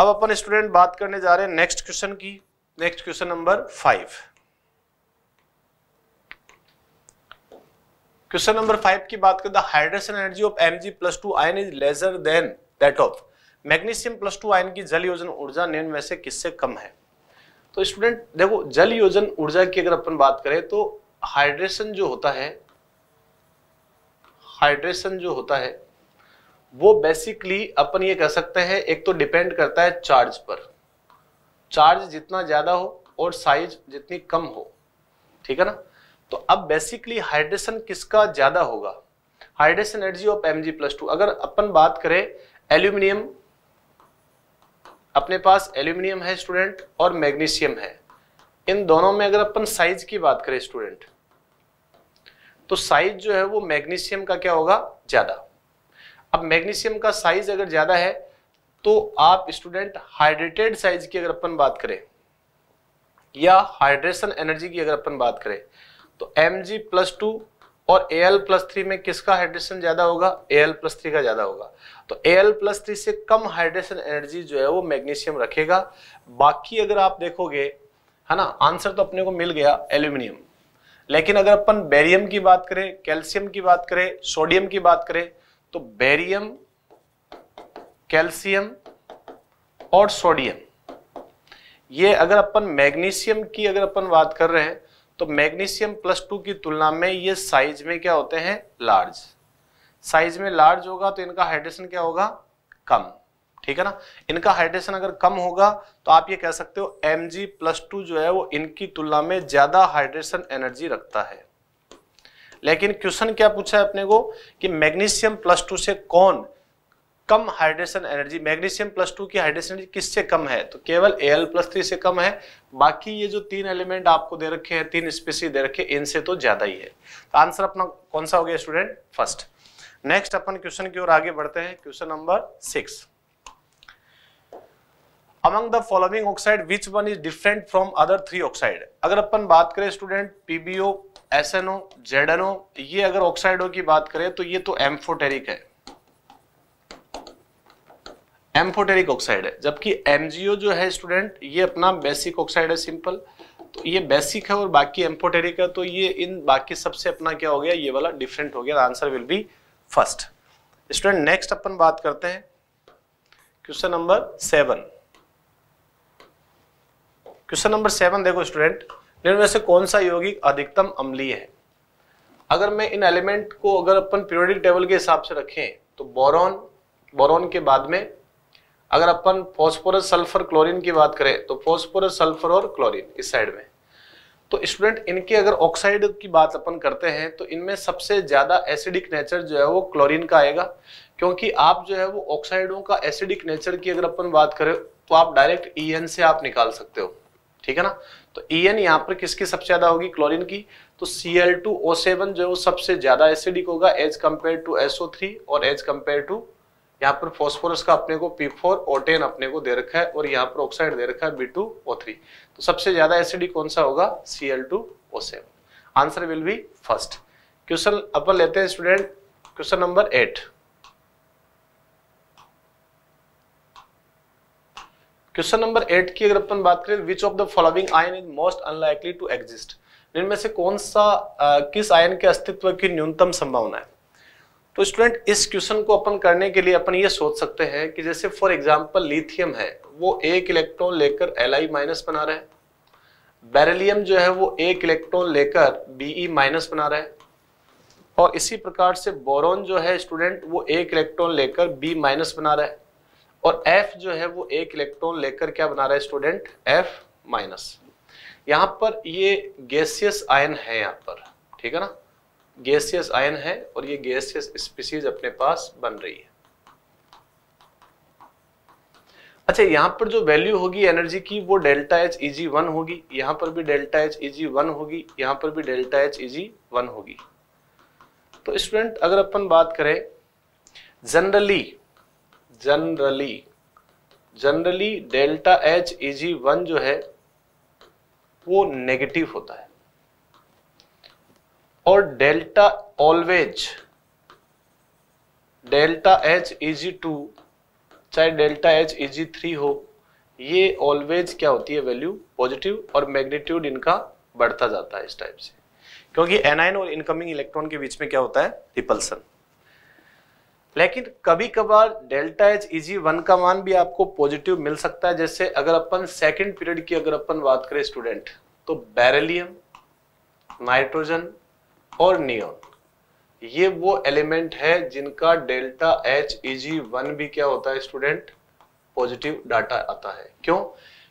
अब अपन स्टूडेंट बात करने जा रहे हैं नेक्स्ट क्वेश्चन की next question number five question number five की बात करें hydration energy of M G plus two ion is lesser than that of magnesium plus two ion की जल योजन ऊर्जा निम्न में से किससे कम है तो स्टूडेंट देखो जल योजन ऊर्जा की अगर अपन बात करें तो हाइड्रेशन जो होता है हाइड्रेशन जो होता है वो बेसिकली अपन ये कह सकते हैं एक तो डिपेंड करता है चार्ज पर चार्ज जितना ज़्यादा हो और साइज जितनी कम हो ठीक है ना तो अब बेसिकली हाइड्रेशन किसका ज़्यादा होगा hydration energy of M G plus two अगर अपन बात करें एल्यूमिनियम अपने पास एल्यूमिनियम है स्टूडेंट और मैग्नीशियम है इन दोनों में अगर अपन साइज की बात करें स्टूडेंट तो साइज जो है वो मैग्नीशियम का क्या होगा ज़्यादा अब मैग्नीशियम का साइज अगर ज़्यादा है तो आप स्टूडेंट हाइड्रेटेड साइज की अगर अपन बात करें या हाइड्रेशन एनर्जी की अगर अपन बात करें तो एम जी प्लस टू और ए एल प्लस थ्री में किसका हाइड्रेशन ज़्यादा होगा ए एल प्लस थ्री का ज़्यादा होगा तो ए एल प्लस थ्री से कम हाइड्रेशन एनर्जी जो है वो मैग्नीशियम रखेगा बाकी अगर आप देखोगे है ना आंसर तो अपने को मिल गया एल्यूमिनियम लेकिन अगर अपन बेरियम की बात करें कैल्शियम की बात करें सोडियम की बात करें तो बेरियम कैल्शियम और सोडियम ये अगर अपन मैग्नीशियम की अगर अपन बात कर रहे हैं तो मैग्नीशियम प्लस टू की तुलना में ये साइज में क्या होते हैं लार्ज साइज में लार्ज होगा तो इनका हाइड्रेशन क्या होगा कम ठीक है ना इनका हाइड्रेशन अगर कम होगा तो आप ये कह सकते हो एम जी प्लस टू जो है वो इनकी तुलना में ज्यादा हाइड्रेशन एनर्जी रखता है लेकिन क्वेश्चन क्या पूछा है अपने को कि मैग्नीशियम प्लस टू से कौन कम hydration energy magnesium plus two की हाइड्रेशन एनर्जी किससे कम है तो केवल ए एल प्लस थ्री से कम है बाकी ये जो तीन एलिमेंट आपको दे रखे हैं तीन स्पेसी दे रखे इनसे तो ज्यादा ही है तो आंसर अपना कौन सा हो गया स्टूडेंट फर्स्ट नेक्स्ट अपन क्वेश्चन की ओर आगे बढ़ते हैं question number six among the following oxide which one is different from other three oxide अगर अपन बात करें student PBO S N O Z N O ये अगर ऑक्साइडों की बात करें तो ये तो एम्फोटेरिक है एम्फोटेरिक ऑक्साइड है जबकि एमजीओ जो है स्टूडेंट ये अपना बेसिक ऑक्साइड है सिंपल तो ये बेसिक है और बाकी एम्फोटेरिक है तो ये इन बाकी सबसे अपना क्या हो गया ये वाला डिफरेंट हो गया answer will be first student next अपन बात करते हैं question number seven question number seven देखो स्टूडेंट निम्न में से कौन सा यौगिक अधिकतम अम्लीय है अगर मैं इन एलिमेंट को अगर अपन पीरियोडिक टेबल के हिसाब से रखें तो बोरॉन बोरॉन के बाद में अगर अपन फॉस्फोरस सल्फर क्लोरीन की बात करें तो फॉस्फोरस सल्फर और क्लोरीन इस साइड में तो स्टूडेंट इनके अगर ऑक्साइड की बात अपन करते हैं तो इनमें सबसे ज़्यादा एसिडिक नेचर जो है वो क्लोरीन का आएगा क्योंकि आप जो है वो ऑक्साइडों का एसिडिक नेचर की अगर अपन बात करें तो आप डायरेक्ट ई से आप निकाल सकते हो ठीक है ना तो ई एन यहाँ पर किसकी सबसे ज्यादा होगी क्लोरीन की तो C L two O seven जो सबसे ज्यादा एसिडिक होगा as compare to SO three और एज कम्पेयर टू यहाँ पर फॉस्फोरस का अपने को पी फोर ओटेन अपने को दे रखा है और यहाँ पर ऑक्साइड दे रखा है बी टू ओ थ्री तो सबसे ज्यादा एसिडिक कौन सा होगा C L two O seven answer will be first question अपन लेते हैं student question number eight question number eight की अगर अपन बात करें which of the following ion is most unlikely to exist इनमें से कौन सा आ, किस आयन के अस्तित्व की न्यूनतम संभावना है तो स्टूडेंट इस क्वेश्चन को अपन करने के लिए अपन ये सोच सकते हैं कि जैसे फॉर एग्जाम्पल लिथियम है वो एक इलेक्ट्रॉन लेकर एल आई माइनस बना रहा है बेरिलियम जो है वो एक इलेक्ट्रॉन लेकर बीई माइनस बना रहा है और इसी प्रकार से बोरोन जो है स्टूडेंट वो एक इलेक्ट्रॉन लेकर बी माइनस बना रहा है और F जो है वो एक इलेक्ट्रॉन लेकर क्या बना रहा है स्टूडेंट F माइनस यहां पर ये गैसियस आयन है यहां पर ठीक है ना गैसियस आयन है और ये गैसियस स्पीसीज अपने पास बन रही है अच्छा यहां पर जो वैल्यू होगी एनर्जी की वो delta H E G one होगी यहां पर भी delta H E G one होगी यहां पर भी delta H E G one होगी तो स्टूडेंट अगर अपन बात करें generally generally generally delta H EG G one जो है वो नेगेटिव होता है और delta always delta H EG G two चाहे delta H EG G three हो ये ऑलवेज क्या होती है वैल्यू पॉजिटिव और मैग्नीट्यूड इनका बढ़ता जाता है इस टाइप से क्योंकि एनआईन और इनकमिंग इलेक्ट्रॉन के बीच में क्या होता है रिपल्सन लेकिन कभी कभार डेल्टा एच इजी वन का मान भी आपको पॉजिटिव मिल सकता है जैसे अगर अपन सेकंड पीरियड की अगर अपन बात करें स्टूडेंट तो बैरेलियम नाइट्रोजन और नियोन ये वो एलिमेंट है जिनका डेल्टा एच इजी वन भी क्या होता है स्टूडेंट पॉजिटिव डाटा आता है क्यों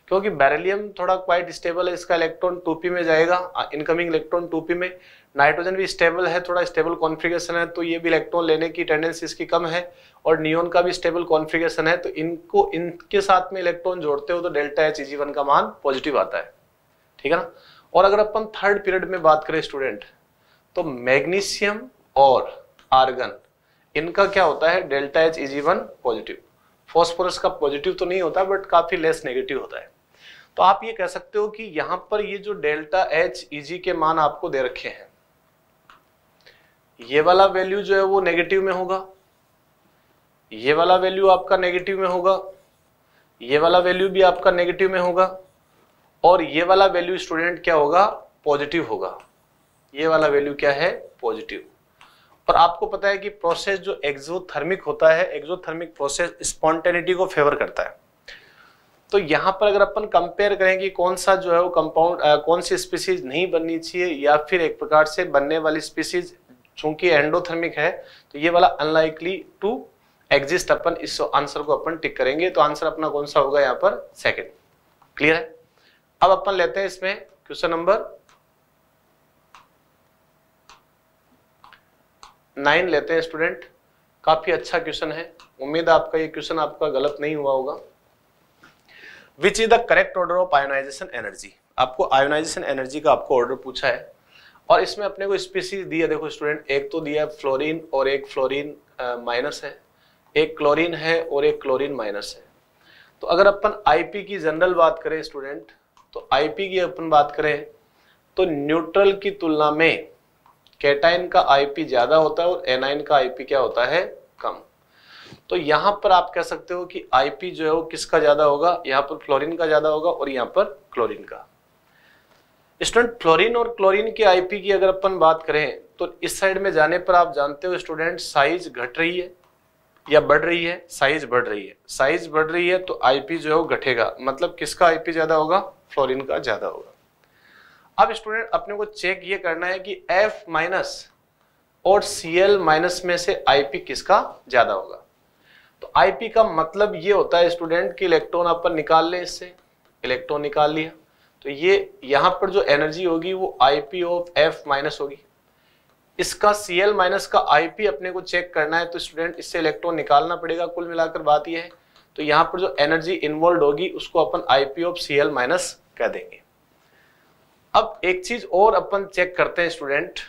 क्योंकि बैरेलियम थोड़ा क्वाइट स्टेबल है इसका इलेक्ट्रॉन टूपी में जाएगा इनकमिंग इलेक्ट्रॉन टूपी में नाइट्रोजन भी स्टेबल है थोड़ा स्टेबल कॉन्फ़िगरेशन है तो ये भी इलेक्ट्रॉन लेने की टेंडेंसी इसकी कम है और नियोन का भी स्टेबल कॉन्फ़िगरेशन है तो इनको इनके साथ में इलेक्ट्रॉन जोड़ते हो तो डेल्टा एच ई का मान पॉजिटिव आता है ठीक है ना और अगर अपन थर्ड पीरियड में बात करें स्टूडेंट तो मैग्नीशियम और आर्गन इनका क्या होता है delta H one positive phosphorus का पॉजिटिव तो नहीं होता बट काफ़ी लेस नेगेटिव होता है तो आप ये कह सकते हो कि यहाँ पर ये जो डेल्टा एच इजी के मान आपको दे रखे हैं ये वाला वैल्यू जो है वो नेगेटिव में होगा ये वाला वैल्यू आपका नेगेटिव में होगा ये वाला वैल्यू भी आपका नेगेटिव में होगा और ये वाला वैल्यू स्टूडेंट क्या होगा पॉजिटिव होगा ये वाला वैल्यू क्या है पॉजिटिव और आपको पता है कि प्रोसेस जो एक्जोथर्मिक होता है एक्सोथर्मिक प्रोसेस स्पॉन्टेनिटी को फेवर करता है तो यहां पर अगर अपन कंपेयर करें कि कौन सा जो है वो कंपाउंड कौन सी स्पीसीज नहीं बननी चाहिए या फिर एक प्रकार से बनने वाली स्पीसीज चूंकि एंडोथर्मिक है तो ये वाला अनलाइकली टू एग्जिस्ट अपन इस आंसर को अपन टिक करेंगे तो आंसर अपना कौन सा होगा यहाँ पर सेकेंड क्लियर है अब अपन लेते हैं इसमें क्वेश्चन नंबर नाइन लेते हैं स्टूडेंट काफी अच्छा क्वेश्चन है उम्मीद है आपका ये क्वेश्चन आपका गलत नहीं हुआ होगा which is the correct order of ionisation energy आपको आयोनाइजेशन एनर्जी का आपको ऑर्डर पूछा है और इसमें अपने को स्पीसीज दिया देखो स्टूडेंट एक तो दिया है फ्लोरीन और एक फ्लोरीन माइनस है एक क्लोरीन है और एक क्लोरीन माइनस है तो अगर अपन आईपी की जनरल बात करें स्टूडेंट तो आईपी की अपन बात करें तो न्यूट्रल की तुलना में कैटाइन का आईपी ज्यादा होता है और एनाइन का आईपी क्या होता है कम तो यहां पर आप कह सकते हो कि आईपी जो है वो किसका ज्यादा होगा यहाँ पर फ्लोरिन का ज्यादा होगा और यहाँ पर क्लोरिन का स्टूडेंट फ्लोरीन और क्लोरीन के आईपी की अगर अपन बात करें तो इस साइड में जाने पर आप जानते हो स्टूडेंट साइज घट रही है या बढ़ रही है साइज बढ़ रही है साइज बढ़ रही है तो आईपी जो है वो घटेगा मतलब किसका आईपी ज्यादा होगा फ्लोरीन का ज्यादा होगा अब स्टूडेंट अपने को चेक ये करना है कि एफ माइनस और सी एल माइनस में से आईपी किसका ज्यादा होगा तो आईपी का मतलब ये होता है स्टूडेंट कि इलेक्ट्रॉन अपन निकाल लें इससे इलेक्ट्रॉन निकाल लिया तो ये यहां पर जो एनर्जी होगी वो I P of F minus होगी इसका सी एल माइनस का आईपी अपने को चेक करना है तो स्टूडेंट इससे इलेक्ट्रॉन निकालना पड़ेगा कुल मिलाकर बात यह है तो यहां पर जो एनर्जी इन्वॉल्व होगी उसको अपन IP of C L minus कह देंगे अब एक चीज और अपन चेक करते हैं स्टूडेंट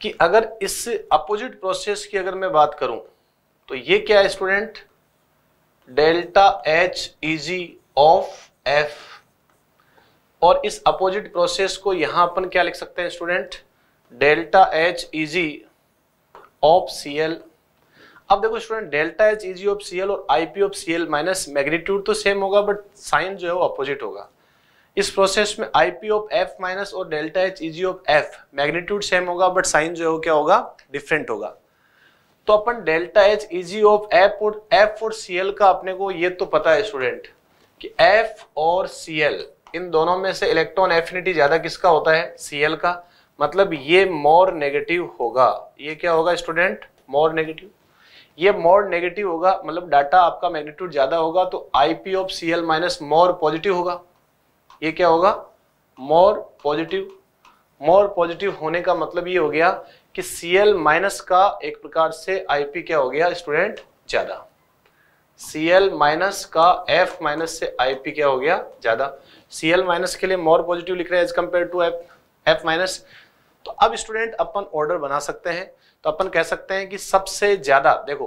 कि अगर इस अपोजिट प्रोसेस की अगर मैं बात करूं तो ये क्या है student delta H EG of F और इस अपोजिट प्रोसेस को यहां अपन क्या लिख सकते हैं student delta H EG of C L अब देखो student delta H EG of C L और IP of C L minus magnitude तो सेम होगा बट साइन जो है वो अपोजिट होगा इस प्रोसेस में आईपी ऑफ एफ माइनस और delta H EG of F magnitude same होगा बट साइन जो है वो क्या होगा डिफरेंट होगा तो अपन delta H EG of F और एफ और सी एल का अपने को ये तो पता है स्टूडेंट कि एफ और सी एल इन दोनों में से इलेक्ट्रॉन एफिनिटी ज़्यादा किसका होता है सीएल का मतलब ये मोर नेगेटिव होगा ये क्या होगा स्टूडेंट मोर नेगेटिव ये मोर नेगेटिव होगा मतलब डाटा आपका मैग्नीट्यूड ज़्यादा होगा तो IP of C L minus more positive होगा ये क्या होगा मोर पॉजिटिव मोर पॉजिटिव होने का मतलब ये हो गया कि सी एल माइनस का एक प्रकार से आईपी क्या हो गया स्टूडेंट ज़्यादा सी एल माइनस का एफ माइनस से आईपी क्या हो गया ज़्यादा सी एल माइनस के लिए मोर पॉजिटिव लिख रहे हैं as compare to F F minus तो अब स्टूडेंट अपन ऑर्डर बना सकते हैं तो अपन कह सकते हैं कि सबसे ज्यादा देखो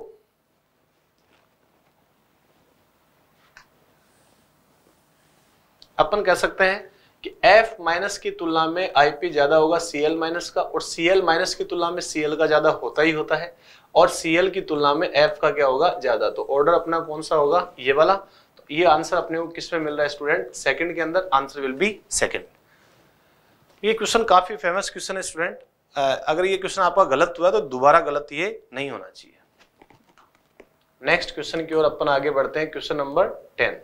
अपन कह सकते हैं कि F माइनस की तुलना में IP ज्यादा होगा Cl माइनस का और Cl माइनस की तुलना में Cl का ज्यादा होता ही होता है और Cl की तुलना में F का क्या होगा ज्यादा तो ऑर्डर अपना कौन सा होगा ये वाला ये आंसर अपने को किस में मिल रहा है स्टूडेंट सेकंड के अंदर आंसर विल बी सेकंड ये क्वेश्चन काफी फेमस क्वेश्चन है स्टूडेंट अगर ये क्वेश्चन आपका गलत हुआ तो दोबारा गलत ये नहीं होना चाहिए नेक्स्ट क्वेश्चन की ओर अपन आगे बढ़ते हैं question number ten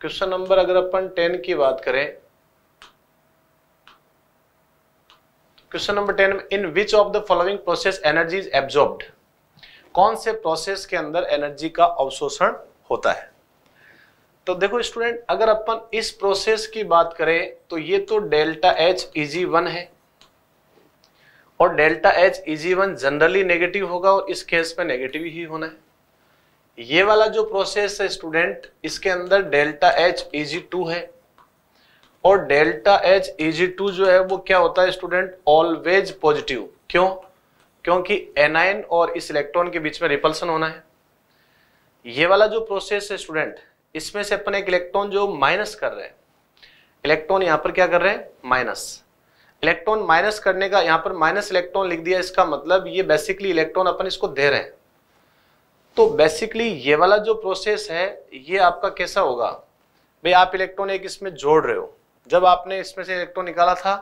question number अगर अपन टेन की बात करें question number ten in which of the following process energy is absorbed कौन से प्रोसेस के अंदर एनर्जी का अवशोषण होता है तो देखो स्टूडेंट अगर अपन इस प्रोसेस की बात करें तो ये तो डेल्टा एच इजी वन है और delta H EG one generally negative होगा और इस केस में नेगेटिव ही होना है ये वाला जो प्रोसेस है स्टूडेंट इसके अंदर डेल्टा एच इजी टू है और डेल्टा एच इजी टू जो है वो क्या होता है स्टूडेंट ऑलवेज पॉजिटिव क्यों क्योंकि एनआईन और इस इलेक्ट्रॉन के बीच में रिपल्सन होना है ये वाला जो प्रोसेस है स्टूडेंट इसमें से अपन एक इलेक्ट्रॉन जो माइनस कर रहे हैं इलेक्ट्रॉन यहां पर क्या कर रहे हैं माइनस इलेक्ट्रॉन माइनस करने का यहां पर माइनस इलेक्ट्रॉन लिख दिया इसका मतलब ये बेसिकली इलेक्ट्रॉन अपन इसको दे रहे हैं तो बेसिकली ये वाला जो प्रोसेस है ये आपका कैसा होगा भाई आप इलेक्ट्रॉन एक इसमें जोड़ रहे हो जब आपने इसमें से इलेक्ट्रॉन निकाला था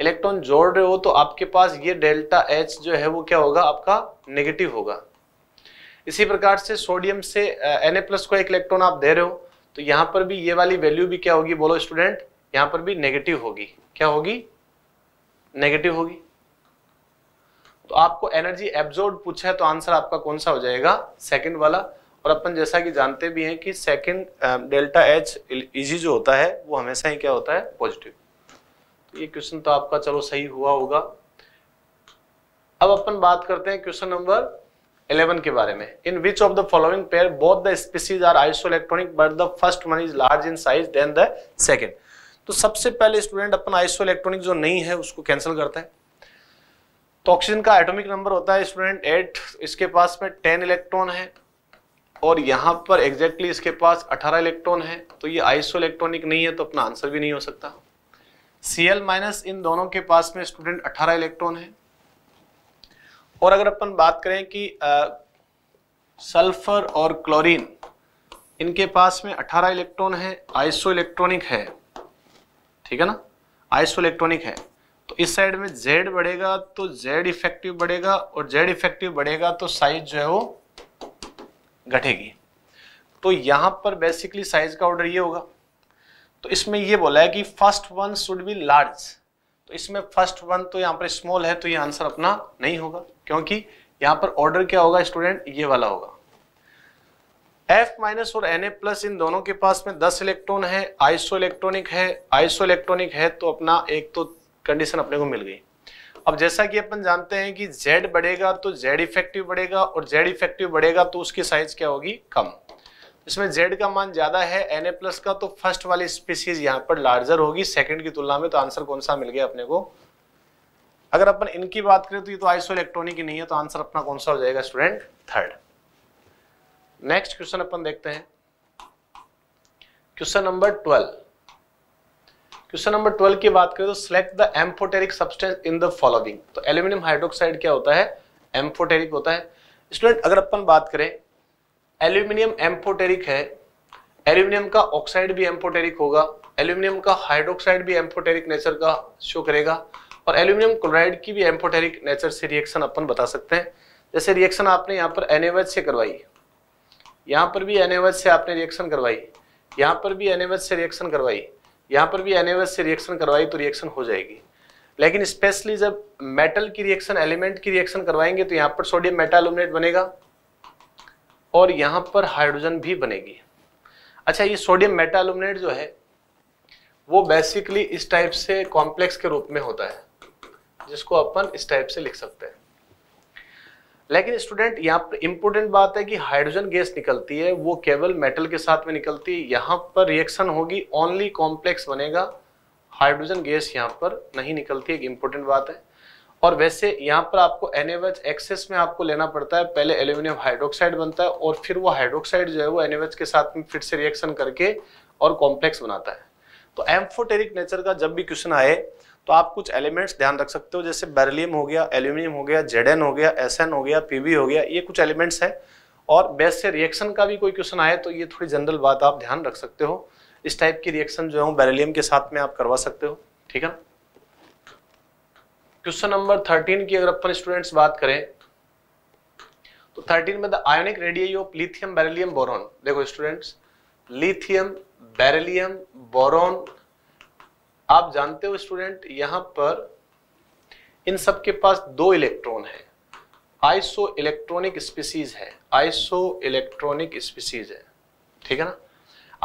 इलेक्ट्रॉन जोड़ रहे हो तो आपके पास ये डेल्टा एच जो है वो क्या होगा आपका नेगेटिव होगा इसी प्रकार से सोडियम से एन प्लस को एक इलेक्ट्रॉन आप दे रहे हो तो यहाँ पर भी ये वाली वैल्यू भी क्या होगी बोलो स्टूडेंट यहाँ पर भी नेगेटिव होगी क्या होगी नेगेटिव होगी तो आपको एनर्जी एब्जोर्ड पूछा है तो आंसर आपका कौन सा हो जाएगा सेकंड वाला और अपन जैसा कि जानते भी हैं कि सेकंड डेल्टा एच इजी जो होता है वो हमेशा ही क्या होता है पॉजिटिव ये क्वेश्चन तो आपका चलो सही हुआ होगा अब अपन बात करते हैं क्वेश्चन नंबर 11 के बारे में in which of the following pair both the species are electronic but the first one is large in size than the second तो सबसे पहले स्टूडेंट अपन इलेक्ट्रॉनिक जो नहीं है उसको कैंसिल करते हैं तो ऑक्सीजन का एटॉमिक नंबर होता है स्टूडेंट एट इसके पास में टेन इलेक्ट्रॉन है और यहां पर एग्जैक्टली exactly इसके पास अठारह इलेक्ट्रॉन है तो ये आइसो इलेक्ट्रॉनिक नहीं है तो अपना आंसर भी नहीं हो सकता Cl- माइनस इन दोनों के पास में स्टूडेंट 18 इलेक्ट्रॉन है और अगर अपन बात करें कि सल्फर और क्लोरीन इनके पास में 18 इलेक्ट्रॉन है आइसो इलेक्ट्रॉनिक है ठीक है ना आइसो इलेक्ट्रॉनिक है तो इस साइड में जेड बढ़ेगा तो जेड इफेक्टिव बढ़ेगा और जेड इफेक्टिव बढ़ेगा तो साइज जो है वो घटेगी तो यहां पर बेसिकली साइज का ऑर्डर ये होगा तो इसमें ये बोला है कि first one should be large तो इसमें फर्स्ट वन तो यहाँ पर स्मॉल है तो ये आंसर अपना नहीं होगा क्योंकि यहाँ पर ऑर्डर क्या होगा स्टूडेंट ये वाला होगा F- माइनस और Na+ प्लस इन दोनों के पास में दस इलेक्ट्रॉन है आइसो इलेक्ट्रॉनिक है आइसो इलेक्ट्रॉनिक है तो अपना एक तो कंडीशन अपने को मिल गई अब जैसा कि अपन जानते हैं कि Z बढ़ेगा तो Z इफेक्टिव बढ़ेगा और Z इफेक्टिव बढ़ेगा तो उसकी साइज क्या होगी कम इसमें जेड का मान ज्यादा है एन ए प्लस का तो फर्स्ट वाली स्पीसीज यहाँ पर लार्जर होगी सेकंड की तुलना में तो आंसर कौन सा मिल गया अपने को अगर अपन इनकी बात करें तो ये तो आइसो इलेक्ट्रॉनिक नहीं है तो आंसर अपना कौन सा हो जाएगा स्टूडेंट थर्ड नेक्स्ट क्वेश्चन अपन देखते हैं question number twelve question number twelve की बात करें तो select the amphoteric substance in the following तो एल्यूमिनियम हाइड्रोक्साइड क्या होता है एम्फोटेरिक होता है स्टूडेंट अगर अपन बात करें एल्यूमिनियम एम्फोटेरिक है एल्यूमिनियम का ऑक्साइड भी एम्फोटेरिक होगा एल्यूमिनियम का हाइड्रोक्साइड भी एम्फोटेरिक नेचर का शो करेगा और एल्यूमिनियम क्लोराइड की भी एम्फोटेरिक नेचर से रिएक्शन अपन बता सकते हैं जैसे रिएक्शन आपने यहाँ पर एनएवएच से करवाई यहाँ पर भी एनएवएच से आपने रिएक्शन करवाई यहाँ पर भी एनएवएच से रिएक्शन करवाई यहाँ पर भी एनएवएच से रिएक्शन करवाई तो रिएक्शन हो जाएगी लेकिन स्पेशली जब मेटल की रिएक्शन एलिमेंट की रिएक्शन करवाएंगे तो यहाँ पर सोडियम मेटालुमिनेट बनेगा और यहाँ पर हाइड्रोजन भी बनेगी अच्छा ये सोडियम एलुमिनेट जो है वो बेसिकली इस टाइप से कॉम्प्लेक्स के रूप में होता है जिसको अपन इस टाइप से लिख सकते हैं लेकिन स्टूडेंट यहाँ पर इम्पोर्टेंट बात है कि हाइड्रोजन गैस निकलती है वो केवल मेटल के साथ में निकलती है यहाँ पर रिएक्शन होगी ओनली कॉम्प्लेक्स बनेगा हाइड्रोजन गैस यहाँ पर नहीं निकलती एक इम्पोर्टेंट बात है और वैसे यहाँ पर आपको एन एक्सेस में आपको लेना पड़ता है पहले एल्यूमिनियम हाइड्रोक्साइड बनता है और फिर वो हाइड्रोक्साइड जो है वो एन के साथ में फिर से रिएक्शन करके और कॉम्प्लेक्स बनाता है तो एम्फोटेरिक नेचर का जब भी क्वेश्चन आए तो आप कुछ एलिमेंट्स ध्यान रख सकते हो जैसे बेरिलियम हो गया एल्यूमिनियम हो गया जेड हो गया एस हो गया पीबी हो गया ये कुछ एलिमेंट्स है और बेस्ट से रिएक्शन का भी कोई क्वेश्चन आए तो ये थोड़ी जनरल बात आप ध्यान रख सकते हो इस टाइप की रिएक्शन जो है बेरिलियम के साथ में आप करवा सकते हो ठीक है ना क्वेश्चन नंबर थर्टीन की अगर अपन स्टूडेंट्स बात करें तो थर्टीन में the ionic radio of lithium beryllium boron देखो स्टूडेंट्स लिथियम बेरिलियम बोरोन आप जानते हो स्टूडेंट यहाँ पर इन सब के पास दो इलेक्ट्रॉन है आइसो इलेक्ट्रॉनिक स्पीसीज है आइसो इलेक्ट्रॉनिक स्पीसीज है ठीक है ना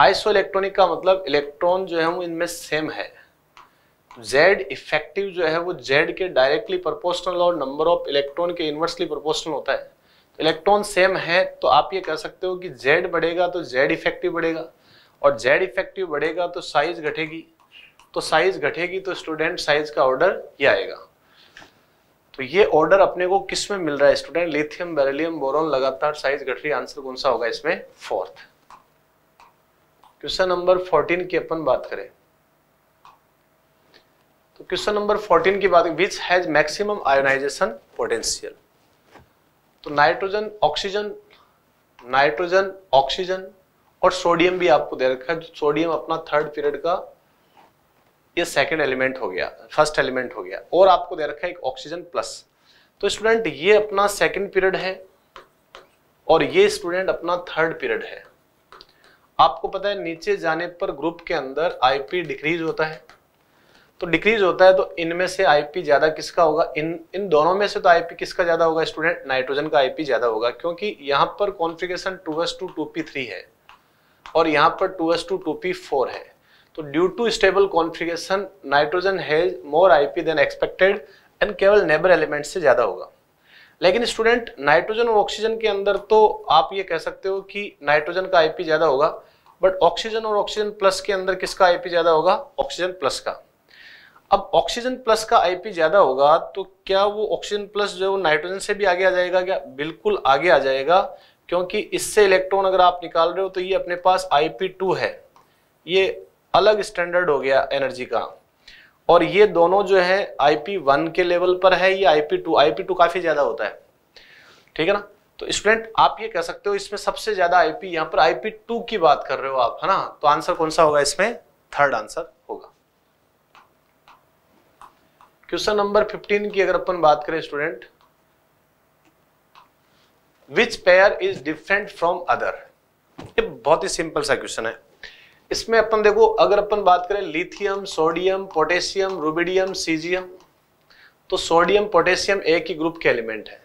आइसो इलेक्ट्रॉनिक का मतलब इलेक्ट्रॉन जो है वो इनमें सेम है जेड इफेक्टिव जो है वो जेड के डायरेक्टली प्रोपोर्शनल और नंबर ऑफ इलेक्ट्रॉन के इन्वर्सली प्रोपोर्शनल होता है तो इलेक्ट्रॉन सेम है तो आप ये कह सकते हो कि जेड बढ़ेगा तो जेड इफेक्टिव बढ़ेगा और जेड इफेक्टिव बढ़ेगा तो साइज घटेगी तो साइज घटेगी तो स्टूडेंट साइज का ऑर्डर ये आएगा तो ये ऑर्डर अपने को किस में मिल रहा है स्टूडेंट लिथियम बेरेलियम बोरोन लगातार साइज घट रही आंसर कौन सा होगा इसमें फोर्थ क्वेश्चन नंबर फोर्टीन की अपन बात करें तो क्वेश्चन नंबर 14 की बात which has maximum ionisation potential तो नाइट्रोजन ऑक्सीजन नाइट्रोजन ऑक्सीजन और सोडियम भी आपको दे रखा है सोडियम तो अपना थर्ड पीरियड का ये सेकेंड एलिमेंट हो गया फर्स्ट एलिमेंट हो गया और आपको दे रखा है एक ऑक्सीजन प्लस तो स्टूडेंट ये अपना सेकेंड पीरियड है और ये स्टूडेंट अपना थर्ड पीरियड है आपको पता है नीचे जाने पर ग्रुप के अंदर आईपी डिक्रीज होता है तो डिक्रीज होता है तो इनमें से आईपी ज़्यादा किसका होगा इन इन दोनों में से तो आईपी किसका ज़्यादा होगा स्टूडेंट नाइट्रोजन का आईपी ज़्यादा होगा क्योंकि यहाँ पर configuration two S two two P three है और यहाँ पर two S two two P four है तो due to stable configuration nitrogen has more IP than expected and केवल नेबर एलिमेंट से ज़्यादा होगा लेकिन स्टूडेंट नाइट्रोजन और ऑक्सीजन के अंदर तो आप ये कह सकते हो कि नाइट्रोजन का आईपी ज़्यादा होगा बट ऑक्सीजन और ऑक्सीजन प्लस के अंदर किसका आईपी ज़्यादा होगा ऑक्सीजन प्लस का अब ऑक्सीजन प्लस का आईपी ज्यादा होगा तो क्या वो ऑक्सीजन प्लस जो है नाइट्रोजन से भी आगे आ जाएगा क्या बिल्कुल आगे आ जाएगा क्योंकि इससे इलेक्ट्रॉन अगर आप निकाल रहे हो तो ये अपने पास टू है ये अलग स्टैंडर्ड हो गया एनर्जी का और ये दोनों जो है आईपी वन के लेवल पर है ये आईपी टू काफ़ी ज़्यादा होता है ठीक है ना तो स्टूडेंट आप ये कह सकते हो इसमें सबसे ज़्यादा आईपी यहां यहाँ पर टू की बात कर रहे हो आप है ना तो आंसर कौन सा होगा इसमें थर्ड आंसर होगा क्वेश्चन नंबर 15 की अगर अपन बात करें student which pair is different from other ये बहुत ही सिंपल सा क्वेश्चन है इसमें अपन देखो अगर अपन बात करें lithium sodium potassium rubidium caesium तो सोडियम पोटेशियम एक ही ग्रुप के एलिमेंट है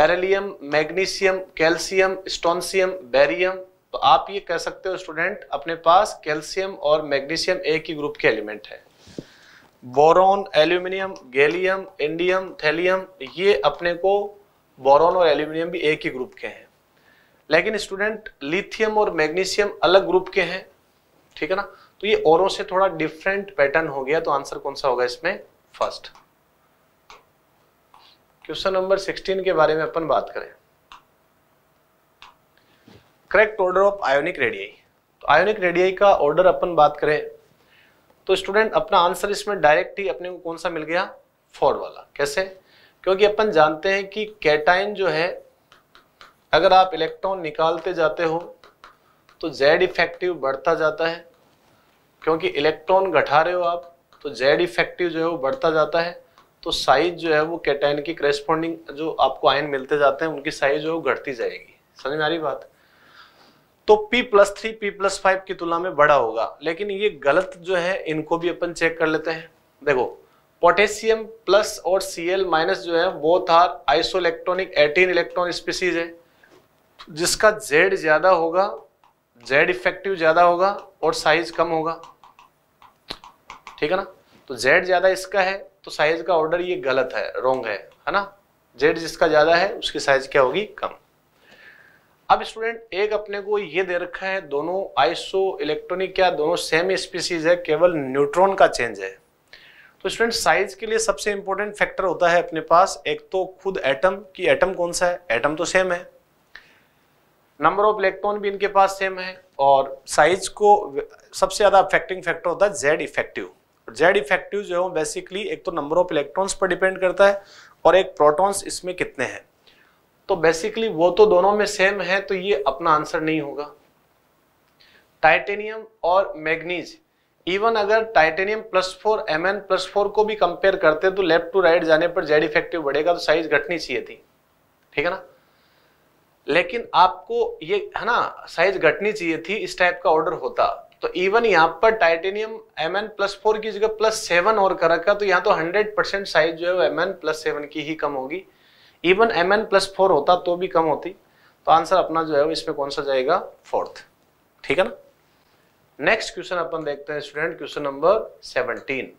beryllium magnesium calcium strontium barium तो आप ये कह सकते हो स्टूडेंट अपने पास कैल्सियम और मैग्नीशियम एक ही ग्रुप के एलिमेंट है boron aluminium gallium indium thallium ये अपने को बोरोन और एल्यूमिनियम भी एक ही ग्रुप के हैं लेकिन स्टूडेंट लिथियम और मैग्नीशियम अलग ग्रुप के हैं ठीक है ना तो ये औरों से थोड़ा डिफरेंट पैटर्न हो गया तो आंसर कौन सा होगा इसमें फर्स्ट क्वेश्चन नंबर 16 के बारे में अपन बात करें correct order of ionic radii तो आयोनिक रेडियाई का ऑर्डर अपन बात करें तो स्टूडेंट अपना आंसर इसमें डायरेक्ट ही अपने को कौन सा मिल गया फोर वाला कैसे क्योंकि अपन जानते हैं कि कैटाइन जो है अगर आप इलेक्ट्रॉन निकालते जाते हो तो जेड इफेक्टिव बढ़ता जाता है क्योंकि इलेक्ट्रॉन घटा रहे हो आप तो जेड इफेक्टिव जो है वो बढ़ता जाता है तो साइज जो है वो कैटाइन की करेस्पॉन्डिंग जो आपको आयन मिलते जाते हैं उनकी साइज जो है वो घटती जाएगी समझ में आ रही बात तो p plus three P plus five की तुलना में बड़ा होगा लेकिन ये गलत जो है इनको भी अपन चेक कर लेते हैं देखो पोटेशियम प्लस और Cl माइनस जो है वो था आइसोइलेक्ट्रॉनिक 18 इलेक्ट्रॉन स्पीसीज है जिसका Z ज़्यादा होगा Z इफेक्टिव ज़्यादा होगा और साइज कम होगा ठीक है ना तो Z ज़्यादा इसका है तो साइज का ऑर्डर ये गलत है रोंग है है ना जेड जिसका ज़्यादा है उसकी साइज क्या होगी कम अब स्टूडेंट एक अपने को ये दे रखा है दोनों आइसो इलेक्ट्रॉनिक क्या दोनों सेम स्पीसीज है केवल न्यूट्रॉन का चेंज है तो स्टूडेंट साइज के लिए सबसे इंपॉर्टेंट फैक्टर होता है अपने पास एक तो खुद एटम की एटम कौन सा है एटम तो सेम है नंबर ऑफ इलेक्ट्रॉन भी इनके पास सेम है और साइज को सबसे ज़्यादा अफेक्टिंग फैक्टर होता है जेड इफेक्टिव जेड इफेक्टिव जो है बेसिकली एक तो नंबर ऑफ इलेक्ट्रॉन्स पर डिपेंड करता है और एक प्रोटॉन्स इसमें कितने हैं तो बेसिकली वो तो दोनों में सेम है तो ये अपना आंसर नहीं होगा टाइटेनियम और मैग्नीज इवन अगर titanium plus four M N plus four को भी कंपेयर करते तो लेफ्ट टू राइट जाने पर जेड इफेक्टिव बढ़ेगा तो साइज घटनी चाहिए थी ठीक है ना लेकिन आपको ये है ना साइज घटनी चाहिए थी इस टाइप का ऑर्डर होता तो इवन यहाँ पर titanium M N plus four की जगह प्लस सेवन और कर रखा तो यहाँ तो हंड्रेड परसेंट साइज जो है वो एम एन प्लस सेवन की ही कम होगी even M N plus four होता तो भी कम होती तो आंसर अपना जो है वो इसमें कौन सा जाएगा फोर्थ ठीक है ना नेक्स्ट क्वेश्चन अपन देखते हैं student question number seventeen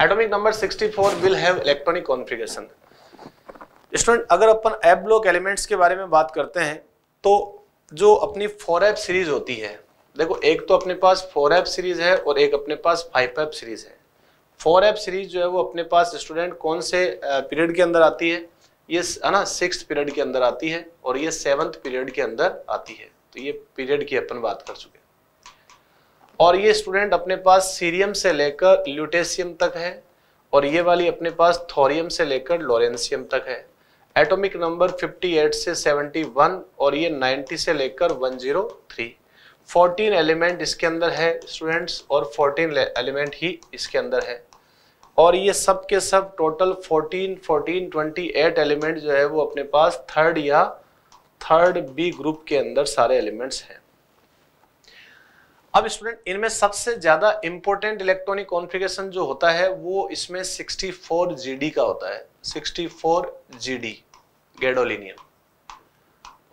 atomic number 64 will have electronic configuration student अगर अपन एब ब्लॉक एलिमेंट्स के बारे में बात करते हैं तो जो अपनी फोर एप सीरीज होती है देखो एक तो अपने पास फोर एप सीरीज है और एक अपने पास फाइव एप सीरीज है फोर एफ सीरीज जो है वो अपने पास स्टूडेंट कौन से पीरियड के अंदर आती है ये है ना सिक्स पीरियड के अंदर आती है और ये सेवन्थ पीरियड के अंदर आती है तो ये पीरियड की अपन बात कर चुके और ये स्टूडेंट अपने पास सीरियम से लेकर ल्यूटेशियम तक है और ये वाली अपने पास थोरियम से लेकर लोरेंसियम तक है एटॉमिक नंबर 58 से 71 और ये 90 से लेकर 103 14 एलिमेंट इसके अंदर है स्टूडेंट्स और 14 एलिमेंट ही इसके अंदर है और ये सब के सब टोटल 14 14 28 एलिमेंट जो है वो अपने पास थर्ड या थर्ड बी ग्रुप के अंदर सारे एलिमेंट्स हैं अब स्टूडेंट इनमें सबसे ज्यादा इंपॉर्टेंट इलेक्ट्रॉनिक कॉन्फ़िगरेशन जो होता है वो इसमें 64 जीडी का होता है 64 जीडी गेडोलिनियम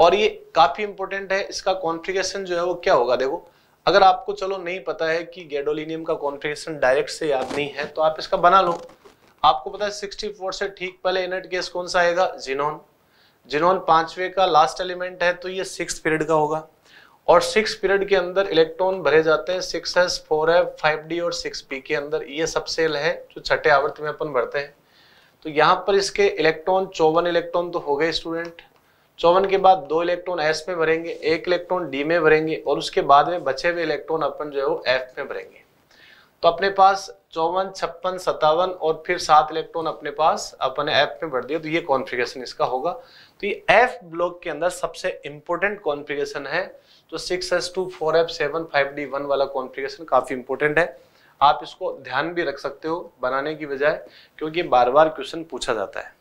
और ये काफी इंपॉर्टेंट है इसका कॉन्फ़िगरेशन जो है वो क्या होगा देखो अगर आपको चलो नहीं पता है कि गेडोलिनियम का कॉन्फिग्रेशन डायरेक्ट से याद नहीं है तो आप इसका बना लो आपको पता है सिक्सटी फोर से ठीक पहले इनर्ट गैस कौन सा आएगा जिनोन जिनोन पांचवे का लास्ट एलिमेंट है तो ये सिक्स पीरियड का होगा और सिक्स पीरियड के अंदर इलेक्ट्रॉन भरे जाते हैं सिक्स एस फोर है फाइव डी और सिक्स पी के अंदर ये सब सेल है जो छठे आवर्त में अपन भरते हैं तो यहाँ पर इसके इलेक्ट्रॉन चौवन इलेक्ट्रॉन तो हो गए स्टूडेंट चौवन के बाद दो इलेक्ट्रॉन एस में भरेंगे एक इलेक्ट्रॉन डी में भरेंगे और उसके बाद में बचे हुए इलेक्ट्रॉन अपन जो है वो एफ में भरेंगे तो अपने पास चौवन छप्पन सत्तावन और फिर सात इलेक्ट्रॉन अपने पास अपने एफ में भर दिया तो ये कॉन्फ़िगरेशन इसका होगा तो ये एफ ब्लॉक के अंदर सबसे इंपॉर्टेंट कॉन्फ़िगरेशन है तो six S two four F seven five D one वाला कॉन्फ़िगरेशन काफ़ी इंपॉर्टेंट है आप इसको ध्यान भी रख सकते हो बनाने की बजाय क्योंकि बार बार क्वेश्चन पूछा जाता है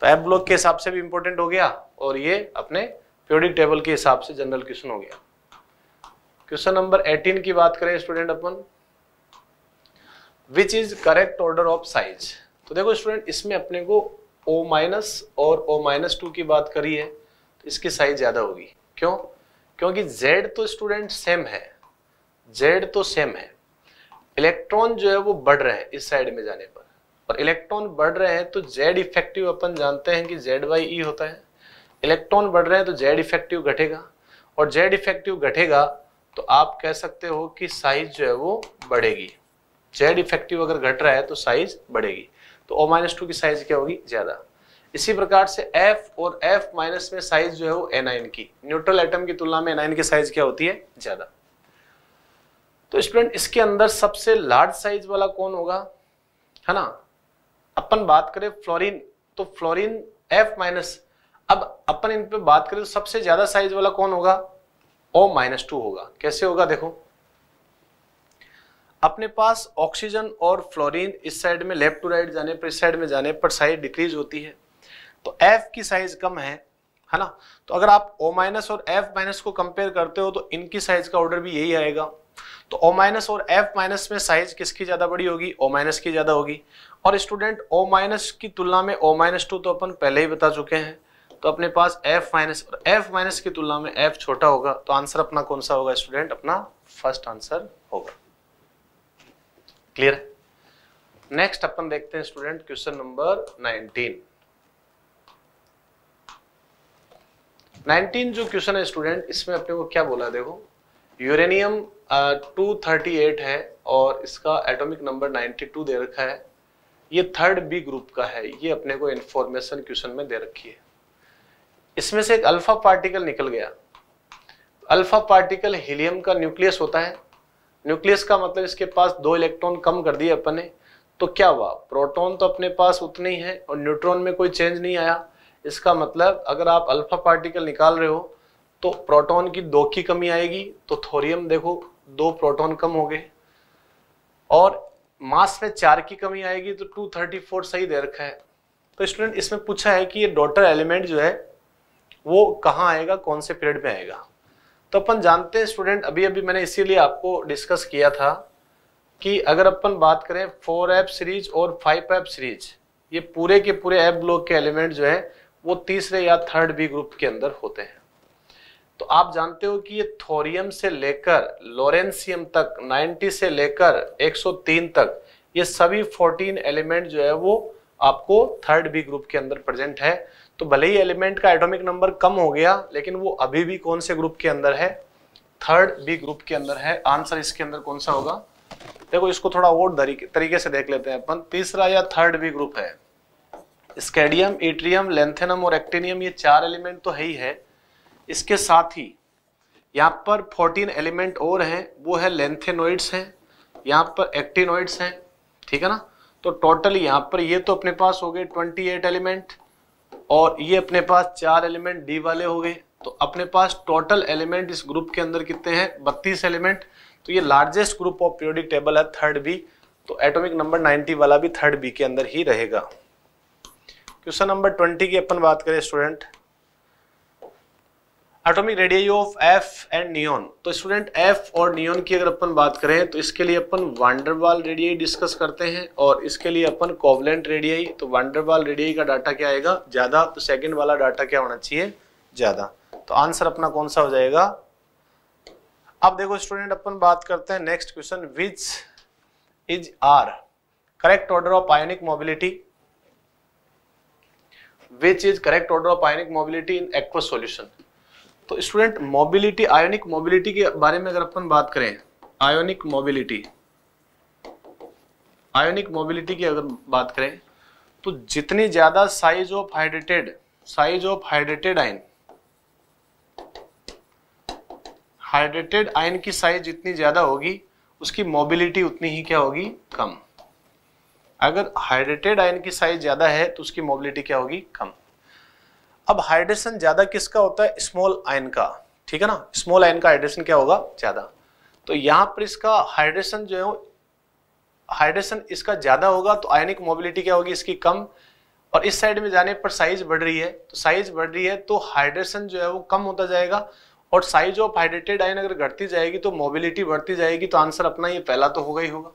तो एप ब्लॉक के हिसाब से भी इंपॉर्टेंट हो गया और ये अपने प्योरिक टेबल के हिसाब से जनरल क्वेश्चन हो गया क्वेश्चन नंबर 18 की बात करें स्टूडेंट अपन which is correct order of size तो देखो स्टूडेंट इसमें अपने को ओ माइनस और ओ माइनस टू की बात करी है तो इसकी साइज ज़्यादा होगी क्यों क्योंकि जेड तो स्टूडेंट सेम है जेड तो सेम है इलेक्ट्रॉन जो है वो बढ़ रहे हैं इस साइड में जाने पर और इलेक्ट्रॉन बढ़ रहे हैं तो जेड इफेक्टिव अपन जानते हैं कि जेड वाई ई होता है इलेक्ट्रॉन बढ़ रहे हैं तो जेड इफेक्टिव घटेगा और जेड इफेक्टिव घटेगा तो आप कह सकते हो कि साइज जो है वो बढ़ेगी जेड इफेक्टिव अगर घट रहा है तो साइज बढ़ेगी तो ओ माइनस टू की साइज क्या होगी ज़्यादा इसी प्रकार से एफ और एफ माइनस में साइज जो है वो एनाइन की न्यूट्रल एटम की तुलना में एनाइन की साइज क्या होती है ज़्यादा तो स्टूडेंट इसके अंदर सबसे लार्ज साइज वाला कौन होगा है ना अपन बात करें फ्लोरीन तो फ्लोरीन एफ माइनस अब अपन इन पे बात करें तो सबसे ज्यादा साइज वाला कौन होगा ओ माइनस टू होगा कैसे होगा देखो अपने पास ऑक्सीजन और फ्लोरीन इस साइड में लेफ्ट टू राइट जाने पर इस साइड में जाने पर साइज डिक्रीज होती है तो एफ की साइज कम है है ना तो अगर आप ओ माइनस और एफ माइनस को कंपेयर करते हो तो इनकी साइज का ऑर्डर भी यही आएगा तो ओ माइनस और एफ माइनस में साइज किसकी ज़्यादा बड़ी होगी ओ माइनस की ज़्यादा होगी और स्टूडेंट ओ माइनस की तुलना में ओ माइनस टू तो अपन पहले ही बता चुके हैं तो अपने पास एफ माइनस और एफ माइनस की तुलना में एफ छोटा होगा तो आंसर अपना कौन सा होगा स्टूडेंट अपना फर्स्ट आंसर होगा क्लियर नेक्स्ट अपन देखते हैं स्टूडेंट क्वेश्चन नंबर 19 19 जो क्वेश्चन है स्टूडेंट इसमें अपने को क्या बोला देखो यूरेनियम टू थर्टी एट है और इसका एटॉमिक नंबर नाइन्टी टू दे रखा है ये थर्ड बी ग्रुप का है ये अपने को इन्फॉर्मेशन क्वेश्चन में दे रखी है इसमें से एक अल्फा पार्टिकल निकल गया अल्फा पार्टिकल हीलियम का न्यूक्लियस होता है न्यूक्लियस का मतलब इसके पास दो इलेक्ट्रॉन कम कर दिए अपन ने तो क्या हुआ प्रोटॉन तो अपने पास उतने ही है और न्यूट्रॉन में कोई चेंज नहीं आया इसका मतलब अगर आप अल्फा पार्टिकल निकाल रहे हो तो प्रोटॉन की दो की कमी आएगी तो थोरियम देखो दो प्रोटॉन कम हो गए और मास में चार की कमी आएगी तो टू थर्टी फोर सही दे रखा है तो स्टूडेंट इसमें पूछा है कि ये डॉटर एलिमेंट जो है वो कहाँ आएगा कौन से पीरियड में आएगा तो अपन जानते हैं स्टूडेंट अभी अभी मैंने इसीलिए आपको डिस्कस किया था कि अगर अपन बात करें फोर एप सीरीज और फाइव एप सीरीज ये पूरे के पूरे एप ब्लॉक के एलिमेंट जो है वो तीसरे या थर्ड बी ग्रुप के अंदर होते हैं तो आप जानते हो कि ये थोरियम से लेकर लोरेंसियम तक 90 से लेकर 103 तक ये सभी 14 एलिमेंट जो है वो आपको थर्ड बी ग्रुप के अंदर प्रेजेंट है तो भले ही एलिमेंट का एटॉमिक नंबर कम हो गया लेकिन वो अभी भी कौन से ग्रुप के अंदर है थर्ड बी ग्रुप के अंदर है आंसर इसके अंदर कौन सा होगा देखो इसको थोड़ा और तरीके से देख लेते हैं अपन तीसरा या थर्ड बी ग्रुप है स्केडियम इट्रियम लेंथेनम और एक्टेनियम ये चार एलिमेंट तो है ही है इसके साथ ही यहाँ पर 14 एलिमेंट और हैं वो है लेंथेनोइड्स हैं यहाँ पर एक्टिनोइड्स हैं ठीक है ना तो टोटल यहाँ पर ये तो अपने पास हो गए 28 एलिमेंट और ये अपने पास चार एलिमेंट डी वाले हो गए तो अपने पास टोटल एलिमेंट इस ग्रुप के अंदर कितने हैं बत्तीस एलिमेंट तो ये largest group of periodic table है थर्ड बी तो एटॉमिक नंबर 90 वाला भी थर्ड बी के अंदर ही रहेगा क्वेश्चन नंबर 20 की अपन बात करें student atomic radio of F and neon तो स्टूडेंट एफ और नियोन की अगर अपन बात करें तो इसके लिए अपन वांडरवाल रेडियाई डिस्कस करते हैं और इसके लिए अपन कोवलेंट रेडियाई तो वांडरवाल रेडियाई का डाटा क्या आएगा ज़्यादा तो सेकंड वाला डाटा क्या होना चाहिए ज़्यादा तो आंसर अपना कौन सा हो जाएगा अब देखो स्टूडेंट अपन बात करते हैं next question which is are correct order of ionic mobility which is correct order of ionic mobility in aqua solution तो स्टूडेंट मोबिलिटी आयोनिक मोबिलिटी के बारे में अगर अपन बात करें आयोनिक मोबिलिटी आयोनिक मोबिलिटी की अगर बात करें तो जितनी ज्यादा size of hydrated size of hydrated ion hydrated ion की साइज जितनी ज्यादा होगी उसकी मोबिलिटी उतनी ही क्या होगी कम अगर हाइड्रेटेड आयन की साइज ज्यादा है तो उसकी मोबिलिटी क्या होगी कम अब हाइड्रेशन ज़्यादा किसका होता है स्मॉल आयन का ठीक है ना स्मॉल आयन का हाइड्रेशन क्या होगा ज़्यादा तो यहाँ पर इसका हाइड्रेशन जो है हाइड्रेशन इसका ज़्यादा होगा तो आयनिक मोबिलिटी क्या होगी इसकी कम और इस साइड में जाने पर साइज बढ़ रही है तो साइज बढ़ रही है तो हाइड्रेशन जो है वो कम होता जाएगा और साइज ऑफ हाइड्रेटेड आयन अगर घटती जाएगी तो मोबिलिटी बढ़ती जाएगी तो आंसर अपना ये पहला तो होगा ही होगा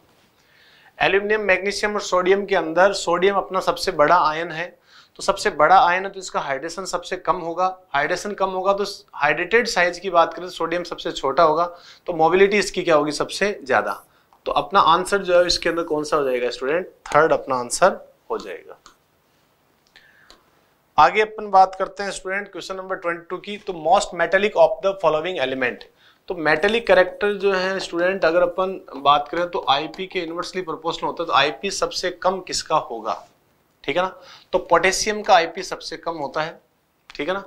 एल्यूमिनियम मैग्नीशियम और सोडियम के अंदर सोडियम अपना सबसे बड़ा आयन है तो सबसे बड़ा आयन है तो इसका हाइड्रेशन सबसे कम होगा हाइड्रेशन कम होगा तो हाइड्रेटेड साइज की बात करें तो सोडियम सबसे छोटा होगा तो मोबिलिटी इसकी क्या होगी सबसे ज़्यादा तो अपना आंसर जो है इसके अंदर कौन सा हो जाएगा स्टूडेंट थर्ड अपना आंसर हो जाएगा आगे अपन बात करते हैं student question number twenty two की तो most metallic of the following element तो मेटेलिक करेक्टर जो है स्टूडेंट अगर अपन बात करें तो आईपी के इनवर्सली प्रोपोर्शनल होता है तो आईपी सबसे कम किसका होगा ठीक है ना तो पोटेशियम का आईपी सबसे कम होता है ठीक है ना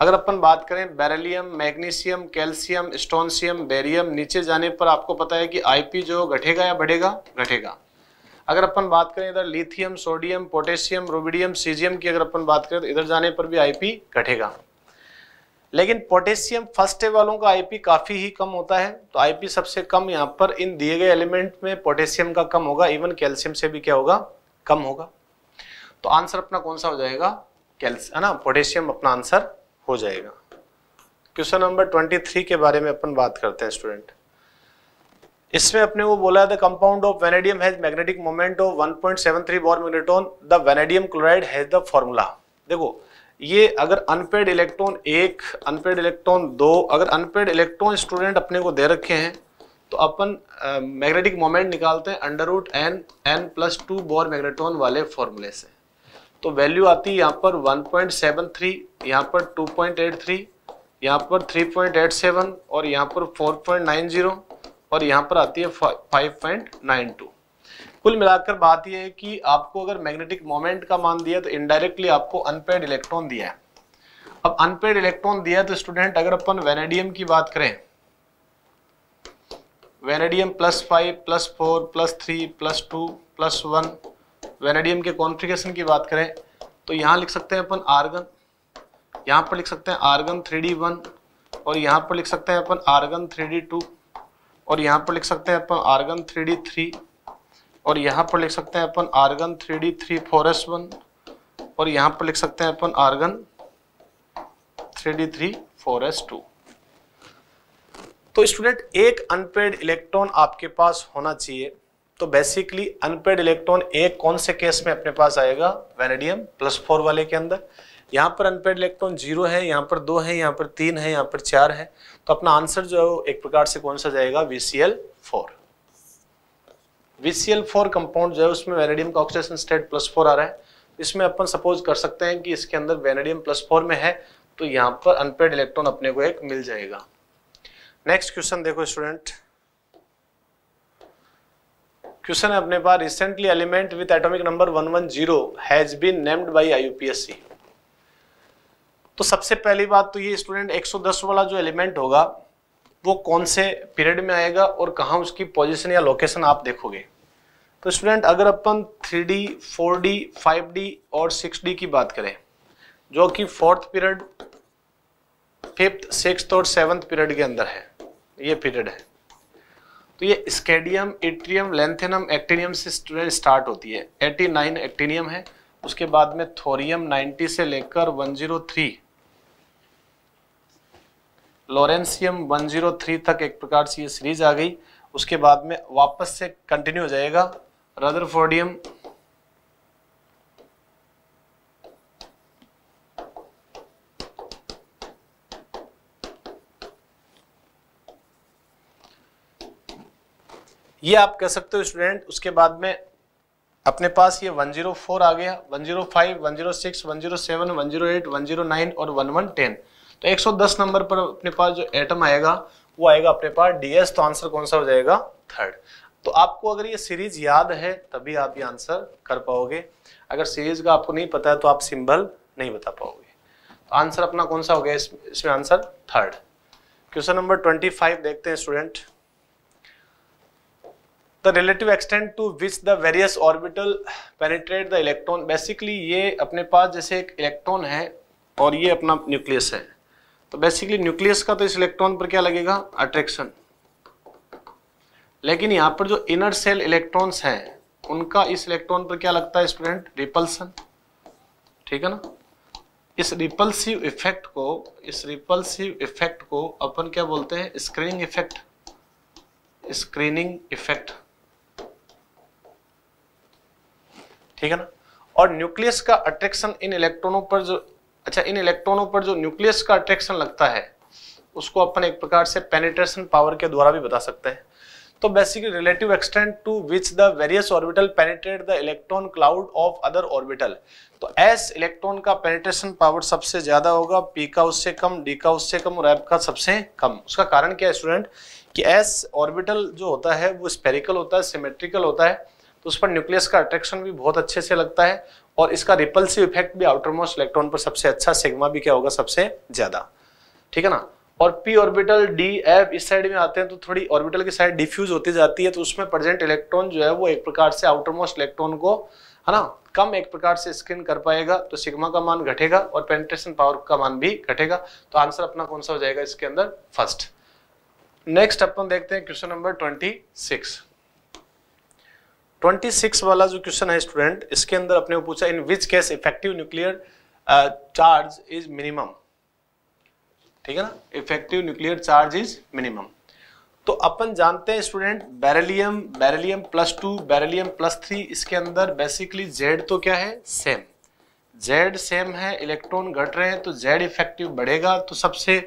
अगर अपन बात करें beryllium magnesium calcium strontium barium नीचे जाने पर आपको पता है कि आईपी जो घटेगा या बढ़ेगा घटेगा अगर अपन बात करें इधर lithium sodium potassium rubidium caesium की अगर अपन बात करें तो इधर जाने पर भी आईपी घटेगा लेकिन पोटेशियम फर्स्ट वालों का आईपी काफ़ी ही कम होता है तो आईपी सबसे कम यहाँ पर इन दिए गए एलिमेंट में पोटेशियम का कम होगा इवन कैल्शियम से भी क्या होगा कम होगा तो आंसर अपना कौन सा हो जाएगा कैल्स है ना पोटेशियम अपना आंसर हो जाएगा क्वेश्चन नंबर ट्वेंटी थ्री के बारे में अपन बात करते हैं स्टूडेंट इसमें अपने वो बोला the compound of vanadium has magnetic moment of 1.73 Bohr magneton the vanadium chloride has the formula देखो ये अगर अनपेड इलेक्ट्रॉन एक अनपेड इलेक्ट्रॉन दो अगर अनपेड इलेक्ट्रॉन स्टूडेंट अपने को दे रखे हैं तो अपन मैग्नेटिक मोमेंट निकालते हैं under root N N plus two Bohr magneton वाले फॉर्मूले से तो वैल्यू आती है यहाँ पर 1.73 यहाँ पर थ्री यहाँ पर सेवन और यहाँ पर जीरो और यहाँ पर आती है टू कुल मिलाकर बात यह है कि आपको अगर मैग्नेटिक मोमेंट का मान दिया तो इनडायरेक्टली आपको अनपेड इलेक्ट्रॉन दिया है अब अनपेड इलेक्ट्रॉन दिया तो स्टूडेंट अगर अपन वेनेडियम की बात करें vanadium plus five plus four plus three plus two plus one vanadium के कॉन्फ़िगरेशन की बात करें तो यहाँ लिख सकते हैं अपन आर्गन यहाँ पर लिख सकते हैं आर्गन थ्री डी वन और यहाँ पर लिख सकते हैं अपन आर्गन थ्री डी टू और यहाँ पर लिख सकते हैं अपन आर्गन थ्री डी थ्री और यहाँ पर लिख सकते हैं अपन argon three D three four S one और यहाँ पर लिख सकते हैं अपन argon three D three four S two तो स्टूडेंट एक अनपेड इलेक्ट्रॉन आपके पास होना चाहिए तो बेसिकली अनपेड इलेक्ट्रॉन एक कौन से केस में अपने पास आएगा वेनेडियम प्लस फोर वाले के अंदर यहाँ पर अनपेड इलेक्ट्रॉन जीरो है यहाँ पर दो है यहाँ पर तीन है यहाँ पर चार है तो अपना आंसर जो है वो एक प्रकार से कौन सा जाएगा VCl4 VCl4 कंपाउंड जो है उसमें वेनेडियम का ऑक्सीडेशन स्टेट प्लस फोर आ रहा है इसमें अपन सपोज कर सकते हैं कि इसके अंदर वेनेडियम प्लस फोर में है तो यहाँ पर अनपेड इलेक्ट्रॉन अपने को एक मिल जाएगा नेक्स्ट क्वेश्चन देखो स्टूडेंट क्वेश्चन है अपने पास recently element with atomic number 110 has been named by IUPSC तो सबसे पहली बात तो ये स्टूडेंट 110 वाला जो एलिमेंट होगा वो कौन से पीरियड में आएगा और कहाँ उसकी पोजीशन या लोकेशन आप देखोगे तो स्टूडेंट अगर अपन 3D, 4D, 5D और 6D की बात करें जो कि फोर्थ पीरियड फिफ्थ सिक्स और सेवन्थ पीरियड के अंदर है ये पीरियड है तो ये स्केडियम एट्रियम लेंथेनम एक्टेनियम से स्टार्ट होती है 89 एक्टेनियम है उसके बाद में थोरियम 90 से लेकर 103 लॉरेंसियम 103 तक एक प्रकार से ये सीरीज आ गई उसके बाद में वापस से कंटिन्यू हो जाएगा रदरफोर्डियम ये आप कह सकते हो स्टूडेंट उसके बाद में अपने पास ये 104 आ गया 105, 106, 107, 108, 109 और 1110 तो 110 नंबर पर अपने पास जो एटम आएगा वो आएगा अपने पास डीएस तो आंसर कौन सा हो जाएगा थर्ड तो आपको अगर ये सीरीज याद है तभी आप ये आंसर कर पाओगे अगर सीरीज का आपको नहीं पता है तो आप सिंबल नहीं बता पाओगे तो आंसर अपना कौन सा हो गया इसमें answer third question number twenty five देखते हैं student the relative extent to which the various orbital penetrate the electron basically ये अपने पास जैसे एक इलेक्ट्रॉन है और ये अपना न्यूक्लियस है तो बेसिकली न्यूक्लियस का तो इस इलेक्ट्रॉन पर क्या लगेगा अट्रैक्शन लेकिन यहाँ पर जो इनर सेल इलेक्ट्रॉन्स हैं उनका इस इलेक्ट्रॉन पर क्या लगता है स्टूडेंट रिपल्सन ठीक है ना इस रिपल्सिव इफेक्ट को इस रिपल्सिव इफेक्ट को अपन क्या बोलते हैं स्क्रीनिंग इफेक्ट स्क्रीनिंग इफेक्ट ठीक है ना और न्यूक्लियस का अट्रैक्शन इन इलेक्ट्रॉनों पर जो अच्छा इन इलेक्ट्रॉनों पर जो न्यूक्लियस का अट्रैक्शन लगता है उसको अपन एक प्रकार से पेनिट्रेशन पावर के द्वारा भी बता सकते हैं तो basically relative extent to which the various orbital penetrate the electron cloud of other orbital तो एस इलेक्ट्रॉन का पेनिट्रेशन पावर सबसे ज्यादा होगा पी का उससे कम डी का उससे कम और एफ का सबसे कम उसका कारण क्या है स्टूडेंट कि एस ऑर्बिटल जो होता है वो स्पेरिकल होता है सिमेट्रिकल होता है तो उस पर न्यूक्लियस का अट्रैक्शन भी बहुत अच्छे से लगता है और इसका रिपल्सिव इफेक्ट भी आउटरमोस्ट इलेक्ट्रॉन पर सबसे अच्छा सिग्मा भी क्या होगा सबसे ज्यादा ठीक है ना और पी ऑर्बिटल डी एफ इस साइड में आते हैं तो थोड़ी ऑर्बिटल की साइड डिफ्यूज होती जाती है तो उसमें प्रेजेंट इलेक्ट्रॉन जो है वो एक प्रकार से आउटरमोस्ट इलेक्ट्रॉन को है ना कम एक प्रकार से स्क्रीन कर पाएगा तो सिग्मा का मान घटेगा और पेनिट्रेशन पावर का मान भी घटेगा तो आंसर अपना कौन सा हो जाएगा इसके अंदर फर्स्ट नेक्स्ट अपन देखते हैं क्वेश्चन नंबर ट्वेंटी सिक्स 26 वाला जो क्वेश्चन है स्टूडेंट इसके अंदर अपने पूछा in which case effective nuclear charge is minimum ठीक है ना effective nuclear charge is minimum तो अपन जानते हैं student beryllium beryllium plus two beryllium plus three इसके अंदर बेसिकली जेड तो क्या है सेम जेड सेम है इलेक्ट्रॉन घट रहे हैं तो जेड इफेक्टिव बढ़ेगा तो सबसे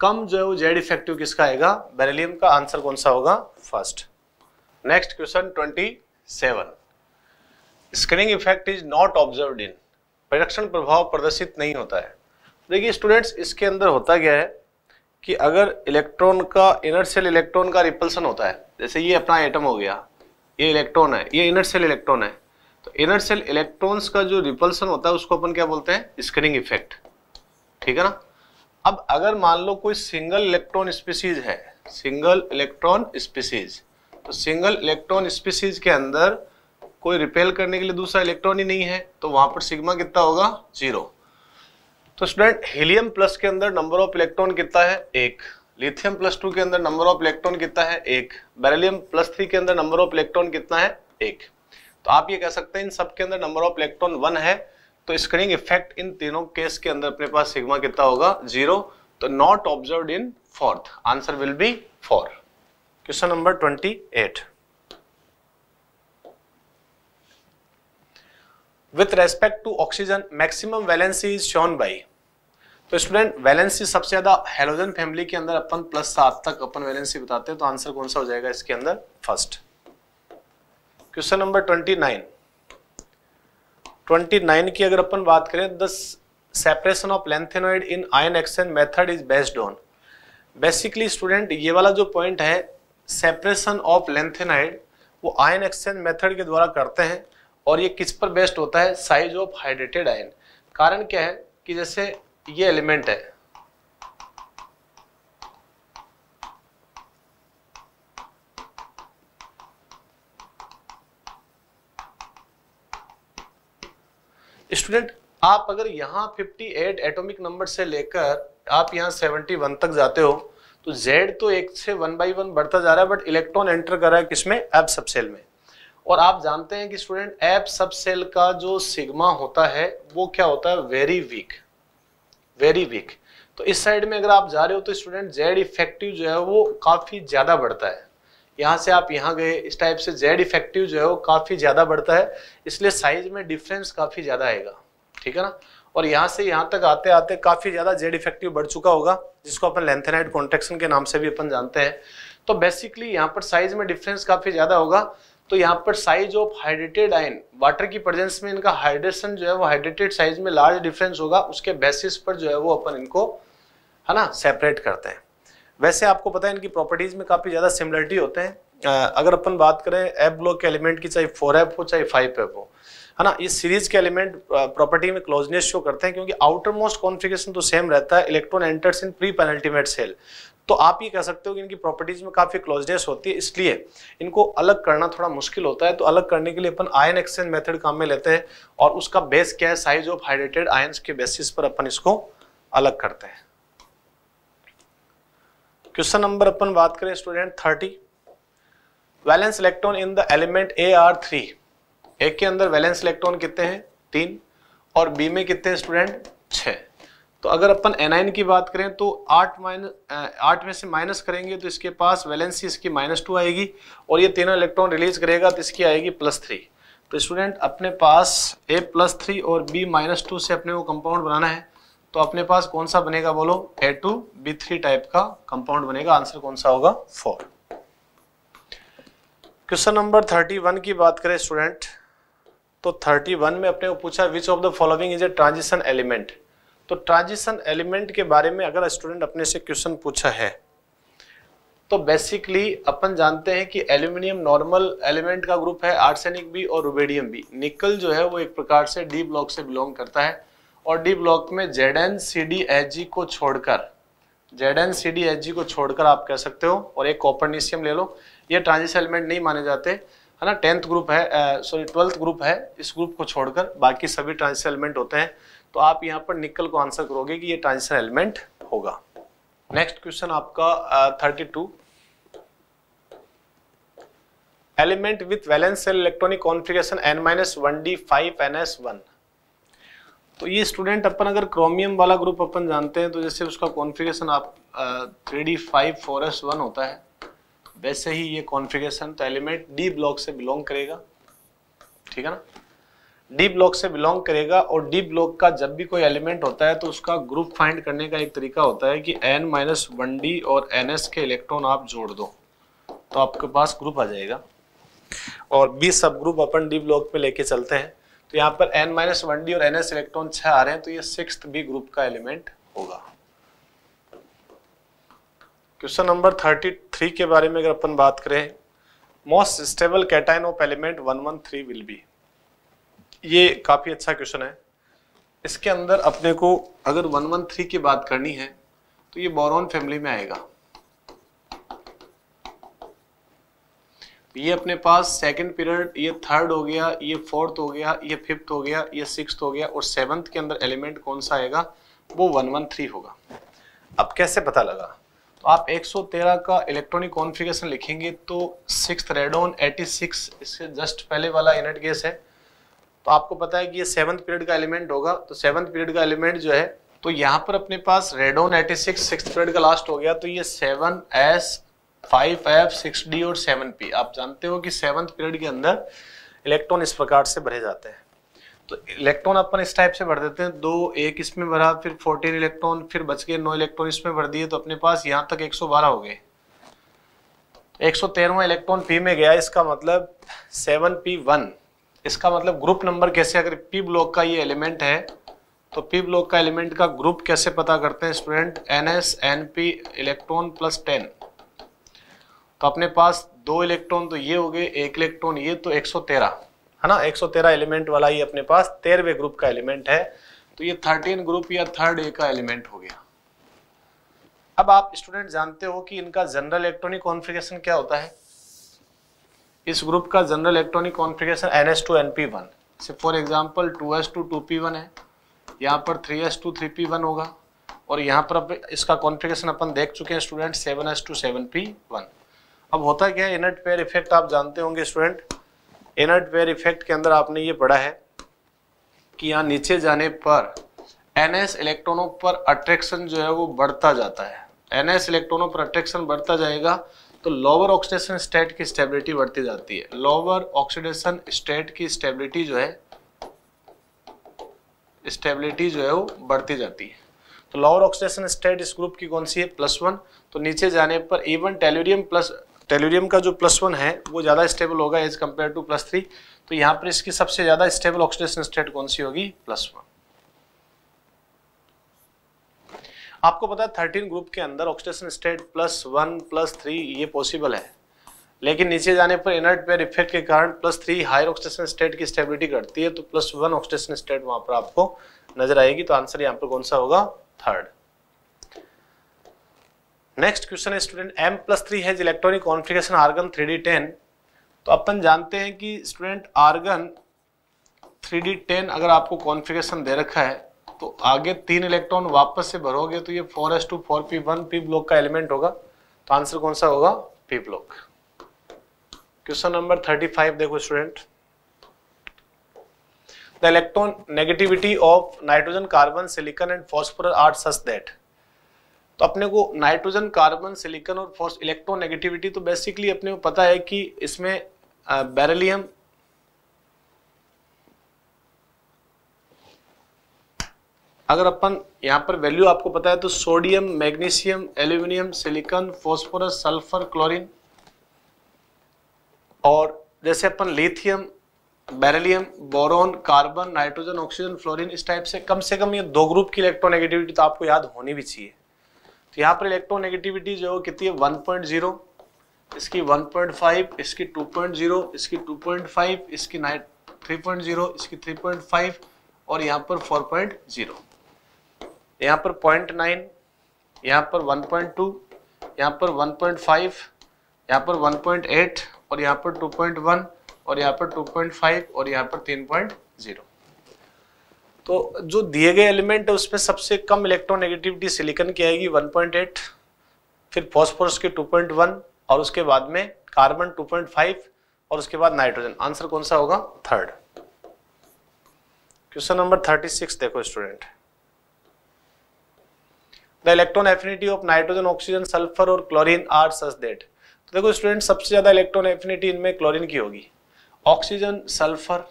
कम जो है वो जेड इफेक्टिव किसका आएगा बेरेलियम का आंसर कौन सा होगा first next question twenty seven screening effect is not observe in परीक्षण प्रभाव प्रदर्शित नहीं होता है देखिए स्टूडेंट्स इसके अंदर होता क्या है कि अगर इलेक्ट्रॉन का इनर सेल इलेक्ट्रॉन का रिपल्सन होता है जैसे ये अपना एटम हो गया ये इलेक्ट्रॉन है ये इनर सेल इलेक्ट्रॉन है तो इनर सेल इलेक्ट्रॉन्स का जो रिपल्सन होता है उसको अपन क्या बोलते हैं स्क्रीनिंग इफेक्ट ठीक है ना अब अगर मान लो कोई सिंगल इलेक्ट्रॉन स्पीसीज है सिंगल इलेक्ट्रॉन स्पीसीज तो सिंगल इलेक्ट्रॉन स्पीसीज के अंदर कोई रिपेल करने के लिए दूसरा इलेक्ट्रॉन ही नहीं है तो वहां पर सिग्मा कितना होगा जीरो तो स्टूडेंट हीलियम प्लस के अंदर नंबर ऑफ इलेक्ट्रॉन कितना है एक लिथियम प्लस टू के अंदर नंबर ऑफ इलेक्ट्रॉन कितना है एक बेरिलियम प्लस थ्री के अंदर नंबर ऑफ इलेक्ट्रॉन कितना है एक तो आप ये कह सकते हैं इन सब के अंदर नंबर ऑफ इलेक्ट्रॉन वन है तो स्क्रीनिंग इफेक्ट इन तीनों केस के अंदर अपने पास सिग्मा कितना होगा जीरो तो not observe in fourth answer will be fourth question number twenty eight with respect to oxygen maximum valency is shown by तो स्टूडेंट वैलेंसी सबसे ज्यादा हेलोजन फैमिली के अंदर अपन प्लस सात तक अपन वैलेंसी बताते हैं तो आंसर कौन सा हो जाएगा इसके अंदर first question number twenty nine twenty nine की अगर अपन बात करें the separation of lanthanoid in ion exchange method is based on basically student ये वाला जो पॉइंट है सेपरेशन ऑफ लेंथेनाइड वो आयन एक्सचेंज मेथड के द्वारा करते हैं और ये किस पर बेस्ड होता है साइज ऑफ हाइड्रेटेड आयन कारण क्या है कि जैसे ये एलिमेंट है स्टूडेंट आप अगर यहाँ 58 एटॉमिक नंबर से लेकर आप यहाँ 71 तक जाते हो तो Z तो एक से वन बाई वन बढ़ता जा रहा है बट इलेक्ट्रॉन एंटर कर रहा है किसमें एप सब सेल में और आप जानते हैं कि स्टूडेंट एप सब सेल का जो सिग्मा होता है वो क्या होता है वेरी वीक वेरी वीक तो इस साइड में अगर आप जा रहे हो तो स्टूडेंट जेड इफेक्टिव जो है वो काफ़ी ज़्यादा बढ़ता है यहाँ से आप यहाँ गए इस टाइप से जेड इफेक्टिव जो है वो काफ़ी ज़्यादा बढ़ता है इसलिए साइज में डिफरेंस काफ़ी ज़्यादा आएगा ठीक है ना और यहाँ से यहाँ तक आते आते काफ़ी ज़्यादा जेड इफेक्टिव बढ़ चुका होगा जिसको अपन लेंथेनाइड कॉन्ट्रेक्शन के नाम से भी अपन जानते हैं तो बेसिकली यहाँ पर साइज में डिफरेंस काफ़ी ज़्यादा होगा तो यहाँ पर size of hydrated ion water की प्रेजेंस में इनका हाइड्रेशन जो है वो हाइड्रेटेड साइज में लार्ज डिफरेंस होगा उसके बेसिस पर जो है वो अपन इनको है ना सेपरेट करते हैं वैसे आपको पता है इनकी प्रॉपर्टीज़ में काफ़ी ज़्यादा सिमिलरिटी होते हैं अगर अपन बात करें एफ ब्लॉक के एलिमेंट की चाहे फोर एफ हो चाहे फाइव एफ हो है ना ये सीरीज के एलिमेंट प्रॉपर्टी में क्लोजनेस शो करते हैं क्योंकि आउटर मोस्ट कॉन्फिगेशन तो सेम रहता है electron enters in pre penultimate shell तो आप ये कह सकते हो कि इनकी प्रॉपर्टीज में काफ़ी क्लोजनेस होती है इसलिए इनको अलग करना थोड़ा मुश्किल होता है तो अलग करने के लिए अपन आयन एक्सचेंज मेथड काम में लेते हैं और उसका बेस क्या है साइज ऑफ हाइड्रेटेड आय के बेसिस पर अपन इसको अलग करते हैं क्वेश्चन नंबर अपन बात करें student thirty valence electron in the element A are three A के अंदर वैलेंस इलेक्ट्रॉन कितने हैं तीन और बी में कितने स्टूडेंट छ तो अगर अपन एनाइन की बात करें तो आठ माइनस आठ में से माइनस करेंगे तो इसके पास वैलेंसी इसकी माइनस टू आएगी और ये तीनों इलेक्ट्रॉन रिलीज करेगा तो इसकी आएगी प्लस थ्री तो स्टूडेंट अपने पास ए प्लस थ्री और बी माइनस टू से अपने को कंपाउंड बनाना है तो अपने पास कौन सा बनेगा बोलो A to B three type का कंपाउंड बनेगा आंसर कौन सा होगा four question number thirty one की बात करें स्टूडेंट तो 31 में अपने को पूछा which of the following is a transition element तो ट्रांजिशन एलिमेंट के बारे में अगर स्टूडेंट अपने से क्वेश्चन पूछा है तो बेसिकली अपन जानते हैं कि एल्यूमिनियम नॉर्मल एलिमेंट का ग्रुप है आर्सेनिक भी और रुबेडियम भी निकल जो है वो एक प्रकार से डी ब्लॉक से बिलोंग करता है और डी ब्लॉक में Z N C D H G को छोड़कर Z N C D H G को छोड़कर आप कह सकते हो और एक कॉपरनीशियम ले लो ये ट्रांजिशन एलिमेंट नहीं माने जाते है ना टेंथ ग्रुप है सॉरी ट्वेल्थ ग्रुप है इस ग्रुप को छोड़कर बाकी सभी ट्रांजिशन एलिमेंट होते हैं तो आप यहाँ पर निकल को आंसर करोगे कि ये ट्रांजिशन एलिमेंट होगा नेक्स्ट क्वेश्चन आपका thirty two element with valence shell electronic configuration N minus one D five N S one तो ये स्टूडेंट अपन अगर क्रोमियम वाला ग्रुप अपन जानते हैं तो जैसे उसका कॉन्फ़िगरेशन आप three D five four S one होता है वैसे ही ये कॉन्फ़िगरेशन तो एलिमेंट डी ब्लॉक से बिलोंग करेगा ठीक है ना डी ब्लॉक से बिलोंग करेगा और डी ब्लॉक का जब भी कोई एलिमेंट होता है तो उसका ग्रुप फाइंड करने का एक तरीका होता है कि एन माइनस वन डी और एन एस के इलेक्ट्रॉन आप जोड़ दो तो आपके पास ग्रुप आ जाएगा और बी सब ग्रुप अपन डी ब्लॉक पे लेके चलते हैं तो यहाँ पर एन माइनस वन डी और एन एस इलेक्ट्रॉन छः आ रहे हैं तो ये सिक्स बी ग्रुप का एलिमेंट होगा क्वेश्चन नंबर 33 के बारे में अगर अपन बात करें most stable cation of element 113 will be ये काफ़ी अच्छा क्वेश्चन है इसके अंदर अपने को अगर 113 की बात करनी है तो ये बोरॉन फैमिली में आएगा ये अपने पास सेकंड पीरियड ये थर्ड हो गया ये फोर्थ हो गया ये फिफ्थ हो गया ये सिक्स हो गया और सेवंथ के अंदर एलिमेंट कौन सा आएगा वो वन वन थ्री होगा अब कैसे पता लगा तो आप 113 का इलेक्ट्रॉनिक कॉन्फ़िगरेशन लिखेंगे तो सिक्स रेडोन 86 इससे जस्ट पहले वाला इनट गैस है तो आपको पता है कि ये सेवन्थ पीरियड का एलिमेंट होगा तो सेवन्थ पीरियड का एलिमेंट जो है तो यहाँ पर अपने पास रेडोन 86 सिक्स पीरियड का लास्ट हो गया तो ये seven s five f six d और सेवन पी आप जानते हो कि सेवन्थ पीरियड के अंदर इलेक्ट्रॉन इस प्रकार से भरे जाते हैं तो इलेक्ट्रॉन अपन इस टाइप से भर देते हैं दो एक इसमें भरा फिर फोर्टीन इलेक्ट्रॉन फिर बच गए नौ इलेक्ट्रॉन इसमें भर दिए तो अपने पास यहाँ तक एक सौ बारह हो गए एक सौ तेरहवा इलेक्ट्रॉन पी में गया इसका मतलब सेवन पी वन इसका मतलब ग्रुप नंबर कैसे अगर पी ब्लॉक का ये एलिमेंट है तो पी ब्लॉक का एलिमेंट का ग्रुप कैसे पता करते हैं student n s n p electron plus ten तो अपने पास दो इलेक्ट्रॉन तो ये हो गए एक इलेक्ट्रॉन ये तो एक सौ तेरह है ना 113 एलिमेंट वाला ही अपने पास तेरहवे ग्रुप का एलिमेंट है तो ये 13 ग्रुप या थर्ड ए का एलिमेंट हो गया अब आप स्टूडेंट जानते हो कि इनका जनरल इलेक्ट्रॉनिक कॉन्फ़िगरेशन क्या होता है इस ग्रुप का general electronic configuration n s two n p one से for example two S two two p one है यहाँ पर three s two three p one होगा और यहाँ पर इसका कॉन्फ़िगरेशन अपन देख चुके हैं student seven s two seven p one अब होता क्या है इनट पेयर इफेक्ट आप जानते होंगे स्टूडेंट इनर्ट वेयर इफेक्ट के अंदर आपने ये पढ़ा है कि यहाँ नीचे जाने पर एन एस इलेक्ट्रॉनों पर अट्रैक्शन जो है वो बढ़ता जाता है एन एस इलेक्ट्रॉनों पर अट्रैक्शन बढ़ता जाएगा तो लोअर ऑक्सीडेशन स्टेट की स्टेबिलिटी बढ़ती जाती है लोअर ऑक्सीडेशन स्टेट की स्टेबिलिटी जो है स्टेबिलिटी जो है वो बढ़ती जाती है तो लोअर ऑक्सीडेशन स्टेट इस ग्रुप की कौन सी है प्लस वन तो नीचे जाने पर इवन टेलोरियम प्लस टेलोरियम का जो प्लस वन है वो ज़्यादा स्टेबल होगा as compare to plus three तो यहाँ पर इसकी सबसे ज़्यादा स्टेबल ऑक्सीडेशन स्टेट कौन सी होगी प्लस वन आपको पता है थर्टीन ग्रुप के अंदर oxidation state plus one plus three ये पॉसिबल है लेकिन नीचे जाने पर इनर्ट पेयर इफेक्ट के कारण plus three higher oxidation state की स्टेबिलिटी करती है तो प्लस वन ऑक्सीडेशन स्टेट वहाँ पर आपको नजर आएगी तो आंसर यहाँ पर कौन सा होगा थर्ड नेक्स्ट क्वेश्चन है स्टूडेंट एम प्लस थ्री है electronic configuration argon three d ten तो अपन जानते हैं कि student argon three d ten अगर आपको कॉन्फ़िगरेशन दे रखा है तो आगे तीन इलेक्ट्रॉन वापस से भरोगे तो ये four S two four p one p block का एलिमेंट होगा तो आंसर कौन सा होगा p block question number thirty five देखो student the electron negativity of nitrogen carbon silicon and phosphorus are such that तो अपने को नाइट्रोजन कार्बन सिलिकन और फोर्स इलेक्ट्रोनेगेटिविटी तो बेसिकली अपने को पता है कि इसमें बैरलियम अगर अपन यहाँ पर वैल्यू आपको पता है तो sodium magnesium aluminium silicon phosphorus sulphur chlorine और जैसे अपन lithium beryllium boron carbon nitrogen oxygen fluorine इस टाइप से कम से कम ये दो ग्रुप की इलेक्ट्रोनेगेटिविटी तो आपको याद होनी भी चाहिए तो यहाँ पर इलेक्ट्रोनेगेटिविटी जो कितनी है वन पॉइंट जीरो इसकी वन पॉइंट फाइव इसकी टू पॉइंट जीरो इसकी टू पॉइंट फाइव इसकी नाइन थ्री पॉइंट जीरो इसकी थ्री पॉइंट फाइव और यहाँ पर फोर पॉइंट जीरो यहाँ पर पॉइंट नाइन यहाँ पर वन पॉइंट टू यहाँ पर वन पॉइंट फाइव यहाँ पर वन पॉइंट एट और यहाँ पर टू पॉइंट वन और यहाँ पर टू पॉइंट फाइव और यहाँ पर तीन पॉइंट जीरो तो जो दिए गए एलिमेंट है उसमें सबसे कम इलेक्ट्रोनेगेटिविटी सिलिकन की आएगी 1.8 फिर फॉस्फोरस के 2.1 और उसके बाद में कार्बन 2.5 और उसके बाद नाइट्रोजन आंसर कौन सा होगा थर्ड क्वेश्चन नंबर 36 देखो student the electron affinity of nitrogen oxygen sulphur और क्लोरीन आर सच दैट तो देखो स्टूडेंट सबसे ज्यादा इलेक्ट्रॉन एफिनिटी इनमें क्लोरीन की होगी ऑक्सीजन सल्फर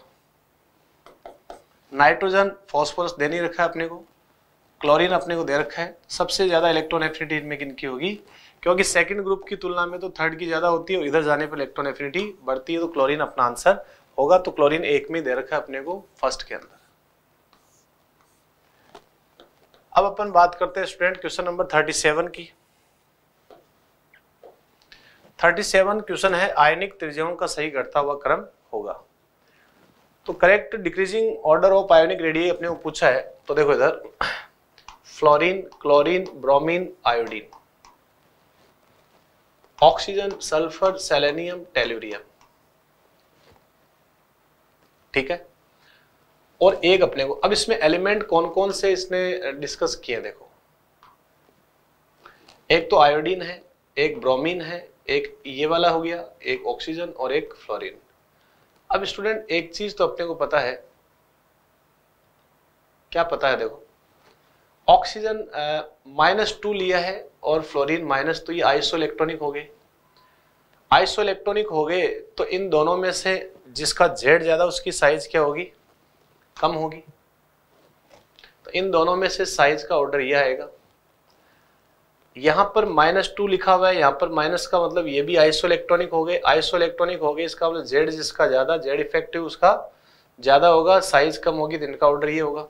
नाइट्रोजन फॉस्फोरस दे नहीं रखा है अपने को क्लोरीन अपने को दे रखा है सबसे ज़्यादा इलेक्ट्रॉन एफिनिटी इनमें किनकी होगी क्योंकि सेकंड ग्रुप की तुलना में तो थर्ड की ज़्यादा होती है और इधर जाने पर इलेक्ट्रॉन एफिनिटी बढ़ती है तो क्लोरीन अपना आंसर होगा तो क्लोरीन एक में दे रखा है अपने को फर्स्ट के अंदर अब अपन बात करते हैं student question number thirty seven की थर्टी सेवन क्वेश्चन है आयनिक त्रिज्यों का सही घटता हुआ क्रम होगा तो correct decreasing order of ionic radii अपने को पूछा है तो देखो इधर fluorine chlorine bromine iodine oxygen sulphur selenium tellurium ठीक है और एक अपने को अब इसमें एलिमेंट कौन कौन से इसने डिस्कस किए देखो एक तो आयोडीन है एक ब्रोमीन है एक ये वाला हो गया एक ऑक्सीजन और एक फ्लोरीन अब स्टूडेंट एक चीज तो अपने को पता है क्या पता है देखो ऑक्सीजन माइनस टू लिया है और फ्लोरीन माइनस तो ये आइसो इलेक्ट्रॉनिक हो गए आइसो इलेक्ट्रॉनिक हो गए तो इन दोनों में से जिसका जेड ज्यादा उसकी साइज क्या होगी कम होगी तो इन दोनों में से साइज का ऑर्डर यह आएगा यहाँ पर माइनस टू लिखा हुआ है यहाँ पर माइनस का मतलब ये भी आइसो इलेक्ट्रॉनिक हो गए आइसो इलेक्ट्रॉनिक हो गए इसका मतलब जेड जिसका ज़्यादा जेड इफेक्टिव उसका ज़्यादा होगा साइज कम होगी तो इनका ऑर्डर ही होगा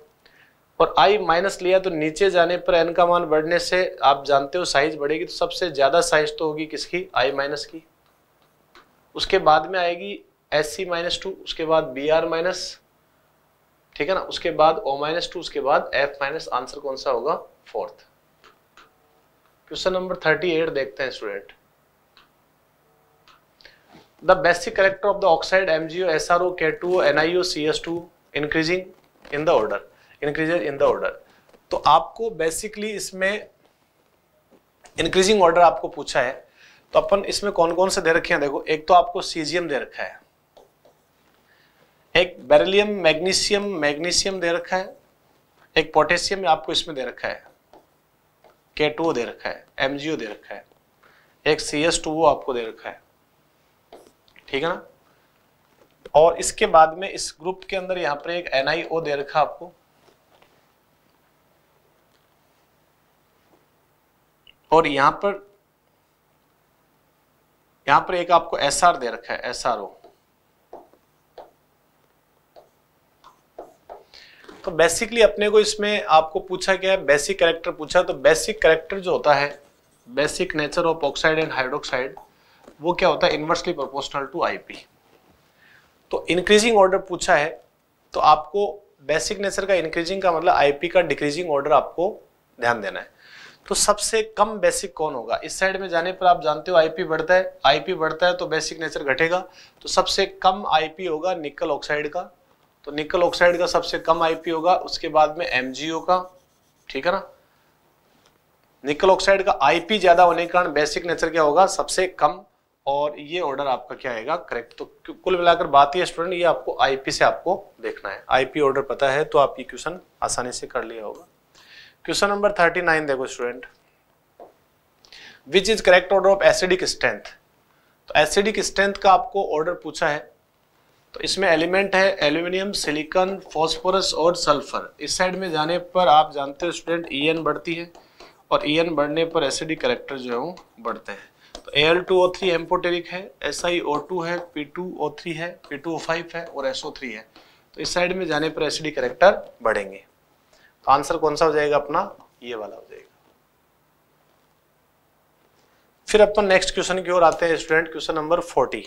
और आई माइनस लिया तो नीचे जाने पर एन का मान बढ़ने से आप जानते हो साइज बढ़ेगी तो सबसे ज़्यादा साइज तो होगी किसकी आई माइनस की उसके बाद में आएगी एस सी माइनस टू उसके बाद बी आर माइनस ठीक है ना उसके बाद ओ माइनस टू उसके बाद एफ माइनस आंसर कौन सा होगा fourth question number thirty eight देखते हैं student the the basic of oxide S R O K two N I O C S two increasing in the order increases in the order तो आपको basically इसमें increasing order आपको पूछा है तो अपन इसमें कौन कौन से दे रखे हैं देखो एक तो आपको सीजियम दे रखा है एक बेरिलियम मैग्नीशियम मैग्नीशियम दे रखा है एक पोटेशियम आपको इसमें दे रखा है के टू दे रखा है एम दे रखा है एक सी एस टू आपको दे रखा है ठीक है ना और इसके बाद में इस ग्रुप के अंदर यहां पर एक एनआईओ दे रखा आपको और यहां पर यहां पर एक आपको आर दे रखा है ओ तो बेसिकली अपने को इसमें आपको पूछा गया है बेसिक करेक्टर पूछा तो बेसिक करेक्टर जो होता है basic nature of oxide and hydroxide वो क्या होता है इन्वर्सली प्रोपोर्शनल टू आईपी तो इंक्रीजिंग ऑर्डर पूछा है तो आपको बेसिक नेचर का इंक्रीजिंग का मतलब आईपी का डिक्रीजिंग ऑर्डर आपको ध्यान देना है तो सबसे कम बेसिक कौन होगा इस साइड में जाने पर आप जानते हो आईपी बढ़ता है आईपी बढ़ता है तो बेसिक नेचर घटेगा तो सबसे कम आईपी होगा निकल ऑक्साइड का तो निकल ऑक्साइड का सबसे कम आईपी होगा उसके बाद में एमजीओ का ठीक है ना निकल ऑक्साइड का आईपी ज्यादा होने के कारण बेसिक नेचर क्या होगा सबसे कम और ये ऑर्डर आपका क्या आएगा करेक्ट तो कुल मिलाकर बात यह स्टूडेंट ये आपको आईपी से आपको देखना है आईपी ऑर्डर पता है तो आप ये क्वेश्चन आसानी से कर लिया होगा क्वेश्चन नंबर थर्टी नाइन देखो student which is correct order of acidic strength तो एसिडिक स्ट्रेंथ का आपको ऑर्डर पूछा है तो इसमें एलिमेंट है एल्यूमिनियम सिलिकॉन फॉस्फोरस और सल्फर इस साइड में जाने पर आप जानते हो स्टूडेंट ई बढ़ती है और ई बढ़ने पर एसिडिक करेक्टर जो है वो बढ़ते हैं तो A L two O three amphoteric है एस आई ओ टू है पी टू ओ थ्री है पी टू ओ फाइव है और एस ओ थ्री है तो इस साइड में जाने पर एसिडिक करेक्टर बढ़ेंगे तो आंसर कौन सा हो जाएगा अपना ये वाला हो जाएगा फिर अपन नेक्स्ट क्वेश्चन की ओर आते हैं स्टूडेंट क्वेश्चन नंबर फोर्टी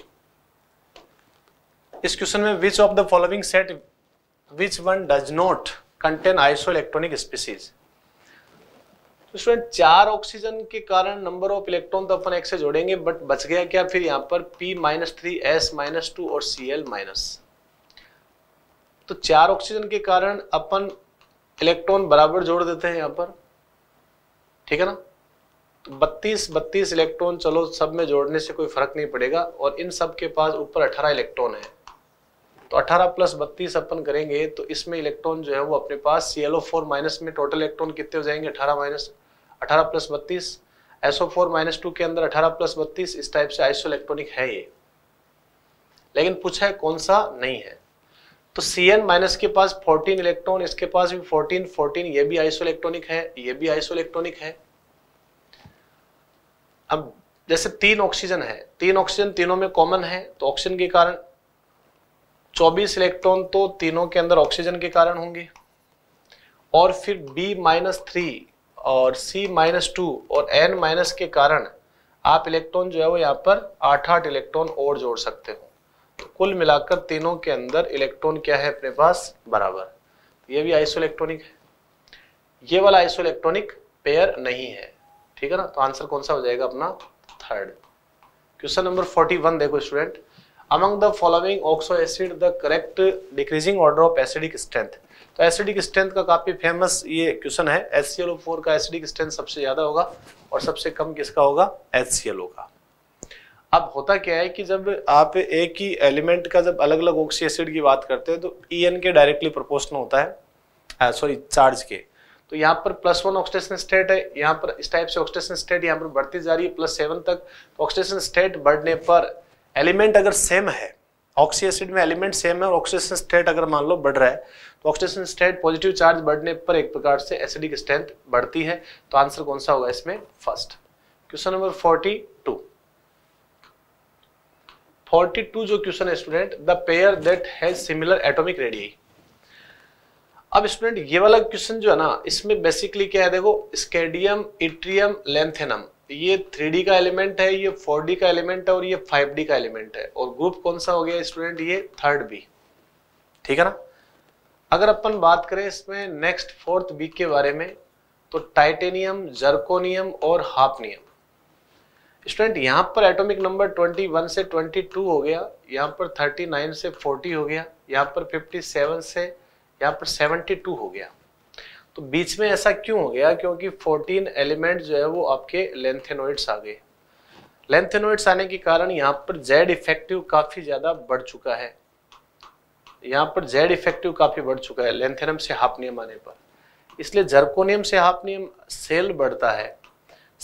इस क्वेश्चन में which of the following set which one does not contain isoelectronic species student चार ऑक्सीजन के कारण नंबर ऑफ इलेक्ट्रॉन तो अपन एक से जोड़ेंगे बट बच गया क्या फिर यहाँ पर P minus three S minus two और सी एल माइनस तो चार ऑक्सीजन के कारण अपन इलेक्ट्रॉन बराबर जोड़ देते हैं यहाँ पर ठीक है ना तो बत्तीस बत्तीस इलेक्ट्रॉन चलो सब में जोड़ने से कोई फर्क नहीं पड़ेगा और इन सब के पास ऊपर अठारह इलेक्ट्रॉन है तो 18 प्लस बत्तीस अपन करेंगे तो इसमें इलेक्ट्रॉन जो है वो अपने पास सी एल माइनस में टोटल इलेक्ट्रॉन कितने हो जाएंगे 18 माइनस 18 प्लस बत्तीस S O four minus two के अंदर 18 प्लस बत्तीस इस टाइप से आइसो इलेक्ट्रॉनिक है ये लेकिन पूछा है कौन सा नहीं है तो सी एन माइनस के पास 14 इलेक्ट्रॉन इसके पास भी 14 14 ये भी आइसो इलेक्ट्रॉनिक है ये भी आइसो इलेक्ट्रॉनिक है अब जैसे तीन ऑक्सीजन है तीन ऑक्सीजन तीनों में कॉमन है तो ऑक्सीजन के कारण 24 इलेक्ट्रॉन तो तीनों के अंदर ऑक्सीजन के कारण होंगे और फिर बी माइनस थ्री और सी माइनस टू और एन माइनस के कारण आप इलेक्ट्रॉन जो है वो यहाँ पर आठ आठ इलेक्ट्रॉन और जोड़ सकते हो तो कुल मिलाकर तीनों के अंदर इलेक्ट्रॉन क्या है अपने पास बराबर ये भी आइसो इलेक्ट्रॉनिक है ये वाला आइसो इलेक्ट्रॉनिक पेयर नहीं है ठीक है ना तो आंसर कौन सा हो जाएगा अपना third question number forty one देखो student among the following oxo acid the correct decreasing order of acidic strength तो एसिडिक स्ट्रेंथ का काफी फेमस ये क्वेश्चन है एच सी फोर का एसिडिक स्ट्रेंथ सबसे ज्यादा होगा और सबसे कम किसका होगा एच का अब होता क्या है कि जब आप एक ही एलिमेंट का जब अलग अलग ऑक्सी एसिड की बात करते हैं तो ई एन के डायरेक्टली प्रोपोर्शनल होता है सॉरी चार्ज के तो यहाँ पर प्लस वन ऑक्सीडेशन स्टेट है यहाँ पर इस टाइप से ऑक्सीडेशन स्टेट यहाँ पर बढ़ती जा रही है प्लस सेवन तक ऑक्सीडेशन स्टेट बढ़ने पर एलिमेंट अगर सेम है ऑक्सी एसिड में एलिमेंट सेम है और ऑक्सीजन स्टेट अगर मान लो बढ़ रहा है तो ऑक्सीजन स्टेट पॉजिटिव चार्ज बढ़ने पर एक प्रकार से एसिडिक स्ट्रेंथ बढ़ती है तो आंसर कौन सा होगा इसमें first question number forty two forty two जो क्वेश्चन है student the pair that has similar atomic radii अब स्टूडेंट ये वाला क्वेश्चन जो है ना इसमें बेसिकली क्या है देखो स्केडियम इट्रियम लेंथेनम ये थ्री का एलिमेंट है ये फोर का एलिमेंट है और ये फाइव का एलिमेंट है और ग्रुप कौन सा हो गया स्टूडेंट ये थर्ड बी ठीक है ना अगर अपन बात करें इसमें नेक्स्ट फोर्थ बी के बारे में तो टाइटेनियम जर्कोनियम और हाफनियम स्टूडेंट यहाँ पर एटॉमिक नंबर 21 से 22 हो गया यहाँ पर 39 से 40 हो गया यहाँ पर 57 से यहाँ पर 72 हो गया तो बीच में ऐसा क्यों हो गया क्योंकि 14 एलिमेंट जो है वो आपके लेंथेनोइड्स आ गए लेंथेनोइड्स आने के कारण यहाँ पर जेड इफेक्टिव काफ़ी ज़्यादा बढ़ चुका है यहाँ पर जेड इफेक्टिव काफ़ी बढ़ चुका है लेंथेनम से हाफनियम आने पर इसलिए जर्कोनियम से हाफनियम सेल बढ़ता है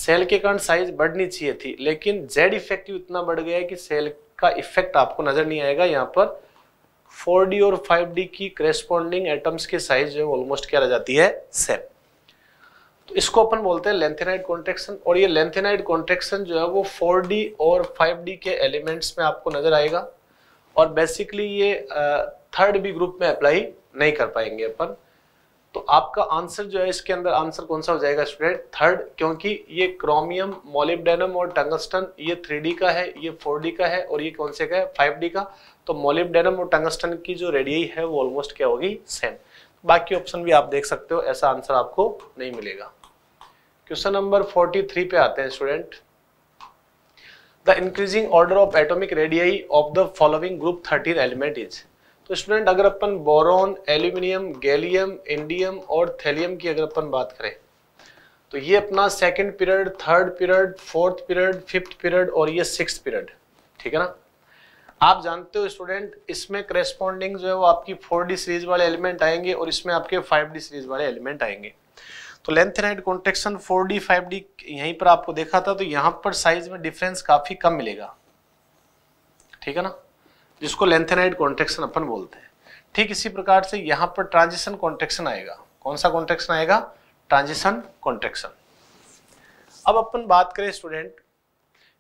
सेल के कारण साइज बढ़नी चाहिए थी लेकिन जेड इफेक्टिव इतना बढ़ गया है कि सेल का इफेक्ट आपको नज़र नहीं आएगा यहाँ पर 4d और 5d की करेस्पॉन्डिंग एटम्स की साइज जो है ऑलमोस्ट क्या रह जाती है सेम तो इसको अपन बोलते हैं लेंथेनाइड कॉन्ट्रेक्शन और ये लेंथेनाइड कॉन्ट्रेक्शन जो है वो 4d और 5d के एलिमेंट्स में आपको नजर आएगा और बेसिकली ये थर्ड बी ग्रुप में अप्लाई नहीं कर पाएंगे अपन तो आपका आंसर जो है इसके अंदर आंसर कौन सा हो जाएगा स्टूडेंट थर्ड क्योंकि ये क्रोमियम मोलिब्डेनम और टंगस्टन ये थ्री का है ये फोर का है और ये कौन से का है फाइव का तो मोलिब्डेनम और टंगस्टन की जो रेडियाई है वो ऑलमोस्ट क्या होगी सेम बाकी ऑप्शन भी आप देख सकते हो ऐसा आंसर आपको नहीं मिलेगा क्वेश्चन नंबर थ्री पे आते हैं student the increasing order of atomic radii of the following group thirteen element is तो स्टूडेंट अगर अपन बोरॉन एल्यूमिनियम गैलियम इंडियम और थैलियम की अगर अपन बात करें तो ये अपना second period third period fourth period fifth period और ये सिक्स पीरियड ठीक है ना आप जानते हो स्टूडेंट इसमें करेस्पॉन्डिंग जो है वो आपकी फोर डी सीरीज वाले एलिमेंट आएंगे और इसमें आपके फाइव डी सीरीज वाले एलिमेंट आएंगे तो lanthanide contraction four d five d यहीं पर आपको देखा था तो यहाँ पर साइज में डिफरेंस काफ़ी कम मिलेगा ठीक है ना जिसको लेंथेनाइड कॉन्ट्रेक्शन अपन बोलते हैं ठीक इसी प्रकार से यहां पर ट्रांजिशन कॉन्ट्रेक्शन आएगा कौन सा कॉन्ट्रेक्शन आएगा ट्रांजिशन कॉन्ट्रेक्शन अब अपन बात करें स्टूडेंट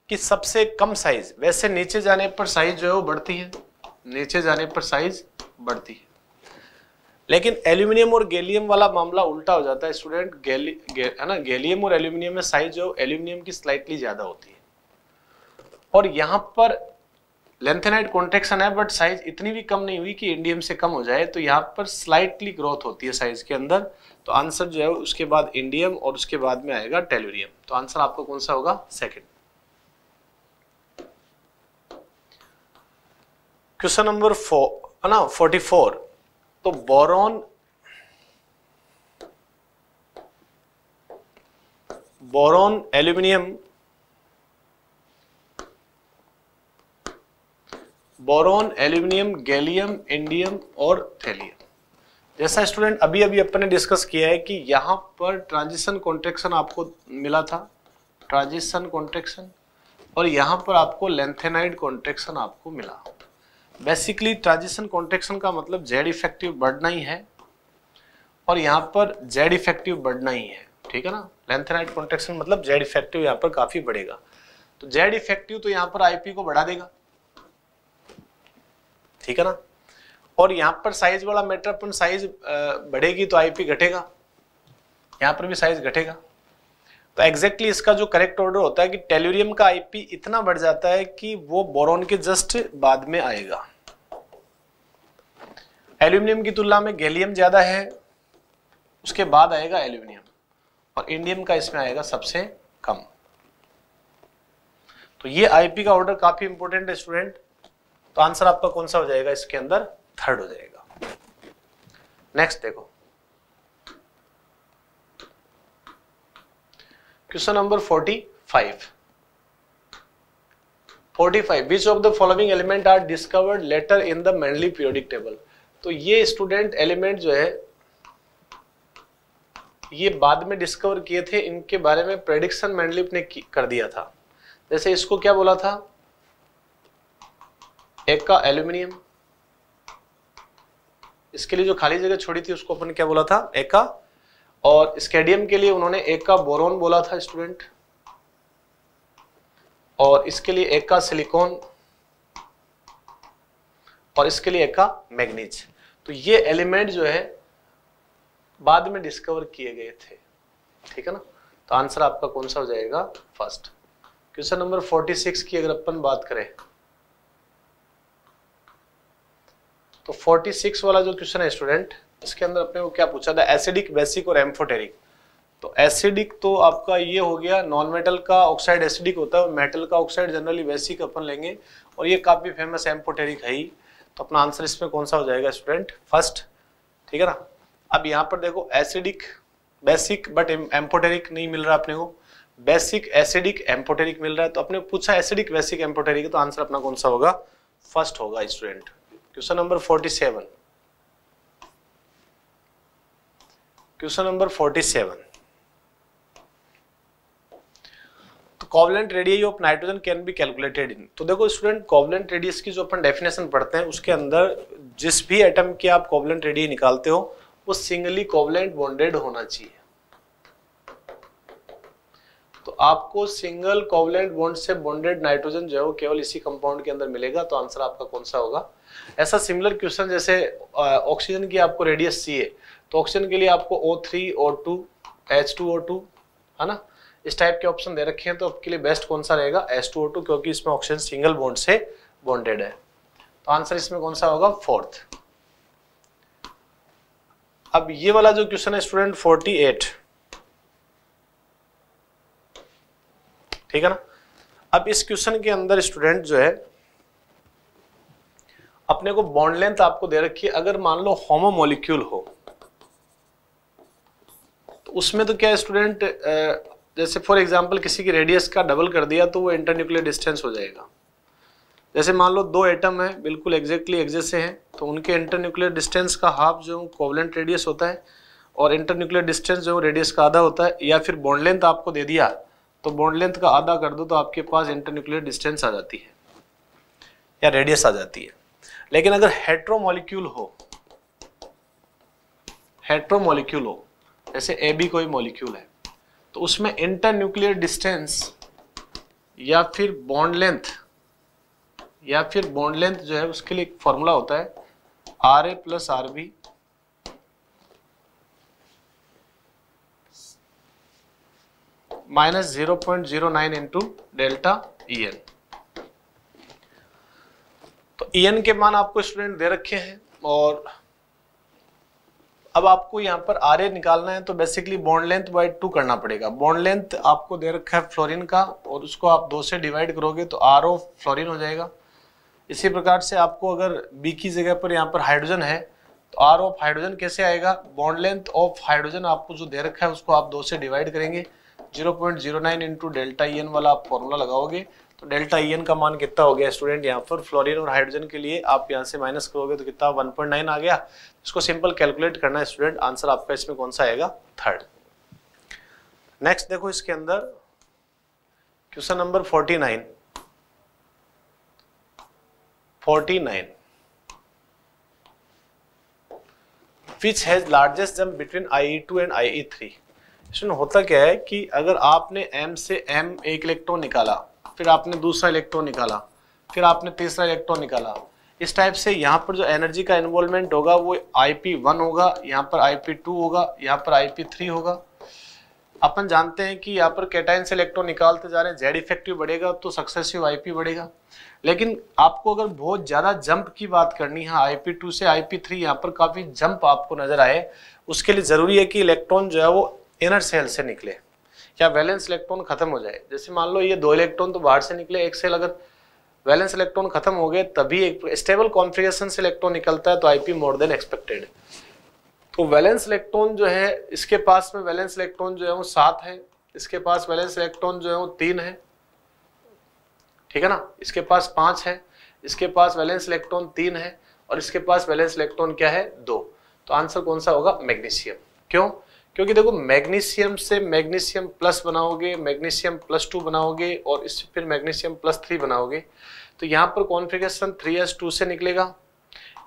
कि सबसे कम साइज वैसे नीचे जाने पर साइज जो है वो बढ़ती है नीचे जाने पर साइज बढ़ती है लेकिन एल्यूमिनियम और गैलियम वाला मामला उल्टा हो जाता है स्टूडेंट गैली है ना गैलियम और एल्यूमिनियम में साइज जो एल्यूमिनियम की स्लाइटली ज़्यादा होती है और यहां पर लेंथ कॉन्ट्रेक्शन है बट साइज इतनी भी कम नहीं हुई कि इंडियम से कम हो जाए तो यहाँ पर स्लाइटली ग्रोथ होती है साइज के अंदर तो आंसर जो है उसके बाद इंडियम और उसके बाद में आएगा टेलोरियम तो आंसर आपका कौन सा होगा सेकेंड क्वेश्चन नंबर फोर है ना फोर्टी फोर तो boron boron aluminium boron aluminium gallium indium और थैलियम जैसा स्टूडेंट अभी अभी अपन ने डिस्कस किया है कि यहाँ पर ट्रांजिशन कॉन्ट्रेक्शन आपको मिला था ट्रांजिशन कॉन्ट्रेक्शन और यहाँ पर आपको लेंथेनाइड कॉन्ट्रेक्शन आपको मिला बेसिकली ट्रांजिशन कॉन्ट्रेक्शन का मतलब जेड इफेक्टिव बढ़ना ही है और यहाँ पर जेड इफेक्टिव बढ़ना ही है ठीक है ना लेंथेनाइड कॉन्ट्रेक्शन मतलब जेड इफेक्टिव यहाँ पर काफ़ी बढ़ेगा तो जेड इफेक्टिव तो यहाँ पर आईपी को बढ़ा देगा ठीक है ना और यहाँ पर साइज वाला मैटर अपन साइज बढ़ेगी तो आईपी घटेगा यहाँ पर भी साइज घटेगा तो एग्जैक्टली exactly इसका जो करेक्ट ऑर्डर होता है कि टेल्यूरियम का आईपी इतना बढ़ जाता है कि वो बोरोन के जस्ट बाद में आएगा एल्यूमिनियम की तुलना में गैलियम ज्यादा है उसके बाद आएगा एल्यूमिनियम और इंडियम का इसमें आएगा सबसे कम तो ये आईपी का ऑर्डर काफी इंपोर्टेंट है स्टूडेंट तो आंसर आपका कौन सा हो जाएगा इसके अंदर थर्ड हो जाएगा नेक्स्ट देखो question number forty five 45 which of the following element are discovered later in the Mendley periodic table तो ये स्टूडेंट एलिमेंट जो है ये बाद में डिस्कवर किए थे इनके बारे में प्रेडिक्शन मेंडलिप ने कर दिया था जैसे इसको क्या बोला था एक का एल्यूमिनियम इसके लिए जो खाली जगह छोड़ी थी उसको अपन क्या बोला था एक का और स्केडियम के लिए उन्होंने एक का बोरोन बोला था स्टूडेंट और इसके लिए एक का सिलिकॉन और इसके लिए एक का मैग्नीज तो ये एलिमेंट जो है बाद में डिस्कवर किए गए थे ठीक है ना तो आंसर आपका कौन सा हो जाएगा फर्स्ट क्वेश्चन नंबर 46 की अगर अपन बात करें तो 46 वाला जो क्वेश्चन है स्टूडेंट इसके अंदर अपने को क्या पूछा था एसिडिक बेसिक और एम्फोटेरिक तो एसिडिक तो आपका ये हो गया नॉन मेटल का ऑक्साइड एसिडिक होता है मेटल का ऑक्साइड जनरली बेसिक अपन लेंगे और ये काफ़ी फेमस एम्फोटेरिक है ही तो अपना आंसर इसमें कौन सा हो जाएगा स्टूडेंट फर्स्ट ठीक है ना अब यहाँ पर देखो एसिडिक बेसिक बट एम्फोटेरिक नहीं मिल रहा अपने को बेसिक एसिडिक एम्फोटेरिक मिल रहा है तो अपने पूछा एसिडिक बेसिक एम्फोटेरिक तो आंसर अपना कौन सा होगा फर्स्ट होगा student question number 47 question number 47 तो covalent radius of nitrogen can be calculated in तो देखो स्टूडेंट कॉवलेंट रेडियस की जो अपन डेफिनेशन पढ़ते हैं उसके अंदर जिस भी एटम के आप कॉवलेंट रेडियस निकालते हो वो सिंगली कॉवलेंट बॉन्डेड होना चाहिए तो आपको सिंगल कोवलेंट बॉन्ड से बॉन्डेड नाइट्रोजन जो है वो केवल इसी कंपाउंड के अंदर मिलेगा तो आंसर आपका कौन सा होगा ऐसा सिमिलर क्वेश्चन जैसे ऑक्सीजन की आपको रेडियस सी है तो ऑक्सीजन के लिए आपको O three O two H two O two है ना इस टाइप के ऑप्शन दे रखे हैं तो आपके लिए बेस्ट कौन सा रहेगा एच टू ओ टू क्योंकि इसमें ऑक्सीजन सिंगल बॉन्ड से बॉन्डेड है तो आंसर इसमें कौन सा होगा फोर्थ अब ये वाला जो क्वेश्चन है स्टूडेंट फोर्टी एट ठीक है ना अब इस क्वेश्चन के अंदर स्टूडेंट जो है अपने को बॉन्ड लेंथ आपको दे रखी है अगर मान लो होमो मोलिक्यूल हो तो उसमें तो क्या स्टूडेंट जैसे फॉर एग्जाम्पल किसी की रेडियस का डबल कर दिया तो वो इंटरन्यूक्लियर डिस्टेंस हो जाएगा जैसे मान लो दो एटम है बिल्कुल एग्जैक्टली एग्जे से हैं तो उनके इंटरन्यूक्लियर डिस्टेंस का हाफ जो कोवलेंट रेडियस होता है और इंटरन्यूक्लियर डिस्टेंस जो रेडियस का आधा होता है या फिर बॉन्ड लेंथ आपको दे दिया तो बॉन्ड लेंथ का आधा कर दो तो आपके पास इंटरन्यूक्लियर डिस्टेंस आ जाती है या रेडियस आ जाती है लेकिन अगर हेट्रोमोलिक्यूल हो हेट्रोमोलिक्यूल हो जैसे ए बी कोई मॉलिक्यूल है तो उसमें इंटर न्यूक्लियर डिस्टेंस या फिर बॉन्ड लेंथ या फिर बॉन्ड लेंथ जो है उसके लिए एक फॉर्मूला होता है R A plus R B minus zero point zero nine into delta E N N के मान आपको स्टूडेंट दे रखे हैं और अब आपको यहाँ पर आर ए निकालना है तो basically bond length by two करना पड़ेगा बॉन्ड लेंथ आपको दे रखा है फ्लोरीन का और उसको आप दो से डिवाइड करोगे तो आर ओ फ्लोरिन हो जाएगा इसी प्रकार से आपको अगर बी की जगह पर यहाँ पर हाइड्रोजन है तो आर ऑफ हाइड्रोजन कैसे आएगा बॉन्ड लेंथ ऑफ हाइड्रोजन आपको जो दे रखा है उसको आप दो से डिवाइड करेंगे zero point zero nine into delta E N वाला आप फॉर्मूला लगाओगे तो डेल्टा ई एन का मान कितना हो गया स्टूडेंट यहाँ पर फ्लोरिन और हाइड्रोजन के लिए आप यहाँ से माइनस करोगे तो कितना नाइन आ गया इसको सिंपल कैलकुलेट करना है स्टूडेंट आंसर आपका इसमें कौन सा आएगा थर्ड नेक्स्ट देखो इसके अंदर question number forty nine which has largest jump between I two and I three होता क्या है कि अगर आपने M से M एक इलेक्ट्रॉन निकाला फिर आपने दूसरा इलेक्ट्रॉन निकाला फिर आपने तीसरा इलेक्ट्रॉन निकाला इस टाइप से यहाँ पर जो एनर्जी का इन्वॉल्वमेंट होगा वो आई पी वन होगा यहाँ पर आई पी टू होगा यहाँ पर आई पी थ्री होगा अपन जानते हैं कि यहाँ पर कैटाइन से इलेक्ट्रॉन निकालते जा रहे हैं जेड इफेक्टिव बढ़ेगा तो सक्सेसिव आईपी बढ़ेगा लेकिन आपको अगर बहुत ज़्यादा जंप की बात करनी है आईपी टू से आई पी थ्री यहाँ पर काफ़ी जंप आपको नजर आए उसके लिए ज़रूरी है कि इलेक्ट्रॉन जो है वो इनर सेल से निकले क्या वैलेंस इलेक्ट्रॉन खत्म हो जाए जैसे मान लो ये दो इलेक्ट्रॉन तो बाहर से निकले एक सेल अगर वैलेंस इलेक्ट्रॉन खत्म हो गए तभी एक स्टेबल कॉन्फ़िगरेशन से इलेक्ट्रॉन निकलता है तो आईपी मोर देन एक्सपेक्टेड तो वैलेंस इलेक्ट्रॉन जो है इसके पास में वैलेंस इलेक्ट्रॉन जो है वो सात है इसके पास वैलेंस इलेक्ट्रॉन जो है वो तीन है ठीक है ना इसके पास पांच है इसके पास वैलेंस इलेक्ट्रॉन तीन है और इसके पास वैलेंस इलेक्ट्रॉन क्या है दो तो आंसर कौन सा होगा मैग्नीशियम क्यों क्योंकि देखो मैग्नीशियम से मैग्नीशियम प्लस बनाओगे मैग्नीशियम प्लस टू बनाओगे और इससे फिर मैग्नीशियम प्लस थ्री बनाओगे तो यहाँ पर कॉन्फ़िगरेशन थ्री एस टू से निकलेगा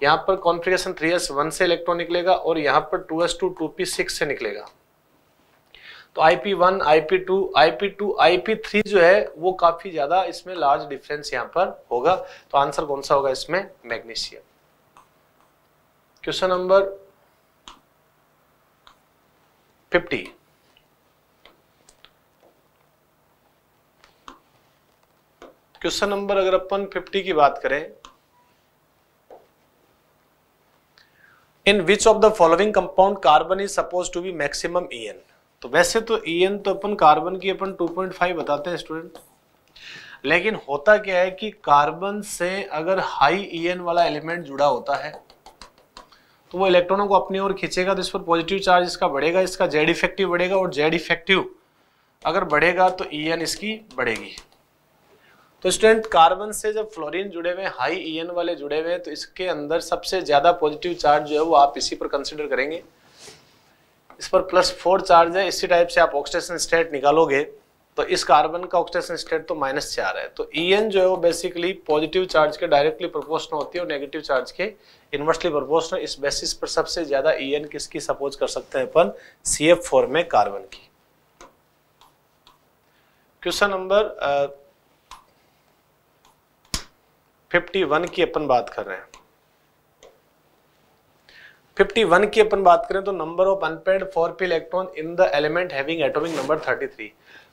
यहाँ पर कॉन्फ़िगरेशन थ्री एस वन से इलेक्ट्रॉन निकलेगा और यहाँ पर two S two two p six से निकलेगा तो I P one I P two I P two I P three जो है वो काफ़ी ज़्यादा इसमें लार्ज डिफरेंस यहाँ पर होगा तो आंसर कौन सा होगा इसमें magnesium question number 50. Question number अगर अपन 50 की बात करें in which of the following compound carbon is suppose to be maximum N तो वैसे तो एन तो अपन कार्बन की अपन 2.5 बताते हैं स्टूडेंट लेकिन होता क्या है कि कार्बन से अगर हाई एन वाला एलिमेंट जुड़ा होता है तो वो इलेक्ट्रॉनों को अपनी ओर खींचेगा तो इस पर पॉजिटिव चार्ज इसका बढ़ेगा इसका जेड इफेक्टिव बढ़ेगा और जेड इफेक्टिव अगर बढ़ेगा तो ई एन इसकी बढ़ेगी तो स्टूडेंट कार्बन से जब फ्लोरीन जुड़े हुए हाई ई एन वाले जुड़े हुए हैं तो इसके अंदर सबसे ज़्यादा पॉजिटिव चार्ज जो है वो आप इसी पर कंसिडर करेंगे इस पर प्लस फोर चार्ज है इसी टाइप से आप ऑक्सीडेशन स्टेट निकालोगे तो इस कार्बन का ऑक्सीडेशन स्टेट तो माइनस चार है तो ई जो है वो बेसिकली पॉजिटिव चार्ज के डायरेक्टली प्रपोर्शनल होती है और नेगेटिव चार्ज के इन्वर्सली प्रपोर्शनल इस बेसिस पर सबसे ज्यादा ई किसकी सपोज कर सकते हैं अपन सी में कार्बन की क्वेश्चन नंबर फिफ्टी वन की अपन बात कर रहे हैं फिफ्टी वन की अपन बात करें तो number of unpaired four p electron in the element having atomic number three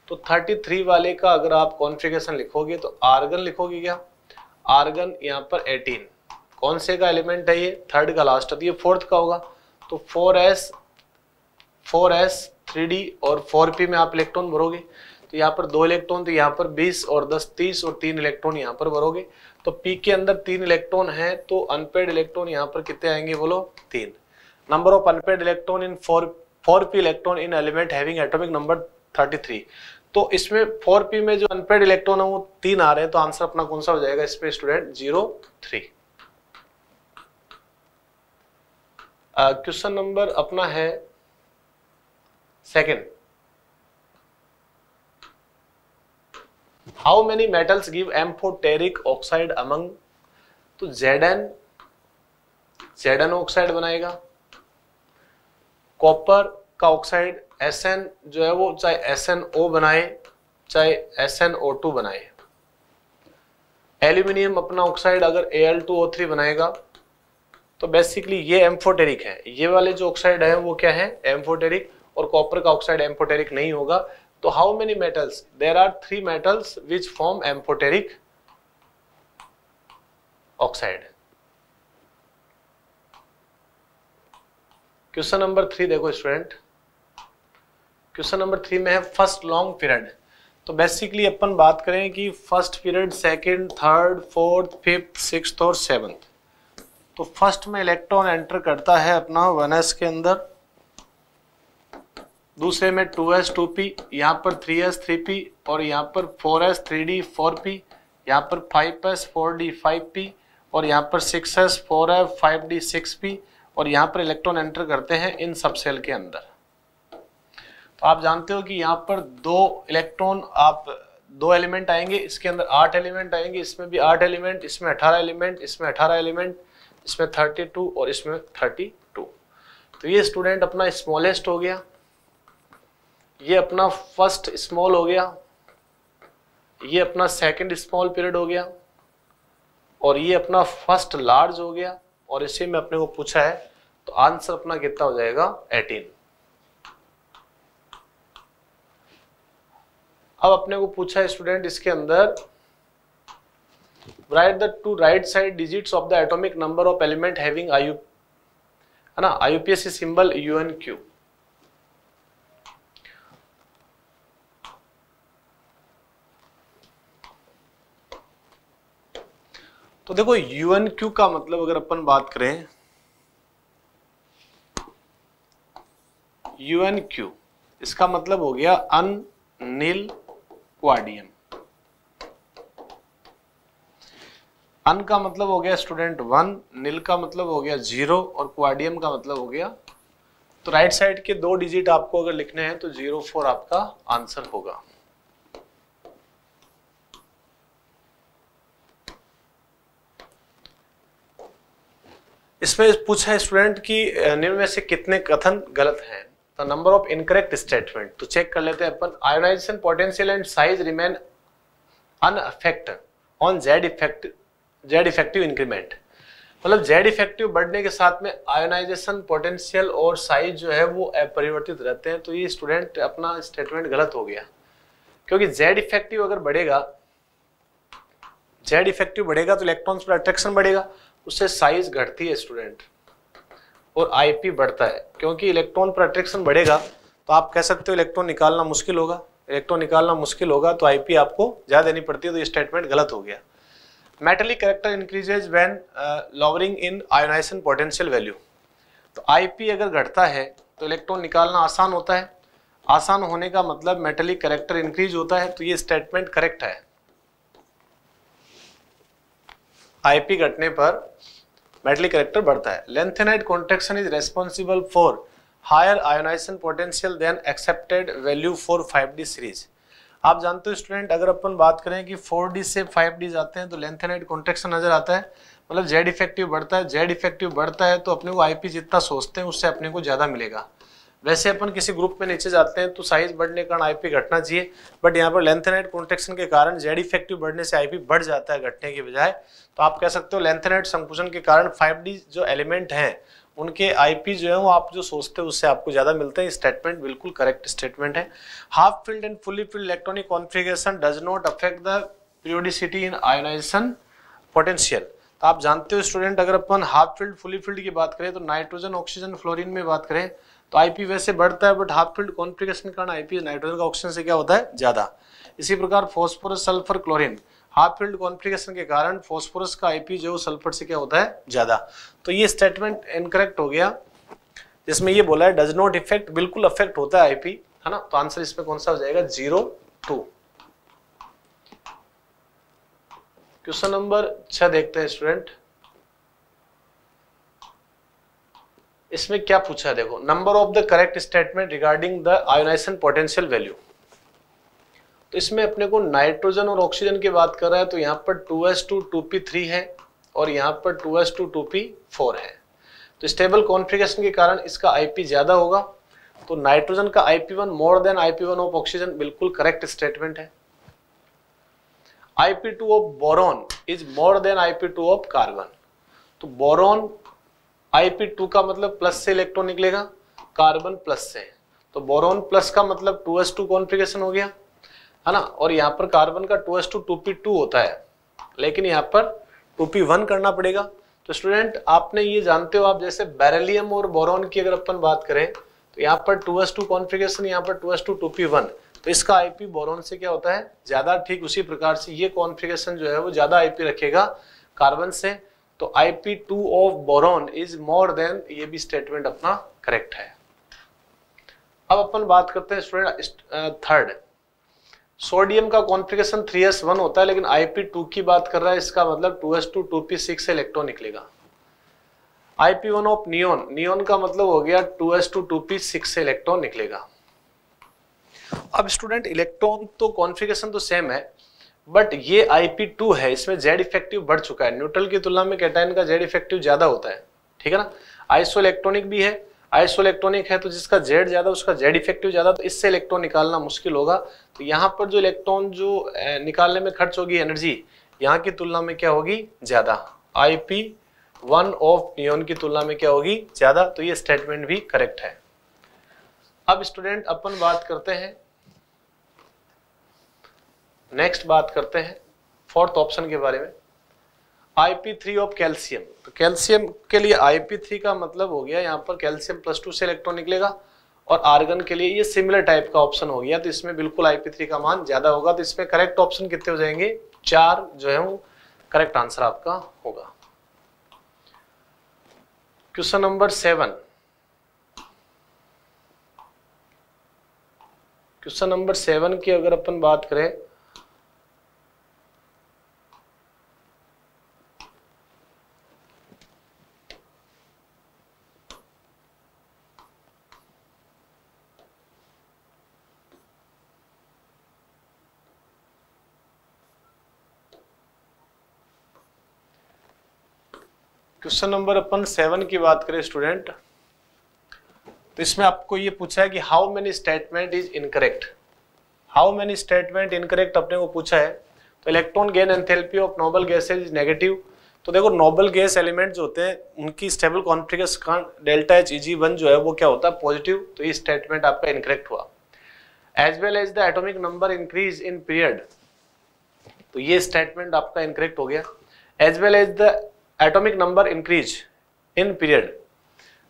तो 33 वाले का अगर आप कॉन्फ़िगरेशन लिखोगे तो आर्गन लिखोगे क्या आर्गन यहाँ पर 18 कौन से का एलिमेंट है ये थर्ड का लास्ट है तो ये फोर्थ का होगा तो 4s 4s 3d और 4p में आप इलेक्ट्रॉन भरोगे तो यहाँ पर दो इलेक्ट्रॉन तो यहाँ पर 20 और 10 30 और तीन इलेक्ट्रॉन यहाँ पर भरोगे तो पी के अंदर तीन इलेक्ट्रॉन है तो अनपेड इलेक्ट्रॉन यहाँ पर कितने आएंगे बोलो तीन number of unpaired electron in four four p electron in element having atomic number 33 तो इसमें फोर पी में जो अनपेड इलेक्ट्रॉन है वो तीन आ रहे हैं तो आंसर अपना कौन सा हो जाएगा इसमें student zero three question number अपना है second how many metals give amphoteric oxide among तो जेडन जेडन ऑक्साइड बनाएगा कॉपर का ऑक्साइड एस एन जो है वो चाहे एस एन ओ बनाए चाहे एस एन ओ टू बनाए एल्यूमिनियम अपना ऑक्साइड अगर A L two O three बनाएगा तो बेसिकली ये एम्फोटेरिक है ये वाले जो ऑक्साइड है वो क्या है एम्फोटेरिक और कॉपर का ऑक्साइड एम्फोटेरिक नहीं होगा तो how many metals there are three metals which form amphoteric oxide question number three देखो स्टूडेंट क्वेश्चन नंबर थ्री में है फर्स्ट लॉन्ग पीरियड तो बेसिकली अपन बात करें कि first period second, third fourth fifth six और सेवन्थ तो फर्स्ट में इलेक्ट्रॉन एंटर करता है अपना वन के अंदर दूसरे में टू एस टू पी यहाँ पर थ्री एस थ्री पी और यहाँ पर four s three d four p यहाँ पर five s four d five p और यहाँ पर six S four f five d six p और यहाँ पर इलेक्ट्रॉन एंटर करते हैं इन सब सेल के अंदर तो आप जानते हो कि यहाँ पर दो इलेक्ट्रॉन आप दो एलिमेंट आएंगे इसके अंदर आठ एलिमेंट आएंगे इसमें भी आठ एलिमेंट इसमें अठारह एलिमेंट इसमें अठारह एलिमेंट इसमें थर्टी टू और इसमें थर्टी टू तो ये स्टूडेंट अपना स्मॉलेस्ट हो गया ये अपना फर्स्ट स्मॉल हो गया ये अपना सेकेंड स्मॉल पीरियड हो गया और ये अपना फर्स्ट लार्ज हो गया और इसी में अपने को पूछा है तो आंसर अपना कितना हो जाएगा एटीन अब अपने को पूछा स्टूडेंट इसके अंदर write the two right side digits of the atomic number of element having आयु है ना IUPAC symbol U N Q तो देखो यू एन क्यू का मतलब अगर अपन बात करें यू एन क्यू इसका मतलब हो गया अन नील क्वाडियन अन का मतलब हो गया स्टूडेंट वन नील का मतलब हो गया जीरो और क्वाडियम का मतलब हो गया तो राइट साइड के दो डिजिट आपको अगर लिखने हैं तो जीरो फोर आपका आंसर होगा इसमें पूछा है स्टूडेंट कि निम्न में से कितने कथन गलत हैं नंबर ऑफ इनकरेक्ट स्टेटमेंट तो चेक कर लेते हैं अपन ionization potential and size remain remain unaffected on z effective z effective increment मतलब जेड इफेक्टिव बढ़ने के साथ में आयोनाइजेशन पोटेंशियल और साइज जो है वो अपरिवर्तित रहते हैं तो ये स्टूडेंट अपना स्टेटमेंट गलत हो गया क्योंकि जेड इफेक्टिव अगर बढ़ेगा जेड इफेक्टिव बढ़ेगा तो इलेक्ट्रॉन्स पर अट्रैक्शन बढ़ेगा उससे साइज घटती है स्टूडेंट और आईपी बढ़ता है क्योंकि इलेक्ट्रॉन पर अट्रैक्शन बढ़ेगा तो आप कह सकते हो इलेक्ट्रॉन निकालना मुश्किल होगा इलेक्ट्रॉन निकालना मुश्किल होगा तो आईपी आपको ज़्यादा देनी पड़ती है तो ये स्टेटमेंट गलत हो गया metallic character increases when lowering in ionization potential value तो आईपी अगर घटता है तो इलेक्ट्रॉन निकालना आसान होता है आसान होने का मतलब मेटलिक करेक्टर इंक्रीज होता है तो ये स्टेटमेंट करेक्ट है आईपी घटने पर मेटलिक करेक्टर बढ़ता है lanthanide contraction is responsible for higher ionization potential than expected value for 5D series आप जानते हो स्टूडेंट अगर अपन बात करें कि 4D से 5D जाते हैं तो लेंथेनाइट कॉन्ट्रेक्शन नजर आता है मतलब जेड इफेक्टिव बढ़ता है जेड इफेक्टिव बढ़ता है तो अपने को आईपी जितना सोचते हैं उससे अपने को ज़्यादा मिलेगा वैसे अपन किसी ग्रुप में नीचे जाते हैं तो साइज बढ़ने के कारण आईपी घटना चाहिए बट यहाँ पर लेंथेनाइट कॉन्ट्रेक्शन के कारण जेड इफेक्टिव बढ़ने से आईपी बढ़ जाता है घटने के बजाय तो आप कह सकते हो लेंथन संकुचन के कारण 5D जो एलिमेंट हैं उनके आईपी जो है वो आप जो सोचते हैं उससे आपको ज़्यादा मिलते हैं स्टेटमेंट बिल्कुल करेक्ट स्टेटमेंट है half filled and fully filled electronic configuration does not affect the periodicity in ionization potential तो आप जानते हो स्टूडेंट अगर अपन हाफ फील्ड फुली फील्ड की बात करें तो नाइट्रोजन ऑक्सीजन फ्लोरिन में बात करें तो आईपी वैसे बढ़ता है बट हाफ फील्ड कॉन्फ़िगरेशन कारण आईपी नाइट्रोजन का ऑक्सीजन से क्या होता है ज़्यादा इसी प्रकार phosphorus sulphur chlorine half filled configuration के कारण फॉस्फोरस का आईपी जो सल्फर से क्या होता है ज़्यादा तो ये स्टेटमेंट इनकरेक्ट हो गया जिसमें ये बोला है डज नॉट इफेक्ट बिल्कुल अफेक्ट होता है आईपी है ना तो आंसर इसमें कौन सा हो जाएगा जीरो टू क्वेश्चन नंबर छह देखते हैं स्टूडेंट इसमें क्या पूछा है देखो number of the correct statement regarding the ionization potential value तो इसमें अपने को नाइट्रोजन और ऑक्सीजन की बात कर रहा है तो यहाँ पर two S two two P three है और यहाँ पर 2s2 2p4 है तो स्टेबल कॉन्फ़िगरेशन के कारण इसका आईपी ज़्यादा होगा तो नाइट्रोजन का IP one more than IP one of oxygen बिल्कुल करेक्ट स्टेटमेंट है IP two of boron is more than IP two of carbon तो बोरोन आईपी टू का मतलब प्लस से इलेक्ट्रॉन निकलेगा कार्बन प्लस से तो बोरोन प्लस का मतलब टू एस टू कॉन्फ़िगरेशन हो गया है ना और यहाँ पर कार्बन का two S two two p two होता है लेकिन यहाँ पर टू पी वन करना पड़ेगा तो स्टूडेंट आपने ये जानते हो आप जैसे बैरेलियम और बोरोन की अगर अपन बात करें तो यहाँ पर टू एस टू कॉन्फिगेशन यहाँ पर two S two two p one तो इसका आईपी बोरोन से क्या होता है ज्यादा ठीक उसी प्रकार से ये कॉन्फिगेशन जो है वो ज्यादा आईपी रखेगा कार्बन से तो IP two of boron is more than ये भी स्टेटमेंट अपना करेक्ट है अब अपन बात करते हैं स्टूडेंट थर्ड uh, सोडियम का कॉन्फ़िगरेशन 3s1 होता है लेकिन IP2 की बात कर रहा है इसका मतलब 2s2 2p6 से इलेक्ट्रॉन निकलेगा IP1 ऑफ नियोन नियोन का मतलब हो गया 2s2 2p6 से इलेक्ट्रॉन निकलेगा अब स्टूडेंट इलेक्ट्रॉन तो कॉन्फ़िगरेशन तो सेम है बट ये IP2 है इसमें जेड इफेक्टिव बढ़ चुका है न्यूट्रल की तुलना में कैटाइन का जेड इफेक्टिव ज़्यादा होता है ठीक है ना आइसो इलेक्ट्रॉनिक भी है आइसो इलेक्ट्रॉनिक है तो जिसका जेड ज़्यादा उसका जेड इफेक्टिव ज़्यादा तो इससे इलेक्ट्रॉन निकालना मुश्किल होगा तो यहाँ पर जो इलेक्ट्रॉन जो निकालने में खर्च होगी एनर्जी यहाँ की तुलना में क्या होगी ज़्यादा I P one of neon की तुलना में क्या होगी ज़्यादा तो ये स्टेटमेंट भी करेक्ट है अब स्टूडेंट अपन बात करते हैं नेक्स्ट बात करते हैं फोर्थ ऑप्शन के बारे में आईपी थ्री ऑफ कैल्सियम तो कैल्सियम के लिए आईपी थ्री का मतलब हो गया यहाँ पर कैल्सियम प्लस टू से इलेक्ट्रॉन निकलेगा और आर्गन के लिए ये सिमिलर टाइप का ऑप्शन हो गया तो इसमें बिल्कुल आईपी थ्री का मान ज्यादा होगा तो इसमें करेक्ट ऑप्शन कितने हो जाएंगे चार जो है वो करेक्ट आंसर आपका होगा question number seven question number seven की अगर अपन बात करें क्वेश्चन नंबर अपन सेवन की बात करें स्टूडेंट तो इसमें आपको ये पूछा है कि how many statement is incorrect how many statement incorrect अपने को पूछा है तो electron gain enthalpy of noble gases is negative तो देखो नोबल गैस एलिमेंट जो होते हैं उनकी stable configuration delta H E जो है वो क्या होता है पॉजिटिव तो ये स्टेटमेंट आपका इनकरेक्ट हुआ as well as the atomic number increase in period तो ये स्टेटमेंट आपका इनकरेक्ट हो गया as well as the atomic number increase in period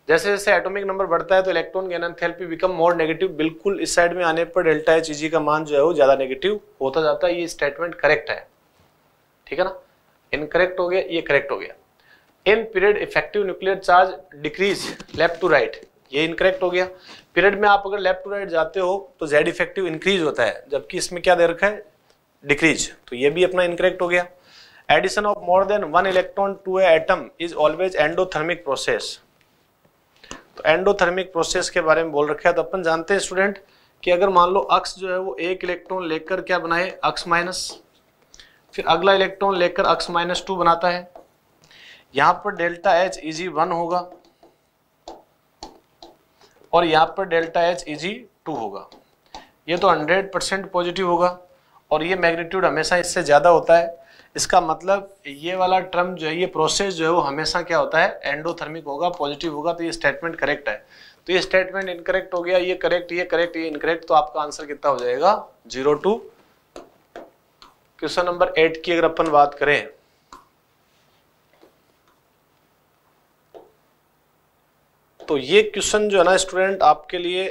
जैसे जैसे एटॉमिक नंबर बढ़ता है तो electron gain enthalpy become more negative बिल्कुल इस साइड में आने पर डेल्टा एच जी का मान जो है वो ज़्यादा नेगेटिव होता जाता है ये स्टेटमेंट करेक्ट है ठीक है ना इनकरेक्ट हो गया ये करेक्ट हो गया in period effective nuclear charge decrease left to right ये इनकरेक्ट हो गया पीरियड में आप अगर लेफ्ट टू राइट जाते हो तो जेड इफेक्टिव इंक्रीज होता है जबकि इसमें क्या दे रखा है डिक्रीज तो ये भी अपना इनकरेक्ट हो गया addition of more than one electron to atom is always endothermic process तो एंडोथर्मिक प्रोसेस के बारे में बोल रखे तो अपन जानते हैं स्टूडेंट कि अगर मान लो अक्स जो है वो एक इलेक्ट्रॉन लेकर क्या बनाए अक्स माइनस फिर अगला इलेक्ट्रॉन लेकर अक्स माइनस टू बनाता है यहाँ पर डेल्टा एच इजी वन होगा और यहाँ पर डेल्टा एच इजी टू होगा ये तो हंड्रेड परसेंट पॉजिटिव होगा और ये मैग्नीट्यूड हमेशा इससे ज़्यादा होता है इसका मतलब ये वाला टर्म जो है ये प्रोसेस जो है वो हमेशा क्या होता है एंडोथर्मिक होगा पॉजिटिव होगा तो ये स्टेटमेंट करेक्ट है तो ये स्टेटमेंट इनकरेक्ट हो गया ये करेक्ट ये करेक्ट ये इनकरेक्ट तो आपका आंसर कितना हो जाएगा zero two question number eight की अगर अपन बात करें तो ये क्वेश्चन जो है ना स्टूडेंट आपके लिए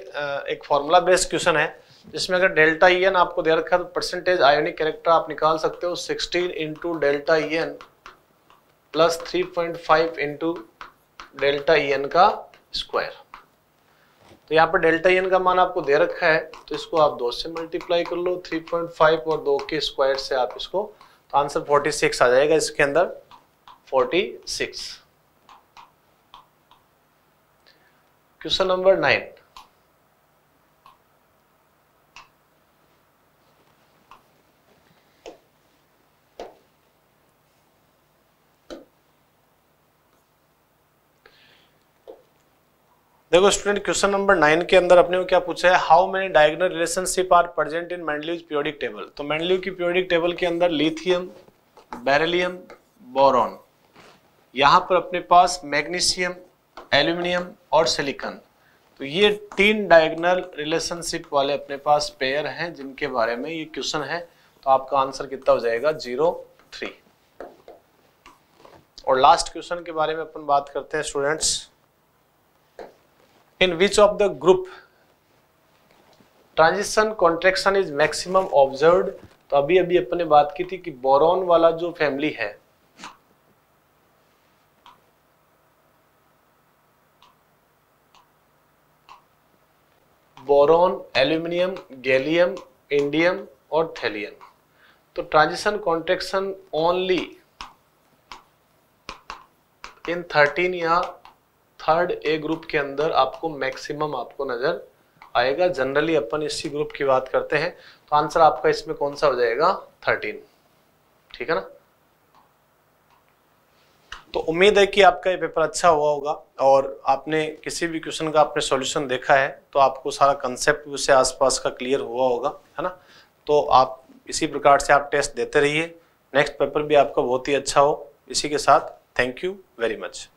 एक फॉर्मूला बेस्ड क्वेश्चन है जिसमें अगर डेल्टा ई e एन आपको दे रखा है तो परसेंटेज आयोनिक कैरेक्टर आप निकाल सकते हो 16 into delta E N plus three point five into delta E N का स्क्वायर तो यहाँ पर डेल्टा ई एन का मान आपको दे रखा है तो इसको आप दो से मल्टीप्लाई कर लो 3.5 और दो के स्क्वायर से आप इसको तो आंसर 46 आ जाएगा इसके अंदर 46 क्वेश्चन नंबर नाइन देखो स्टूडेंट क्वेश्चन नंबर नाइन के अंदर अपने को क्या पूछा है how many diagonal relationship are present in Mendeleev's periodic table तो मैंडल्यू की प्योरिक टेबल के अंदर लिथियम बैरेलियम बोरॉन यहाँ पर अपने पास मैग्नीशियम एल्यूमिनियम और सिलिकन तो ये तीन डायगनल रिलेशनशिप वाले अपने पास पेयर हैं जिनके बारे में ये क्वेश्चन है तो आपका आंसर कितना हो जाएगा जीरो थ्री और लास्ट क्वेश्चन के बारे में अपन बात करते हैं students in which of the group transition contraction is maximum observe तो अभी अभी अपने बात की थी कि बोरॉन वाला जो फैमिली है बोरॉन एल्यूमिनियम गैलियम इंडियम और थैलियम तो transition contraction only in thirteen या थर्ड ए ग्रुप के अंदर आपको मैक्सिमम आपको नजर आएगा जनरली अपन इसी ग्रुप की बात करते हैं तो आंसर आपका इसमें कौन सा हो जाएगा थर्टीन ठीक है ना तो उम्मीद है कि आपका ये पेपर अच्छा हुआ होगा और आपने किसी भी क्वेश्चन का आपने सॉल्यूशन देखा है तो आपको सारा कंसेप्ट उससे आसपास का क्लियर हुआ होगा है ना तो आप इसी प्रकार से आप टेस्ट देते रहिए नेक्स्ट पेपर भी आपका बहुत ही अच्छा हो इसी के साथ थैंक यू वेरी मच